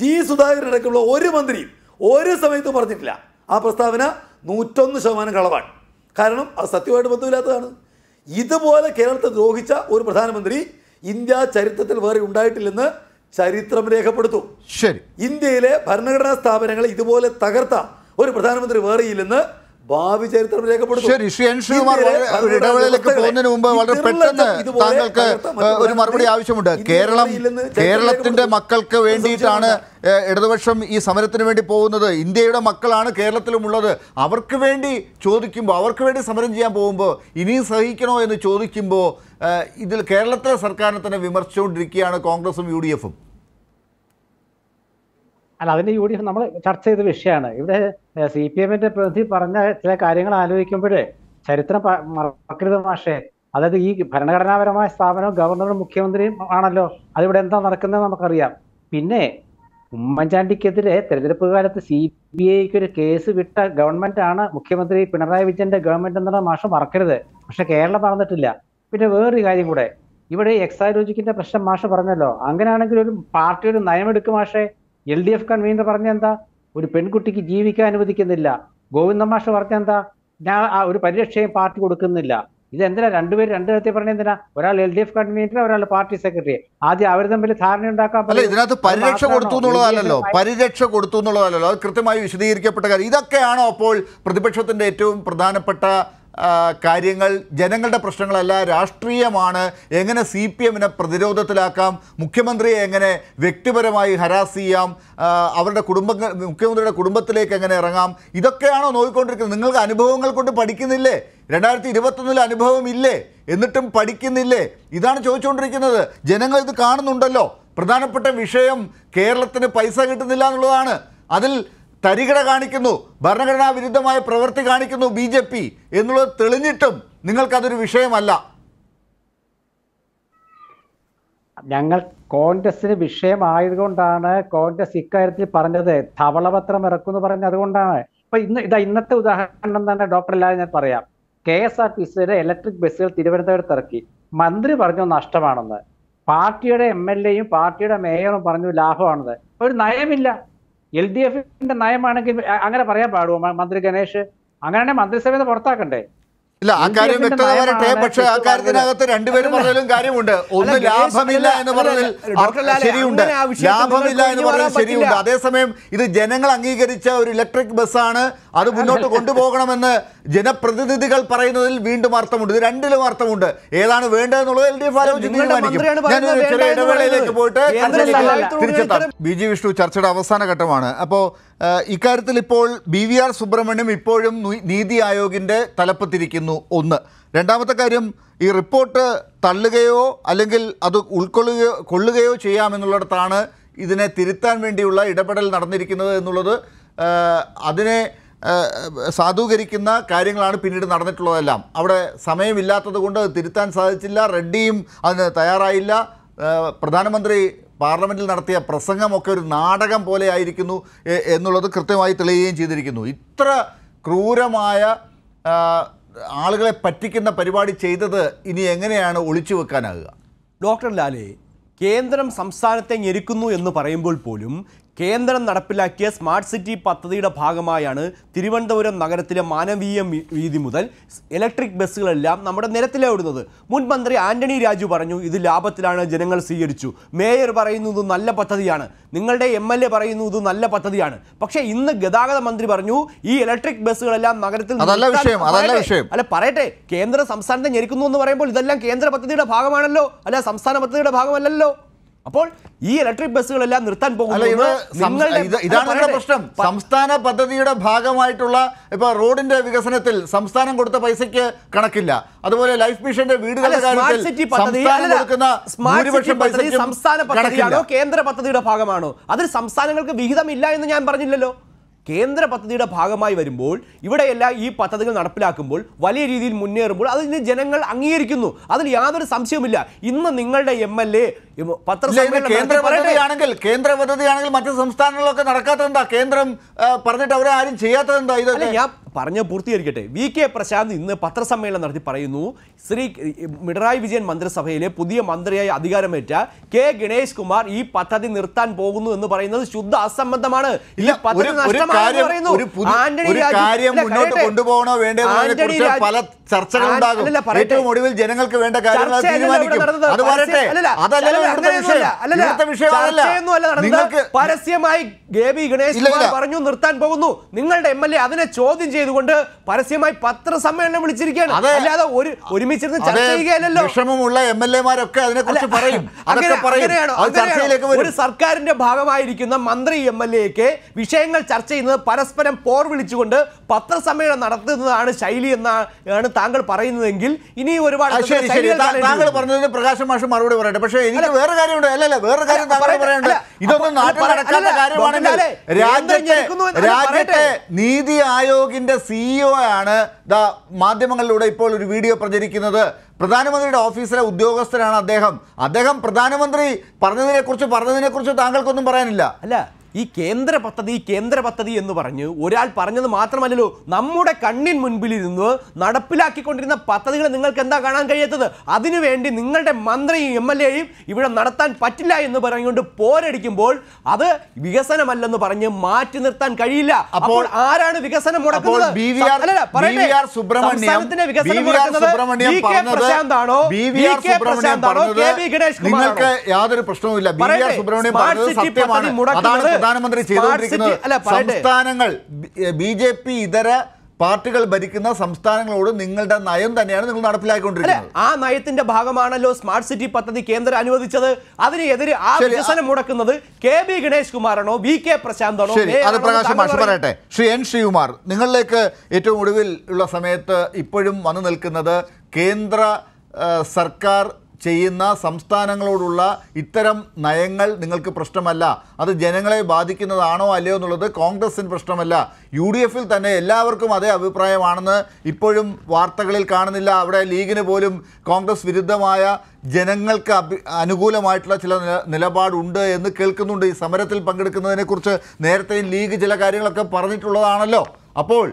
ജി സുധാകരൻ അടക്കമുള്ള ഒരു മന്ത്രിയും ഒരു സമയത്ത് പറഞ്ഞിട്ടില്ല ആ പ്രസ്താവന നൂറ്റൊന്ന് ശതമാനം കളവാണ് കാരണം അത് സത്യമായിട്ട് ബന്ധമില്ലാത്തതാണ് ഇതുപോലെ കേരളത്തെ ദ്രോഹിച്ച ഒരു പ്രധാനമന്ത്രി ഇന്ത്യ ചരിത്രത്തിൽ വേറെ ഉണ്ടായിട്ടില്ലെന്ന് ചരിത്രം രേഖപ്പെടുത്തും ശരി ഇന്ത്യയിലെ ഭരണഘടനാ സ്ഥാപനങ്ങളെ ഇതുപോലെ തകർത്ത ഒരു പ്രധാനമന്ത്രി വേറെയില്ലെന്ന് ഭാവി ചരിത്രം രേഖപ്പെടുത്തും മുമ്പ് വളരെ പെട്ടെന്ന് താങ്കൾക്ക് ഒരു മറുപടി ആവശ്യമുണ്ട് കേരളം കേരളത്തിന്റെ മക്കൾക്ക് വേണ്ടിയിട്ടാണ് ഇടതുപക്ഷം ഈ സമരത്തിന് വേണ്ടി പോകുന്നത് ഇന്ത്യയുടെ മക്കളാണ് കേരളത്തിലുമുള്ളത് അവർക്ക് വേണ്ടി ചോദിക്കുമ്പോൾ അവർക്ക് വേണ്ടി സമരം ചെയ്യാൻ പോകുമ്പോൾ ഇനിയും സഹിക്കണോ എന്ന് ചോദിക്കുമ്പോൾ ഇതിൽ കേരളത്തിലെ സർക്കാരിനെ തന്നെ വിമർശിച്ചുകൊണ്ടിരിക്കുകയാണ് കോൺഗ്രസും യു ഡി എഫും അല്ല അതിന്റെ യു ഡി എഫ് നമ്മൾ ചർച്ച ചെയ്ത വിഷയമാണ് ഇവിടെ സി പി എമ്മിന്റെ പ്രതിനിധി പറഞ്ഞ ചില കാര്യങ്ങൾ ആലോചിക്കുമ്പോഴേ ചരിത്രം മറക്കരുത് മാഷേ അതായത് ഈ ഭരണഘടനാപരമായ സ്ഥാപനവും ഗവർണറും മുഖ്യമന്ത്രിയും ആണല്ലോ അതിവിടെ എന്താ നടക്കുന്നത് നമുക്കറിയാം പിന്നെ ഉമ്മൻചാണ്ടിക്കെതിരെ തെരഞ്ഞെടുപ്പ് കാലത്ത് സി ബി ഐക്ക് ഒരു കേസ് വിട്ട ഗവൺമെന്റ് ആണ് മുഖ്യമന്ത്രി പിണറായി വിജയന്റെ ഗവൺമെന്റ് എന്നുള്ള മാഷം മറക്കരുത് പക്ഷെ കേരളം പറഞ്ഞിട്ടില്ല പിന്നെ വേറൊരു കാര്യം കൂടെ ഇവിടെ എക്സാലോജിക്കിന്റെ പ്രശ്നം മാഷ പറഞ്ഞല്ലോ അങ്ങനെയാണെങ്കിൽ ഒരു പാർട്ടി ഒരു നയമെടുക്കും മാഷെ എൽ ഡി എഫ് കൺവീനർ പറഞ്ഞെന്താ ഒരു പെൺകുട്ടിക്ക് ജീവിക്കാൻ അനുവദിക്കുന്നില്ല ഗോവിന്ദ മാഷ് പറഞ്ഞെന്താ ഞാൻ ആ ഒരു പരിരക്ഷയും പാർട്ടി കൊടുക്കുന്നില്ല ഇതെന്തിനാ രണ്ടുപേരും രണ്ടു തരത്തിൽ പറഞ്ഞ എന്തിനാ ഒരാൾ എൽ ഡി എഫ് കൺവീനർ ഒരാൾ പാർട്ടി സെക്രട്ടറി ആദ്യം അവർ തമ്മിൽ ധാരണ ഉണ്ടാക്കാൻ ഇതിനകത്ത് പരിരക്ഷ കൊടുത്തു എന്നുള്ളതല്ലോ പരിരക്ഷ കൊടുത്തു എന്നുള്ളതല്ലോ അത് കൃത്യമായി വിശദീകരിക്കപ്പെട്ട കാര്യം ഇതൊക്കെയാണോ അപ്പോൾ പ്രതിപക്ഷത്തിന്റെ ഏറ്റവും പ്രധാനപ്പെട്ട കാര്യങ്ങൾ ജനങ്ങളുടെ പ്രശ്നങ്ങളല്ല രാഷ്ട്രീയമാണ് എങ്ങനെ സി പി എമ്മിനെ പ്രതിരോധത്തിലാക്കാം മുഖ്യമന്ത്രിയെ എങ്ങനെ വ്യക്തിപരമായി ഹരാസ് ചെയ്യാം അവരുടെ കുടുംബങ്ങൾ മുഖ്യമന്ത്രിയുടെ കുടുംബത്തിലേക്ക് എങ്ങനെ ഇറങ്ങാം ഇതൊക്കെയാണോ നോക്കിക്കൊണ്ടിരിക്കുന്നത് നിങ്ങൾക്ക് അനുഭവങ്ങൾ കൊണ്ട് പഠിക്കുന്നില്ലേ രണ്ടായിരത്തി ഇരുപത്തൊന്നിലെ അനുഭവം ഇല്ലേ എന്നിട്ടും പഠിക്കുന്നില്ലേ ഇതാണ് ചോദിച്ചുകൊണ്ടിരിക്കുന്നത് ജനങ്ങൾ ഇത് കാണുന്നുണ്ടല്ലോ പ്രധാനപ്പെട്ട വിഷയം കേരളത്തിന് പൈസ കിട്ടുന്നില്ല എന്നുള്ളതാണ് അതിൽ തരികിട കാണിക്കുന്നു ഭരണഘടനാ വിരുദ്ധമായ പ്രവൃത്തി കാണിക്കുന്നു ബി ജെ പി എന്നുള്ളത് തെളിഞ്ഞിട്ടും നിങ്ങൾക്കതൊരു വിഷയമല്ല ഞങ്ങൾ കോൺഗ്രസിന് വിഷയമായതുകൊണ്ടാണ് കോൺഗ്രസ് ഇക്കാര്യത്തിൽ പറഞ്ഞത് ധവളപത്രം ഇറക്കുമെന്ന് പറഞ്ഞത് അതുകൊണ്ടാണ് ഇപ്പൊ ഇന്ന് ഇതാ ഇന്നത്തെ ഉദാഹരണം തന്നെ ഡോക്ടർ ഇല്ലാതെ ഞാൻ പറയാം കെ എസ് ആർ ടി സിയുടെ ഇലക്ട്രിക് ബസ്സുകൾ തിരുവനന്തപുരത്ത് ഇറക്കി മന്ത്രി പറഞ്ഞു നഷ്ടമാണെന്ന് പാർട്ടിയുടെ എം എൽ എയും പാർട്ടിയുടെ മേയറും പറഞ്ഞു ലാഭമാണെന്ന് ഒരു നയമില്ല എൽ ഡി എഫിന്റെ നയമാണെങ്കിൽ അങ്ങനെ പറയാൻ പാടുമോ മന്ത്രി ഗണേഷ് അങ്ങനെയാണെങ്കിൽ മന്ത്രിസഭയിൽ നിന്ന് പുറത്താക്കണ്ടേ ഇല്ല ആ കാര്യം വ്യക്തത വരട്ടെ പക്ഷെ ആ കാര്യത്തിനകത്ത് രണ്ടുപേരും പറഞ്ഞാലും കാര്യമുണ്ട് ഒന്ന് ലാഭമില്ല എന്ന് പറഞ്ഞതിൽ ശരിയുണ്ട് ലാഭമില്ല എന്ന് പറഞ്ഞാൽ ശരിയുണ്ട് അതേസമയം ഇത് ജനങ്ങൾ അംഗീകരിച്ച ഒരു ഇലക്ട്രിക് ബസ്സാണ് അത് മുന്നോട്ട് കൊണ്ടുപോകണമെന്ന് ജനപ്രതിനിധികൾ പറയുന്നതിൽ വീണ്ടും അർത്ഥമുണ്ട് ഇത് രണ്ടിലും അർത്ഥമുണ്ട് ഏതാണ് വേണ്ടതെന്നുള്ളത് എൽ ഡി എഫ് ആലോചിച്ച് തീരുമാനിക്കും ഞാൻ ഇടവേളയിലേക്ക് പോയിട്ട് തിരിച്ചെത്താം ബി ജി വിഷ്ണു ചർച്ചയുടെ അവസാന ഘട്ടമാണ് അപ്പോൾ ഇക്കാര്യത്തിൽ ഇപ്പോൾ ബി വി ആർ സുബ്രഹ്മണ്യം ഇപ്പോഴും നീതി ആയോഗിൻ്റെ തലപ്പത്തിരിക്കുന്നു ഒന്ന് രണ്ടാമത്തെ കാര്യം ഈ റിപ്പോർട്ട് തള്ളുകയോ അല്ലെങ്കിൽ അത് ഉൾക്കൊള്ളുകയോ കൊള്ളുകയോ ചെയ്യാമെന്നുള്ളിടത്താണ് ഇതിനെ തിരുത്താൻ വേണ്ടിയുള്ള ഇടപെടൽ നടന്നിരിക്കുന്നത് എന്നുള്ളത് അതിനെ സാധൂകരിക്കുന്ന കാര്യങ്ങളാണ് പിന്നീട് നടന്നിട്ടുള്ളതെല്ലാം അവിടെ സമയമില്ലാത്തത് കൊണ്ട് തിരുത്താൻ സാധിച്ചില്ല റെഡ്ഡിയും അതിന് തയ്യാറായില്ല പ്രധാനമന്ത്രി പാർലമെൻറ്റിൽ നടത്തിയ പ്രസംഗമൊക്കെ ഒരു നാടകം പോലെ ആയിരിക്കുന്നു എന്നുള്ളത് കൃത്യമായി തെളിയുകയും ചെയ്തിരിക്കുന്നു ഇത്ര ക്രൂരമായ ആളുകളെ പറ്റിക്കുന്ന പരിപാടി ചെയ്തത് ഇനി എങ്ങനെയാണ് ഒളിച്ചു വെക്കാനാകുക ഡോക്ടർ ലാലേ കേന്ദ്രം സംസ്ഥാനത്തെ ഞെരുക്കുന്നു എന്ന് പറയുമ്പോൾ പോലും കേന്ദ്രം നടപ്പിലാക്കിയ സ്മാർട്ട് സിറ്റി പദ്ധതിയുടെ ഭാഗമായാണ് തിരുവനന്തപുരം നഗരത്തിലെ മാനവീയ വീതി മുതൽ ഇലക്ട്രിക് ബസ്സുകളെല്ലാം നമ്മുടെ നിരത്തിലോടുന്നത് മുൻ മന്ത്രി ആന്റണി രാജു പറഞ്ഞു ഇത് ലാഭത്തിലാണ് ജനങ്ങൾ സ്വീകരിച്ചു മേയർ പറയുന്നു ഇത് നല്ല പദ്ധതിയാണ് നിങ്ങളുടെ എം എൽ എ പറയുന്നു ഇത് നല്ല പദ്ധതിയാണ് പക്ഷേ ഇന്ന് ഗതാഗത മന്ത്രി പറഞ്ഞു ഈ ഇലക്ട്രിക് ബസ്സുകളെല്ലാം നഗരത്തിൽ അല്ല പറയട്ടെ കേന്ദ്ര സംസ്ഥാനത്തെ ഞെരിക്കുന്നു എന്ന് പറയുമ്പോൾ ഇതെല്ലാം കേന്ദ്ര പദ്ധതിയുടെ ഭാഗമാണല്ലോ അല്ല സംസ്ഥാന പദ്ധതിയുടെ ഭാഗമല്ലല്ലോ അപ്പോൾ ഈ ഇലക്ട്രിക് ബസ്സുകളെല്ലാം നിർത്താൻ പോകുന്നത് ഇതാണ് പ്രശ്നം സംസ്ഥാന പദ്ധതിയുടെ ഭാഗമായിട്ടുള്ള ഇപ്പൊ റോഡിന്റെ വികസനത്തിൽ സംസ്ഥാനം കൊടുത്ത പൈസയ്ക്ക് കണക്കില്ല അതുപോലെ ലൈഫ് മിഷന്റെ വീടുകളുടെ കാര്യത്തിൽ കൊടുക്കുന്ന സംസ്ഥാന പദ്ധതിയാണോ കേന്ദ്ര പദ്ധതിയുടെ ഭാഗമാണോ അതിൽ സംസ്ഥാനങ്ങൾക്ക് വിഹിതമില്ല എന്ന് ഞാൻ പറഞ്ഞില്ലല്ലോ കേന്ദ്ര പദ്ധതിയുടെ ഭാഗമായി വരുമ്പോൾ ഇവിടെയെല്ലാം ഈ പദ്ധതികൾ നടപ്പിലാക്കുമ്പോൾ വലിയ രീതിയിൽ മുന്നേറുമ്പോൾ അതിന് ജനങ്ങൾ അംഗീകരിക്കുന്നു അതിൽ യാതൊരു സംശയവുമില്ല ഇന്ന് നിങ്ങളുടെ എം എൽ എ പത്രമാണെങ്കിൽ മറ്റു കേന്ദ്ര പദ്ധതിയാണെങ്കിൽ സംസ്ഥാനങ്ങളിലൊക്കെ നടക്കാത്തതെന്താ കേന്ദ്രം പറഞ്ഞിട്ട് അവരെ ആരും ചെയ്യാത്തതെന്താ ഇത് പറഞ്ഞ പൂർത്തീകരിക്കട്ടെ വി കെ പ്രശാന്ത് ഇന്ന് പത്രസമ്മേളനം നടത്തി പറയുന്നു ശ്രീ പിണറായി വിജയൻ മന്ത്രിസഭയിലെ പുതിയ മന്ത്രിയായി അധികാരമേറ്റ കെ ഗണേഷ് കുമാർ ഈ പദ്ധതി നിർത്താൻ പോകുന്നു എന്ന് പറയുന്നത് ശുദ്ധ അസംബന്ധമാണ് ഏറ്റവും ഒടുവിൽ ജനങ്ങൾക്ക് വേണ്ട കാര്യങ്ങൾ നിങ്ങൾക്ക് പരസ്യമായി ഗേബി ഗണേഷ് കുമാർ പറഞ്ഞു നിർത്താൻ പോകുന്നു നിങ്ങളുടെ എം അതിനെ ചോദ്യം ചെയ്തു ചെയ്തുകൊണ്ട് പരസ്യമായി പത്രസമ്മേളനം വിളിച്ചിരിക്കുകയാണ് അല്ലാതെ ഒരു ഒരുമിച്ചിരുന്ന് ചർച്ച ചെയ്യുകയല്ലോ വിഷമമുള്ള എം എൽ എമാരൊക്കെ അതിനെക്കുറിച്ച് പറയും ഒരു സർക്കാരിന്റെ ഭാഗമായിരിക്കുന്ന മന്ത്രി എം എൽ എക്ക് വിഷയങ്ങൾ ചർച്ച ചെയ്യുന്നത് പരസ്പരം പോർ വിളിച്ചുകൊണ്ട് പത്രസമ്മേളനം നടത്തുന്നതാണ് ശൈലി എന്നാണ് താങ്കൾ പറയുന്നതെങ്കിൽ ഇനി ഒരുപാട് താങ്കൾ പറഞ്ഞതിന് പ്രകാശം മാഷ് മറുപടി പറയട്ടെ പക്ഷേ എനിക്ക് വേറെ കാര്യമുണ്ട് അല്ലല്ല വേറെ കാര്യം താങ്കൾ ഇതൊന്നും രാജ്യത്തെ രാജ്യത്തെ നീതി ആയോഗിന്റെ ബാങ്കിൻ്റെ സിഇഒ e ആണ് ദ മാധ്യമങ്ങളിലൂടെ ഇപ്പോൾ ഒരു വീഡിയോ പ്രചരിക്കുന്നത് പ്രധാനമന്ത്രിയുടെ ഓഫീസിലെ ഉദ്യോഗസ്ഥരാണ് അദ്ദേഹം അദ്ദേഹം പ്രധാനമന്ത്രി പറഞ്ഞതിനെക്കുറിച്ച് പറഞ്ഞതിനെക്കുറിച്ച് താങ്കൾക്കൊന്നും പറയാനില്ല അല്ല ഈ കേന്ദ്ര പദ്ധതി കേന്ദ്ര പദ്ധതി എന്ന് പറഞ്ഞ് ഒരാൾ പറഞ്ഞത് മാത്രമല്ലല്ലോ നമ്മുടെ കണ്ണിൻ മുൻപിലിരുന്ന് നടപ്പിലാക്കിക്കൊണ്ടിരുന്ന പദ്ധതികൾ നിങ്ങൾക്ക് എന്താ കാണാൻ കഴിയാത്തത് അതിനുവേണ്ടി നിങ്ങളുടെ മന്ത്രിയും എം എൽ എയും ഇവിടെ നടത്താൻ പറ്റില്ല എന്ന് പറഞ്ഞുകൊണ്ട് പോരടിക്കുമ്പോൾ അത് വികസനമല്ലെന്ന് പറഞ്ഞ് മാറ്റി നിർത്താൻ കഴിയില്ല അപ്പോൾ ആരാണ് വികസനം മുടക്കുന്നത് നിങ്ങൾക്ക് യാതൊരു പ്രശ്നവുമില്ല ഇല്ല സുബ്രഹ്മണ്യം സത്യമാണ് അതാണ് പ്രധാനമന്ത്രി ചെയ്തുകൊണ്ടിരിക്കുന്നത് സംസ്ഥാനങ്ങൾ ബി ജെ പി ഇതര പാർട്ടികൾ ഭരിക്കുന്ന സംസ്ഥാനങ്ങളോട് നിങ്ങളുടെ നയം തന്നെയാണ് നിങ്ങൾ നടപ്പിലാക്കിക്കൊണ്ടിരിക്കുന്നത് ആ നയത്തിന്റെ ഭാഗമാണല്ലോ സ്മാർട്ട് സിറ്റി പദ്ധതി കേന്ദ്രം അനുവദിച്ചത് അതിനെതിരെ ആ വികസനം മുടക്കുന്നത് കെ ബി ഗണേഷ് കുമാറാണോ ബി കെ പ്രശാന്താണോ പറയട്ടെ ശ്രീ എൻ ശ്രീകുമാർ നിങ്ങളിലേക്ക് ഏറ്റവും ഒടുവിൽ ഉള്ള സമയത്ത് ഇപ്പോഴും വന്നു നിൽക്കുന്നത് കേന്ദ്ര സർക്കാർ ചെയ്യുന്ന സംസ്ഥാനങ്ങളോടുള്ള ഇത്തരം നയങ്ങൾ നിങ്ങൾക്ക് പ്രശ്നമല്ല അത് ജനങ്ങളെ ബാധിക്കുന്നതാണോ അല്ലയോ എന്നുള്ളത് കോൺഗ്രസിന് പ്രശ്നമല്ല യു ഡി എഫിൽ തന്നെ എല്ലാവർക്കും അതേ അഭിപ്രായമാണെന്ന് ഇപ്പോഴും വാർത്തകളിൽ കാണുന്നില്ല അവിടെ ലീഗിന് പോലും കോൺഗ്രസ് വിരുദ്ധമായ ജനങ്ങൾക്ക് അഭി അനുകൂലമായിട്ടുള്ള ചില നില നിലപാടുണ്ട് എന്ന് കേൾക്കുന്നുണ്ട് ഈ സമരത്തിൽ പങ്കെടുക്കുന്നതിനെക്കുറിച്ച് നേരത്തെയും ലീഗ് ചില കാര്യങ്ങളൊക്കെ പറഞ്ഞിട്ടുള്ളതാണല്ലോ അപ്പോൾ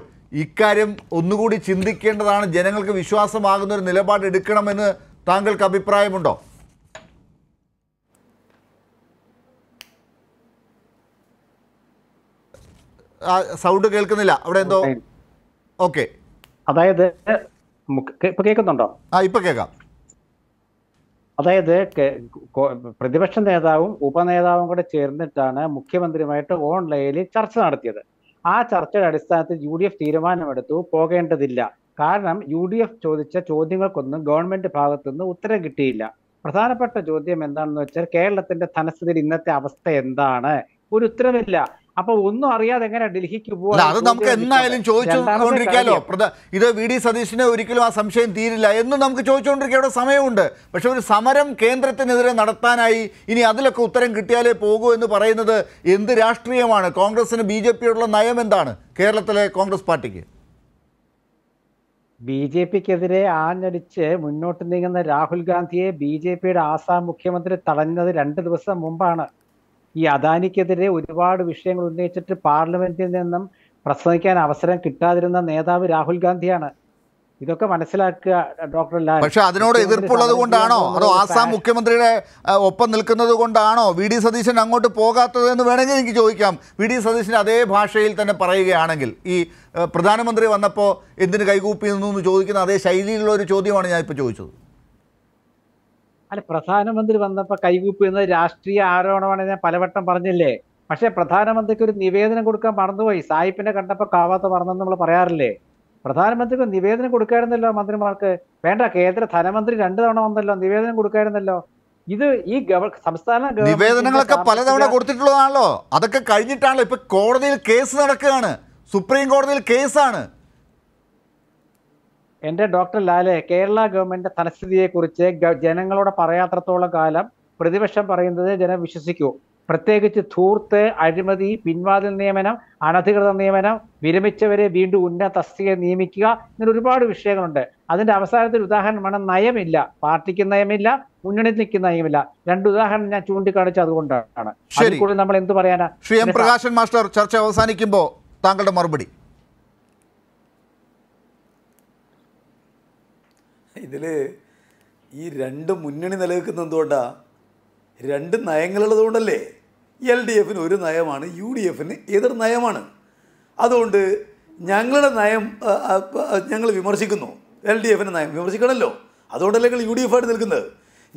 ഇക്കാര്യം ഒന്നുകൂടി ചിന്തിക്കേണ്ടതാണ് ജനങ്ങൾക്ക് വിശ്വാസമാകുന്ന ഒരു നിലപാടെടുക്കണമെന്ന് താങ്കൾക്ക് അഭിപ്രായമുണ്ടോ സൗണ്ട് കേൾക്കുന്നില്ല അവിടെ എന്തോ ഓക്കെ അതായത് ഇപ്പൊ കേൾക്കുന്നുണ്ടോ ആ ഇപ്പൊ കേൾക്കാം അതായത് പ്രതിപക്ഷ നേതാവും ഉപനേതാവും കൂടെ ചേർന്നിട്ടാണ് മുഖ്യമന്ത്രിയുമായിട്ട് ഓൺലൈനിൽ ചർച്ച നടത്തിയത് ആ ചർച്ചയുടെ അടിസ്ഥാനത്തിൽ യു ഡി എഫ് തീരുമാനമെടുത്തു പോകേണ്ടതില്ല കാരണം യു ഡി എഫ് ചോദിച്ച ചോദ്യങ്ങൾക്കൊന്നും ഗവൺമെന്റ് ഭാഗത്തുനിന്ന് ഉത്തരം കിട്ടിയില്ല പ്രധാനപ്പെട്ട ചോദ്യം എന്താണെന്ന് വെച്ചാൽ കേരളത്തിന്റെ ധനസ്ഥിതി ഇന്നത്തെ അവസ്ഥ എന്താണ് ഒരു ഉത്തരവില്ല അപ്പൊ ഒന്നും അറിയാതെ എങ്ങനെ ഡൽഹിക്ക് പോകാം അത് നമുക്ക് എന്നായാലും ചോദിച്ചുകൊണ്ടിരിക്കാലോ ഇത് വി ഡി സതീശിന് ഒരിക്കലും ആ സംശയം തീരില്ല എന്ന് നമുക്ക് ചോദിച്ചുകൊണ്ടിരിക്കുക അവിടെ സമയമുണ്ട് പക്ഷെ ഒരു സമരം കേന്ദ്രത്തിനെതിരെ നടത്താനായി ഇനി അതിലൊക്കെ ഉത്തരം കിട്ടിയാലേ പോകൂ എന്ന് പറയുന്നത് എന്ത് രാഷ്ട്രീയമാണ് കോൺഗ്രസിന് ബി ജെ പിയോടുള്ള നയം എന്താണ് കേരളത്തിലെ കോൺഗ്രസ് പാർട്ടിക്ക് ബി ജെ പിക്കെതിരെ ആഞ്ഞടിച്ച് മുന്നോട്ട് നീങ്ങുന്ന രാഹുൽ ഗാന്ധിയെ ബി ജെ പിയുടെ ആസാം മുഖ്യമന്ത്രി തടഞ്ഞത് രണ്ട് ദിവസം മുമ്പാണ് ഈ അദാനിക്കെതിരെ ഒരുപാട് വിഷയങ്ങൾ ഉന്നയിച്ചിട്ട് പാർലമെന്റിൽ നിന്നും പ്രസംഗിക്കാൻ അവസരം കിട്ടാതിരുന്ന നേതാവ് രാഹുൽ ഗാന്ധിയാണ് ഇതൊക്കെ മനസ്സിലാക്കുക ഡോക്ടർ ലാൽ പക്ഷെ അതിനോട് എതിർപ്പുള്ളത് കൊണ്ടാണോ അതോ ആസാം മുഖ്യമന്ത്രിയുടെ ഒപ്പം നിൽക്കുന്നത് കൊണ്ടാണോ വി ഡി സതീശൻ അങ്ങോട്ട് പോകാത്തത് എന്ന് വേണമെങ്കിൽ എനിക്ക് ചോദിക്കാം വി ഡി സതീശൻ അതേ ഭാഷയിൽ തന്നെ പറയുകയാണെങ്കിൽ ഈ പ്രധാനമന്ത്രി വന്നപ്പോൾ എന്തിന് കൈകൂപ്പി നിന്നു എന്ന് ചോദിക്കുന്ന അതേ ശൈലിയിലുള്ള ഒരു ചോദ്യമാണ് ഞാൻ ഇപ്പോൾ ചോദിച്ചത് അല്ല പ്രധാനമന്ത്രി വന്നപ്പോൾ കൈകൂപ്പി എന്നത് രാഷ്ട്രീയ ആരോപണമാണ് ഞാൻ പലവട്ടം പറഞ്ഞില്ലേ പക്ഷേ പ്രധാനമന്ത്രിക്ക് ഒരു നിവേദനം കൊടുക്കാൻ മറന്നുപോയി സായിപ്പിനെ കണ്ടപ്പോൾ കാവാത്ത പറഞ്ഞെന്ന് നമ്മൾ പറയാറില്ലേ പ്രധാനമന്ത്രിക്ക് നിവേദനം കൊടുക്കായിരുന്നല്ലോ മന്ത്രിമാർക്ക് വേണ്ട കേന്ദ്ര ധനമന്ത്രി രണ്ടു തവണ വന്നല്ലോ നിവേദനം കൊടുക്കായിരുന്നല്ലോ ഇത് ഈ സംസ്ഥാന നിവേദനങ്ങളൊക്കെ പലതവണ കൊടുത്തിട്ടുള്ളതാണല്ലോ അതൊക്കെ കഴിഞ്ഞിട്ടാണല്ലോ ഇപ്പൊ കോടതിയിൽ കേസ് നടക്കുകയാണ് സുപ്രീം കോടതിയിൽ കേസാണ് എന്റെ ഡോക്ടർ ലാലെ കേരള ഗവൺമെൻറ് കുറിച്ച് ജനങ്ങളോട് പറയാത്രത്തോളം കാലം പ്രതിപക്ഷം പറയുന്നത് ജനം വിശ്വസിക്കൂ പ്രത്യേകിച്ച് ധൂർത്ത് അഴിമതി പിൻവാതിൽ നിയമനം അനധികൃത നിയമനം വിരമിച്ചവരെ വീണ്ടും ഉന്നത തസ്തികയെ നിയമിക്കുക ഇങ്ങനെ ഒരുപാട് വിഷയങ്ങളുണ്ട് അതിൻ്റെ അവസാനത്തിൽ ഉദാഹരണമാണ് നയമില്ല പാർട്ടിക്ക് നയമില്ല മുന്നണിയിൽ നിൽക്കുന്ന നയമില്ല രണ്ട് ഉദാഹരണം ഞാൻ ചൂണ്ടിക്കാണിച്ച അതുകൊണ്ടാണ് കൂടുതൽ നമ്മൾ എന്ത് പറയാനാ ശ്രീ എം പ്രകാശൻ മാസ്റ്റർ ചർച്ച അവസാനിക്കുമ്പോൾ താങ്കളുടെ മറുപടി ഇതിൽ ഈ രണ്ട് മുന്നണി നിലനിൽക്കുന്ന എന്തുകൊണ്ടാണ് രണ്ട് നയങ്ങളുള്ളതുകൊണ്ടല്ലേ എൽ ഡി എഫിന് ഒരു നയമാണ് യു ഡി എഫിന് എതിർ നയമാണ് അതുകൊണ്ട് ഞങ്ങളുടെ നയം ഞങ്ങൾ വിമർശിക്കുന്നു എൽ ഡി എഫിൻ്റെ നയം വിമർശിക്കണമല്ലോ അതുകൊണ്ടല്ലേ നിങ്ങൾ യു ഡി എഫായിട്ട് നിൽക്കുന്നത്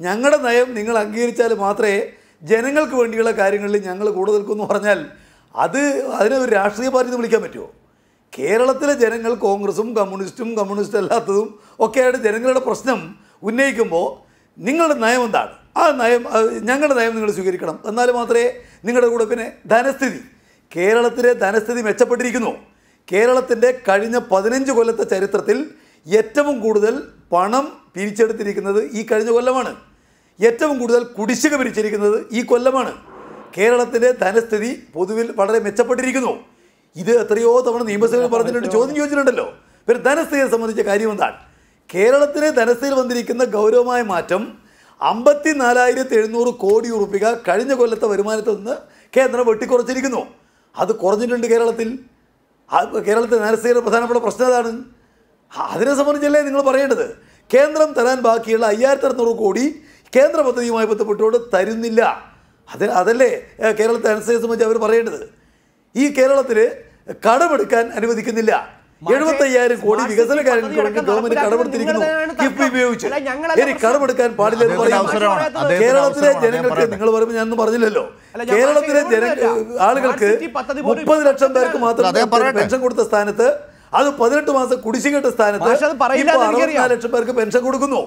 ഞങ്ങളുടെ നയം നിങ്ങൾ അംഗീകരിച്ചാൽ മാത്രമേ ജനങ്ങൾക്ക് വേണ്ടിയുള്ള കാര്യങ്ങളിൽ ഞങ്ങൾ കൂടെ നിൽക്കുമെന്ന് പറഞ്ഞാൽ അത് അതിനെ ഒരു രാഷ്ട്രീയ പാർട്ടി എന്ന് വിളിക്കാൻ പറ്റുമോ കേരളത്തിലെ ജനങ്ങൾ കോൺഗ്രസും കമ്മ്യൂണിസ്റ്റും കമ്മ്യൂണിസ്റ്റ് അല്ലാത്തതും ഒക്കെയായിട്ട് ജനങ്ങളുടെ പ്രശ്നം ഉന്നയിക്കുമ്പോൾ നിങ്ങളുടെ നയം എന്താണ് ആ നയം ഞങ്ങളുടെ നയം നിങ്ങൾ സ്വീകരിക്കണം എന്നാൽ മാത്രമേ നിങ്ങളുടെ കൂടെ പിന്നെ ധനസ്ഥിതി കേരളത്തിലെ ധനസ്ഥിതി മെച്ചപ്പെട്ടിരിക്കുന്നു കേരളത്തിൻ്റെ കഴിഞ്ഞ പതിനഞ്ച് കൊല്ലത്തെ ചരിത്രത്തിൽ ഏറ്റവും കൂടുതൽ പണം പിരിച്ചെടുത്തിരിക്കുന്നത് ഈ കഴിഞ്ഞ കൊല്ലമാണ് ഏറ്റവും കൂടുതൽ കുടിശ്ശിക പിരിച്ചിരിക്കുന്നത് ഈ കൊല്ലമാണ് കേരളത്തിൻ്റെ ധനസ്ഥിതി പൊതുവിൽ വളരെ മെച്ചപ്പെട്ടിരിക്കുന്നു ഇത് എത്രയോ തവണ നിയമസഭയിൽ പറഞ്ഞിട്ടുണ്ട് ചോദ്യം ചോദിച്ചിട്ടുണ്ടല്ലോ പിന്നെ ധനസ്ഥിതിയെ സംബന്ധിച്ച കാര്യം എന്താണ് കേരളത്തിലെ ധനസ്ഥിതിയിൽ വന്നിരിക്കുന്ന ഗൗരവമായ മാറ്റം അമ്പത്തി നാലായിരത്തി എഴുന്നൂറ് കോടി ഉറുപ്പിക കഴിഞ്ഞ കൊല്ലത്തെ വരുമാനത്തിൽ നിന്ന് കേന്ദ്രം വെട്ടിക്കുറച്ചിരിക്കുന്നു അത് കുറഞ്ഞിട്ടുണ്ട് കേരളത്തിൽ കേരളത്തിൽ നരസേന പ്രധാനപ്പെട്ട പ്രശ്നം അതാണ് അതിനെ സംബന്ധിച്ചല്ലേ നിങ്ങൾ പറയേണ്ടത് കേന്ദ്രം തരാൻ ബാക്കിയുള്ള അയ്യായിരത്തി അറുന്നൂറ് കോടി കേന്ദ്ര പദ്ധതിയുമായി ബന്ധപ്പെട്ടുകൊണ്ട് തരുന്നില്ല അത് അതല്ലേ കേരളത്തെ അനുസരിച്ച് സംബന്ധിച്ച് അവർ പറയേണ്ടത് ഈ കേരളത്തിൽ കടമെടുക്കാൻ അനുവദിക്കുന്നില്ല എഴുപത്തയ്യായിരം കോടി വികസന കാര്യങ്ങൾക്ക് വേണ്ടി ഗവൺമെന്റ് കടമെടുത്തിരിക്കുന്നു കിഫ്ബി ഉപയോഗിച്ച് ഇനി കടമെടുക്കാൻ പാടില്ല എന്ന് പറയുന്നു കേരളത്തിലെ ജനങ്ങൾക്ക് നിങ്ങൾ പറയുമ്പോൾ ഞാനൊന്നും പറഞ്ഞില്ലല്ലോ കേരളത്തിലെ ജന ആളുകൾക്ക് മുപ്പത് ലക്ഷം പേർക്ക് മാത്രം പെൻഷൻ കൊടുത്ത സ്ഥാനത്ത് അത് പതിനെട്ട് മാസം കുടിശ്ശികട്ട സ്ഥാനത്ത് അറുപത്തിനാല് ലക്ഷം പേർക്ക് പെൻഷൻ കൊടുക്കുന്നു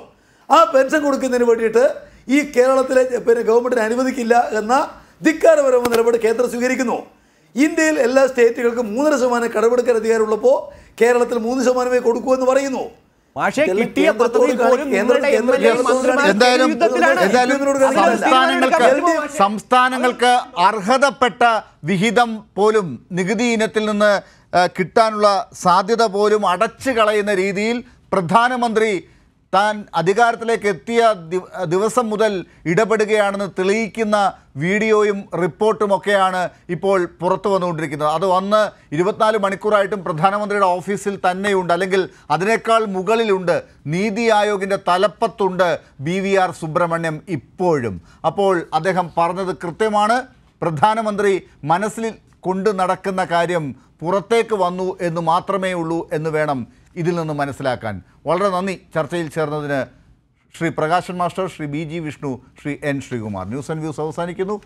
ആ പെൻഷൻ കൊടുക്കുന്നതിന് വേണ്ടിയിട്ട് ഈ കേരളത്തിലെ പിന്നെ ഗവൺമെന്റിന് അനുവദിക്കില്ല എന്ന ധിക്കാരപരമായ നിലപാട് കേന്ദ്രം സ്വീകരിക്കുന്നു ഇന്ത്യയിൽ എല്ലാ സ്റ്റേറ്റുകൾക്കും മൂന്നര ശതമാനം കടമെടുക്കാൻ അധികാരമുള്ളപ്പോൾ കേരളത്തിൽ മൂന്ന് ശതമാനമേ കൊടുക്കൂ എന്ന് പറയുന്നു സംസ്ഥാനങ്ങൾക്ക് അർഹതപ്പെട്ട വിഹിതം പോലും നികുതി ഇനത്തിൽ നിന്ന് കിട്ടാനുള്ള സാധ്യത പോലും അടച്ചു കളയുന്ന രീതിയിൽ പ്രധാനമന്ത്രി താൻ അധികാരത്തിലേക്ക് എത്തിയ ദിവസം മുതൽ ഇടപെടുകയാണെന്ന് തെളിയിക്കുന്ന വീഡിയോയും റിപ്പോർട്ടുമൊക്കെയാണ് ഇപ്പോൾ പുറത്തു വന്നുകൊണ്ടിരിക്കുന്നത് അത് വന്ന് ഇരുപത്തിനാല് മണിക്കൂറായിട്ടും പ്രധാനമന്ത്രിയുടെ ഓഫീസിൽ തന്നെയുണ്ട് അല്ലെങ്കിൽ അതിനേക്കാൾ മുകളിലുണ്ട് നീതി ആയോഗിൻ്റെ തലപ്പത്തുണ്ട് ബി വി ആർ സുബ്രഹ്മണ്യം ഇപ്പോഴും അപ്പോൾ അദ്ദേഹം പറഞ്ഞത് കൃത്യമാണ് പ്രധാനമന്ത്രി മനസ്സിൽ കൊണ്ടു നടക്കുന്ന കാര്യം പുറത്തേക്ക് വന്നു എന്ന് മാത്രമേ ഉള്ളൂ എന്ന് വേണം ഇതിൽ നിന്ന് മനസ്സിലാക്കാൻ വളരെ നന്ദി ചർച്ചയിൽ ചേർന്നതിന് Shri Prakashan master Shri B G Vishnu Shri N Sreekumar news and views അവസാനിക്കുന്നു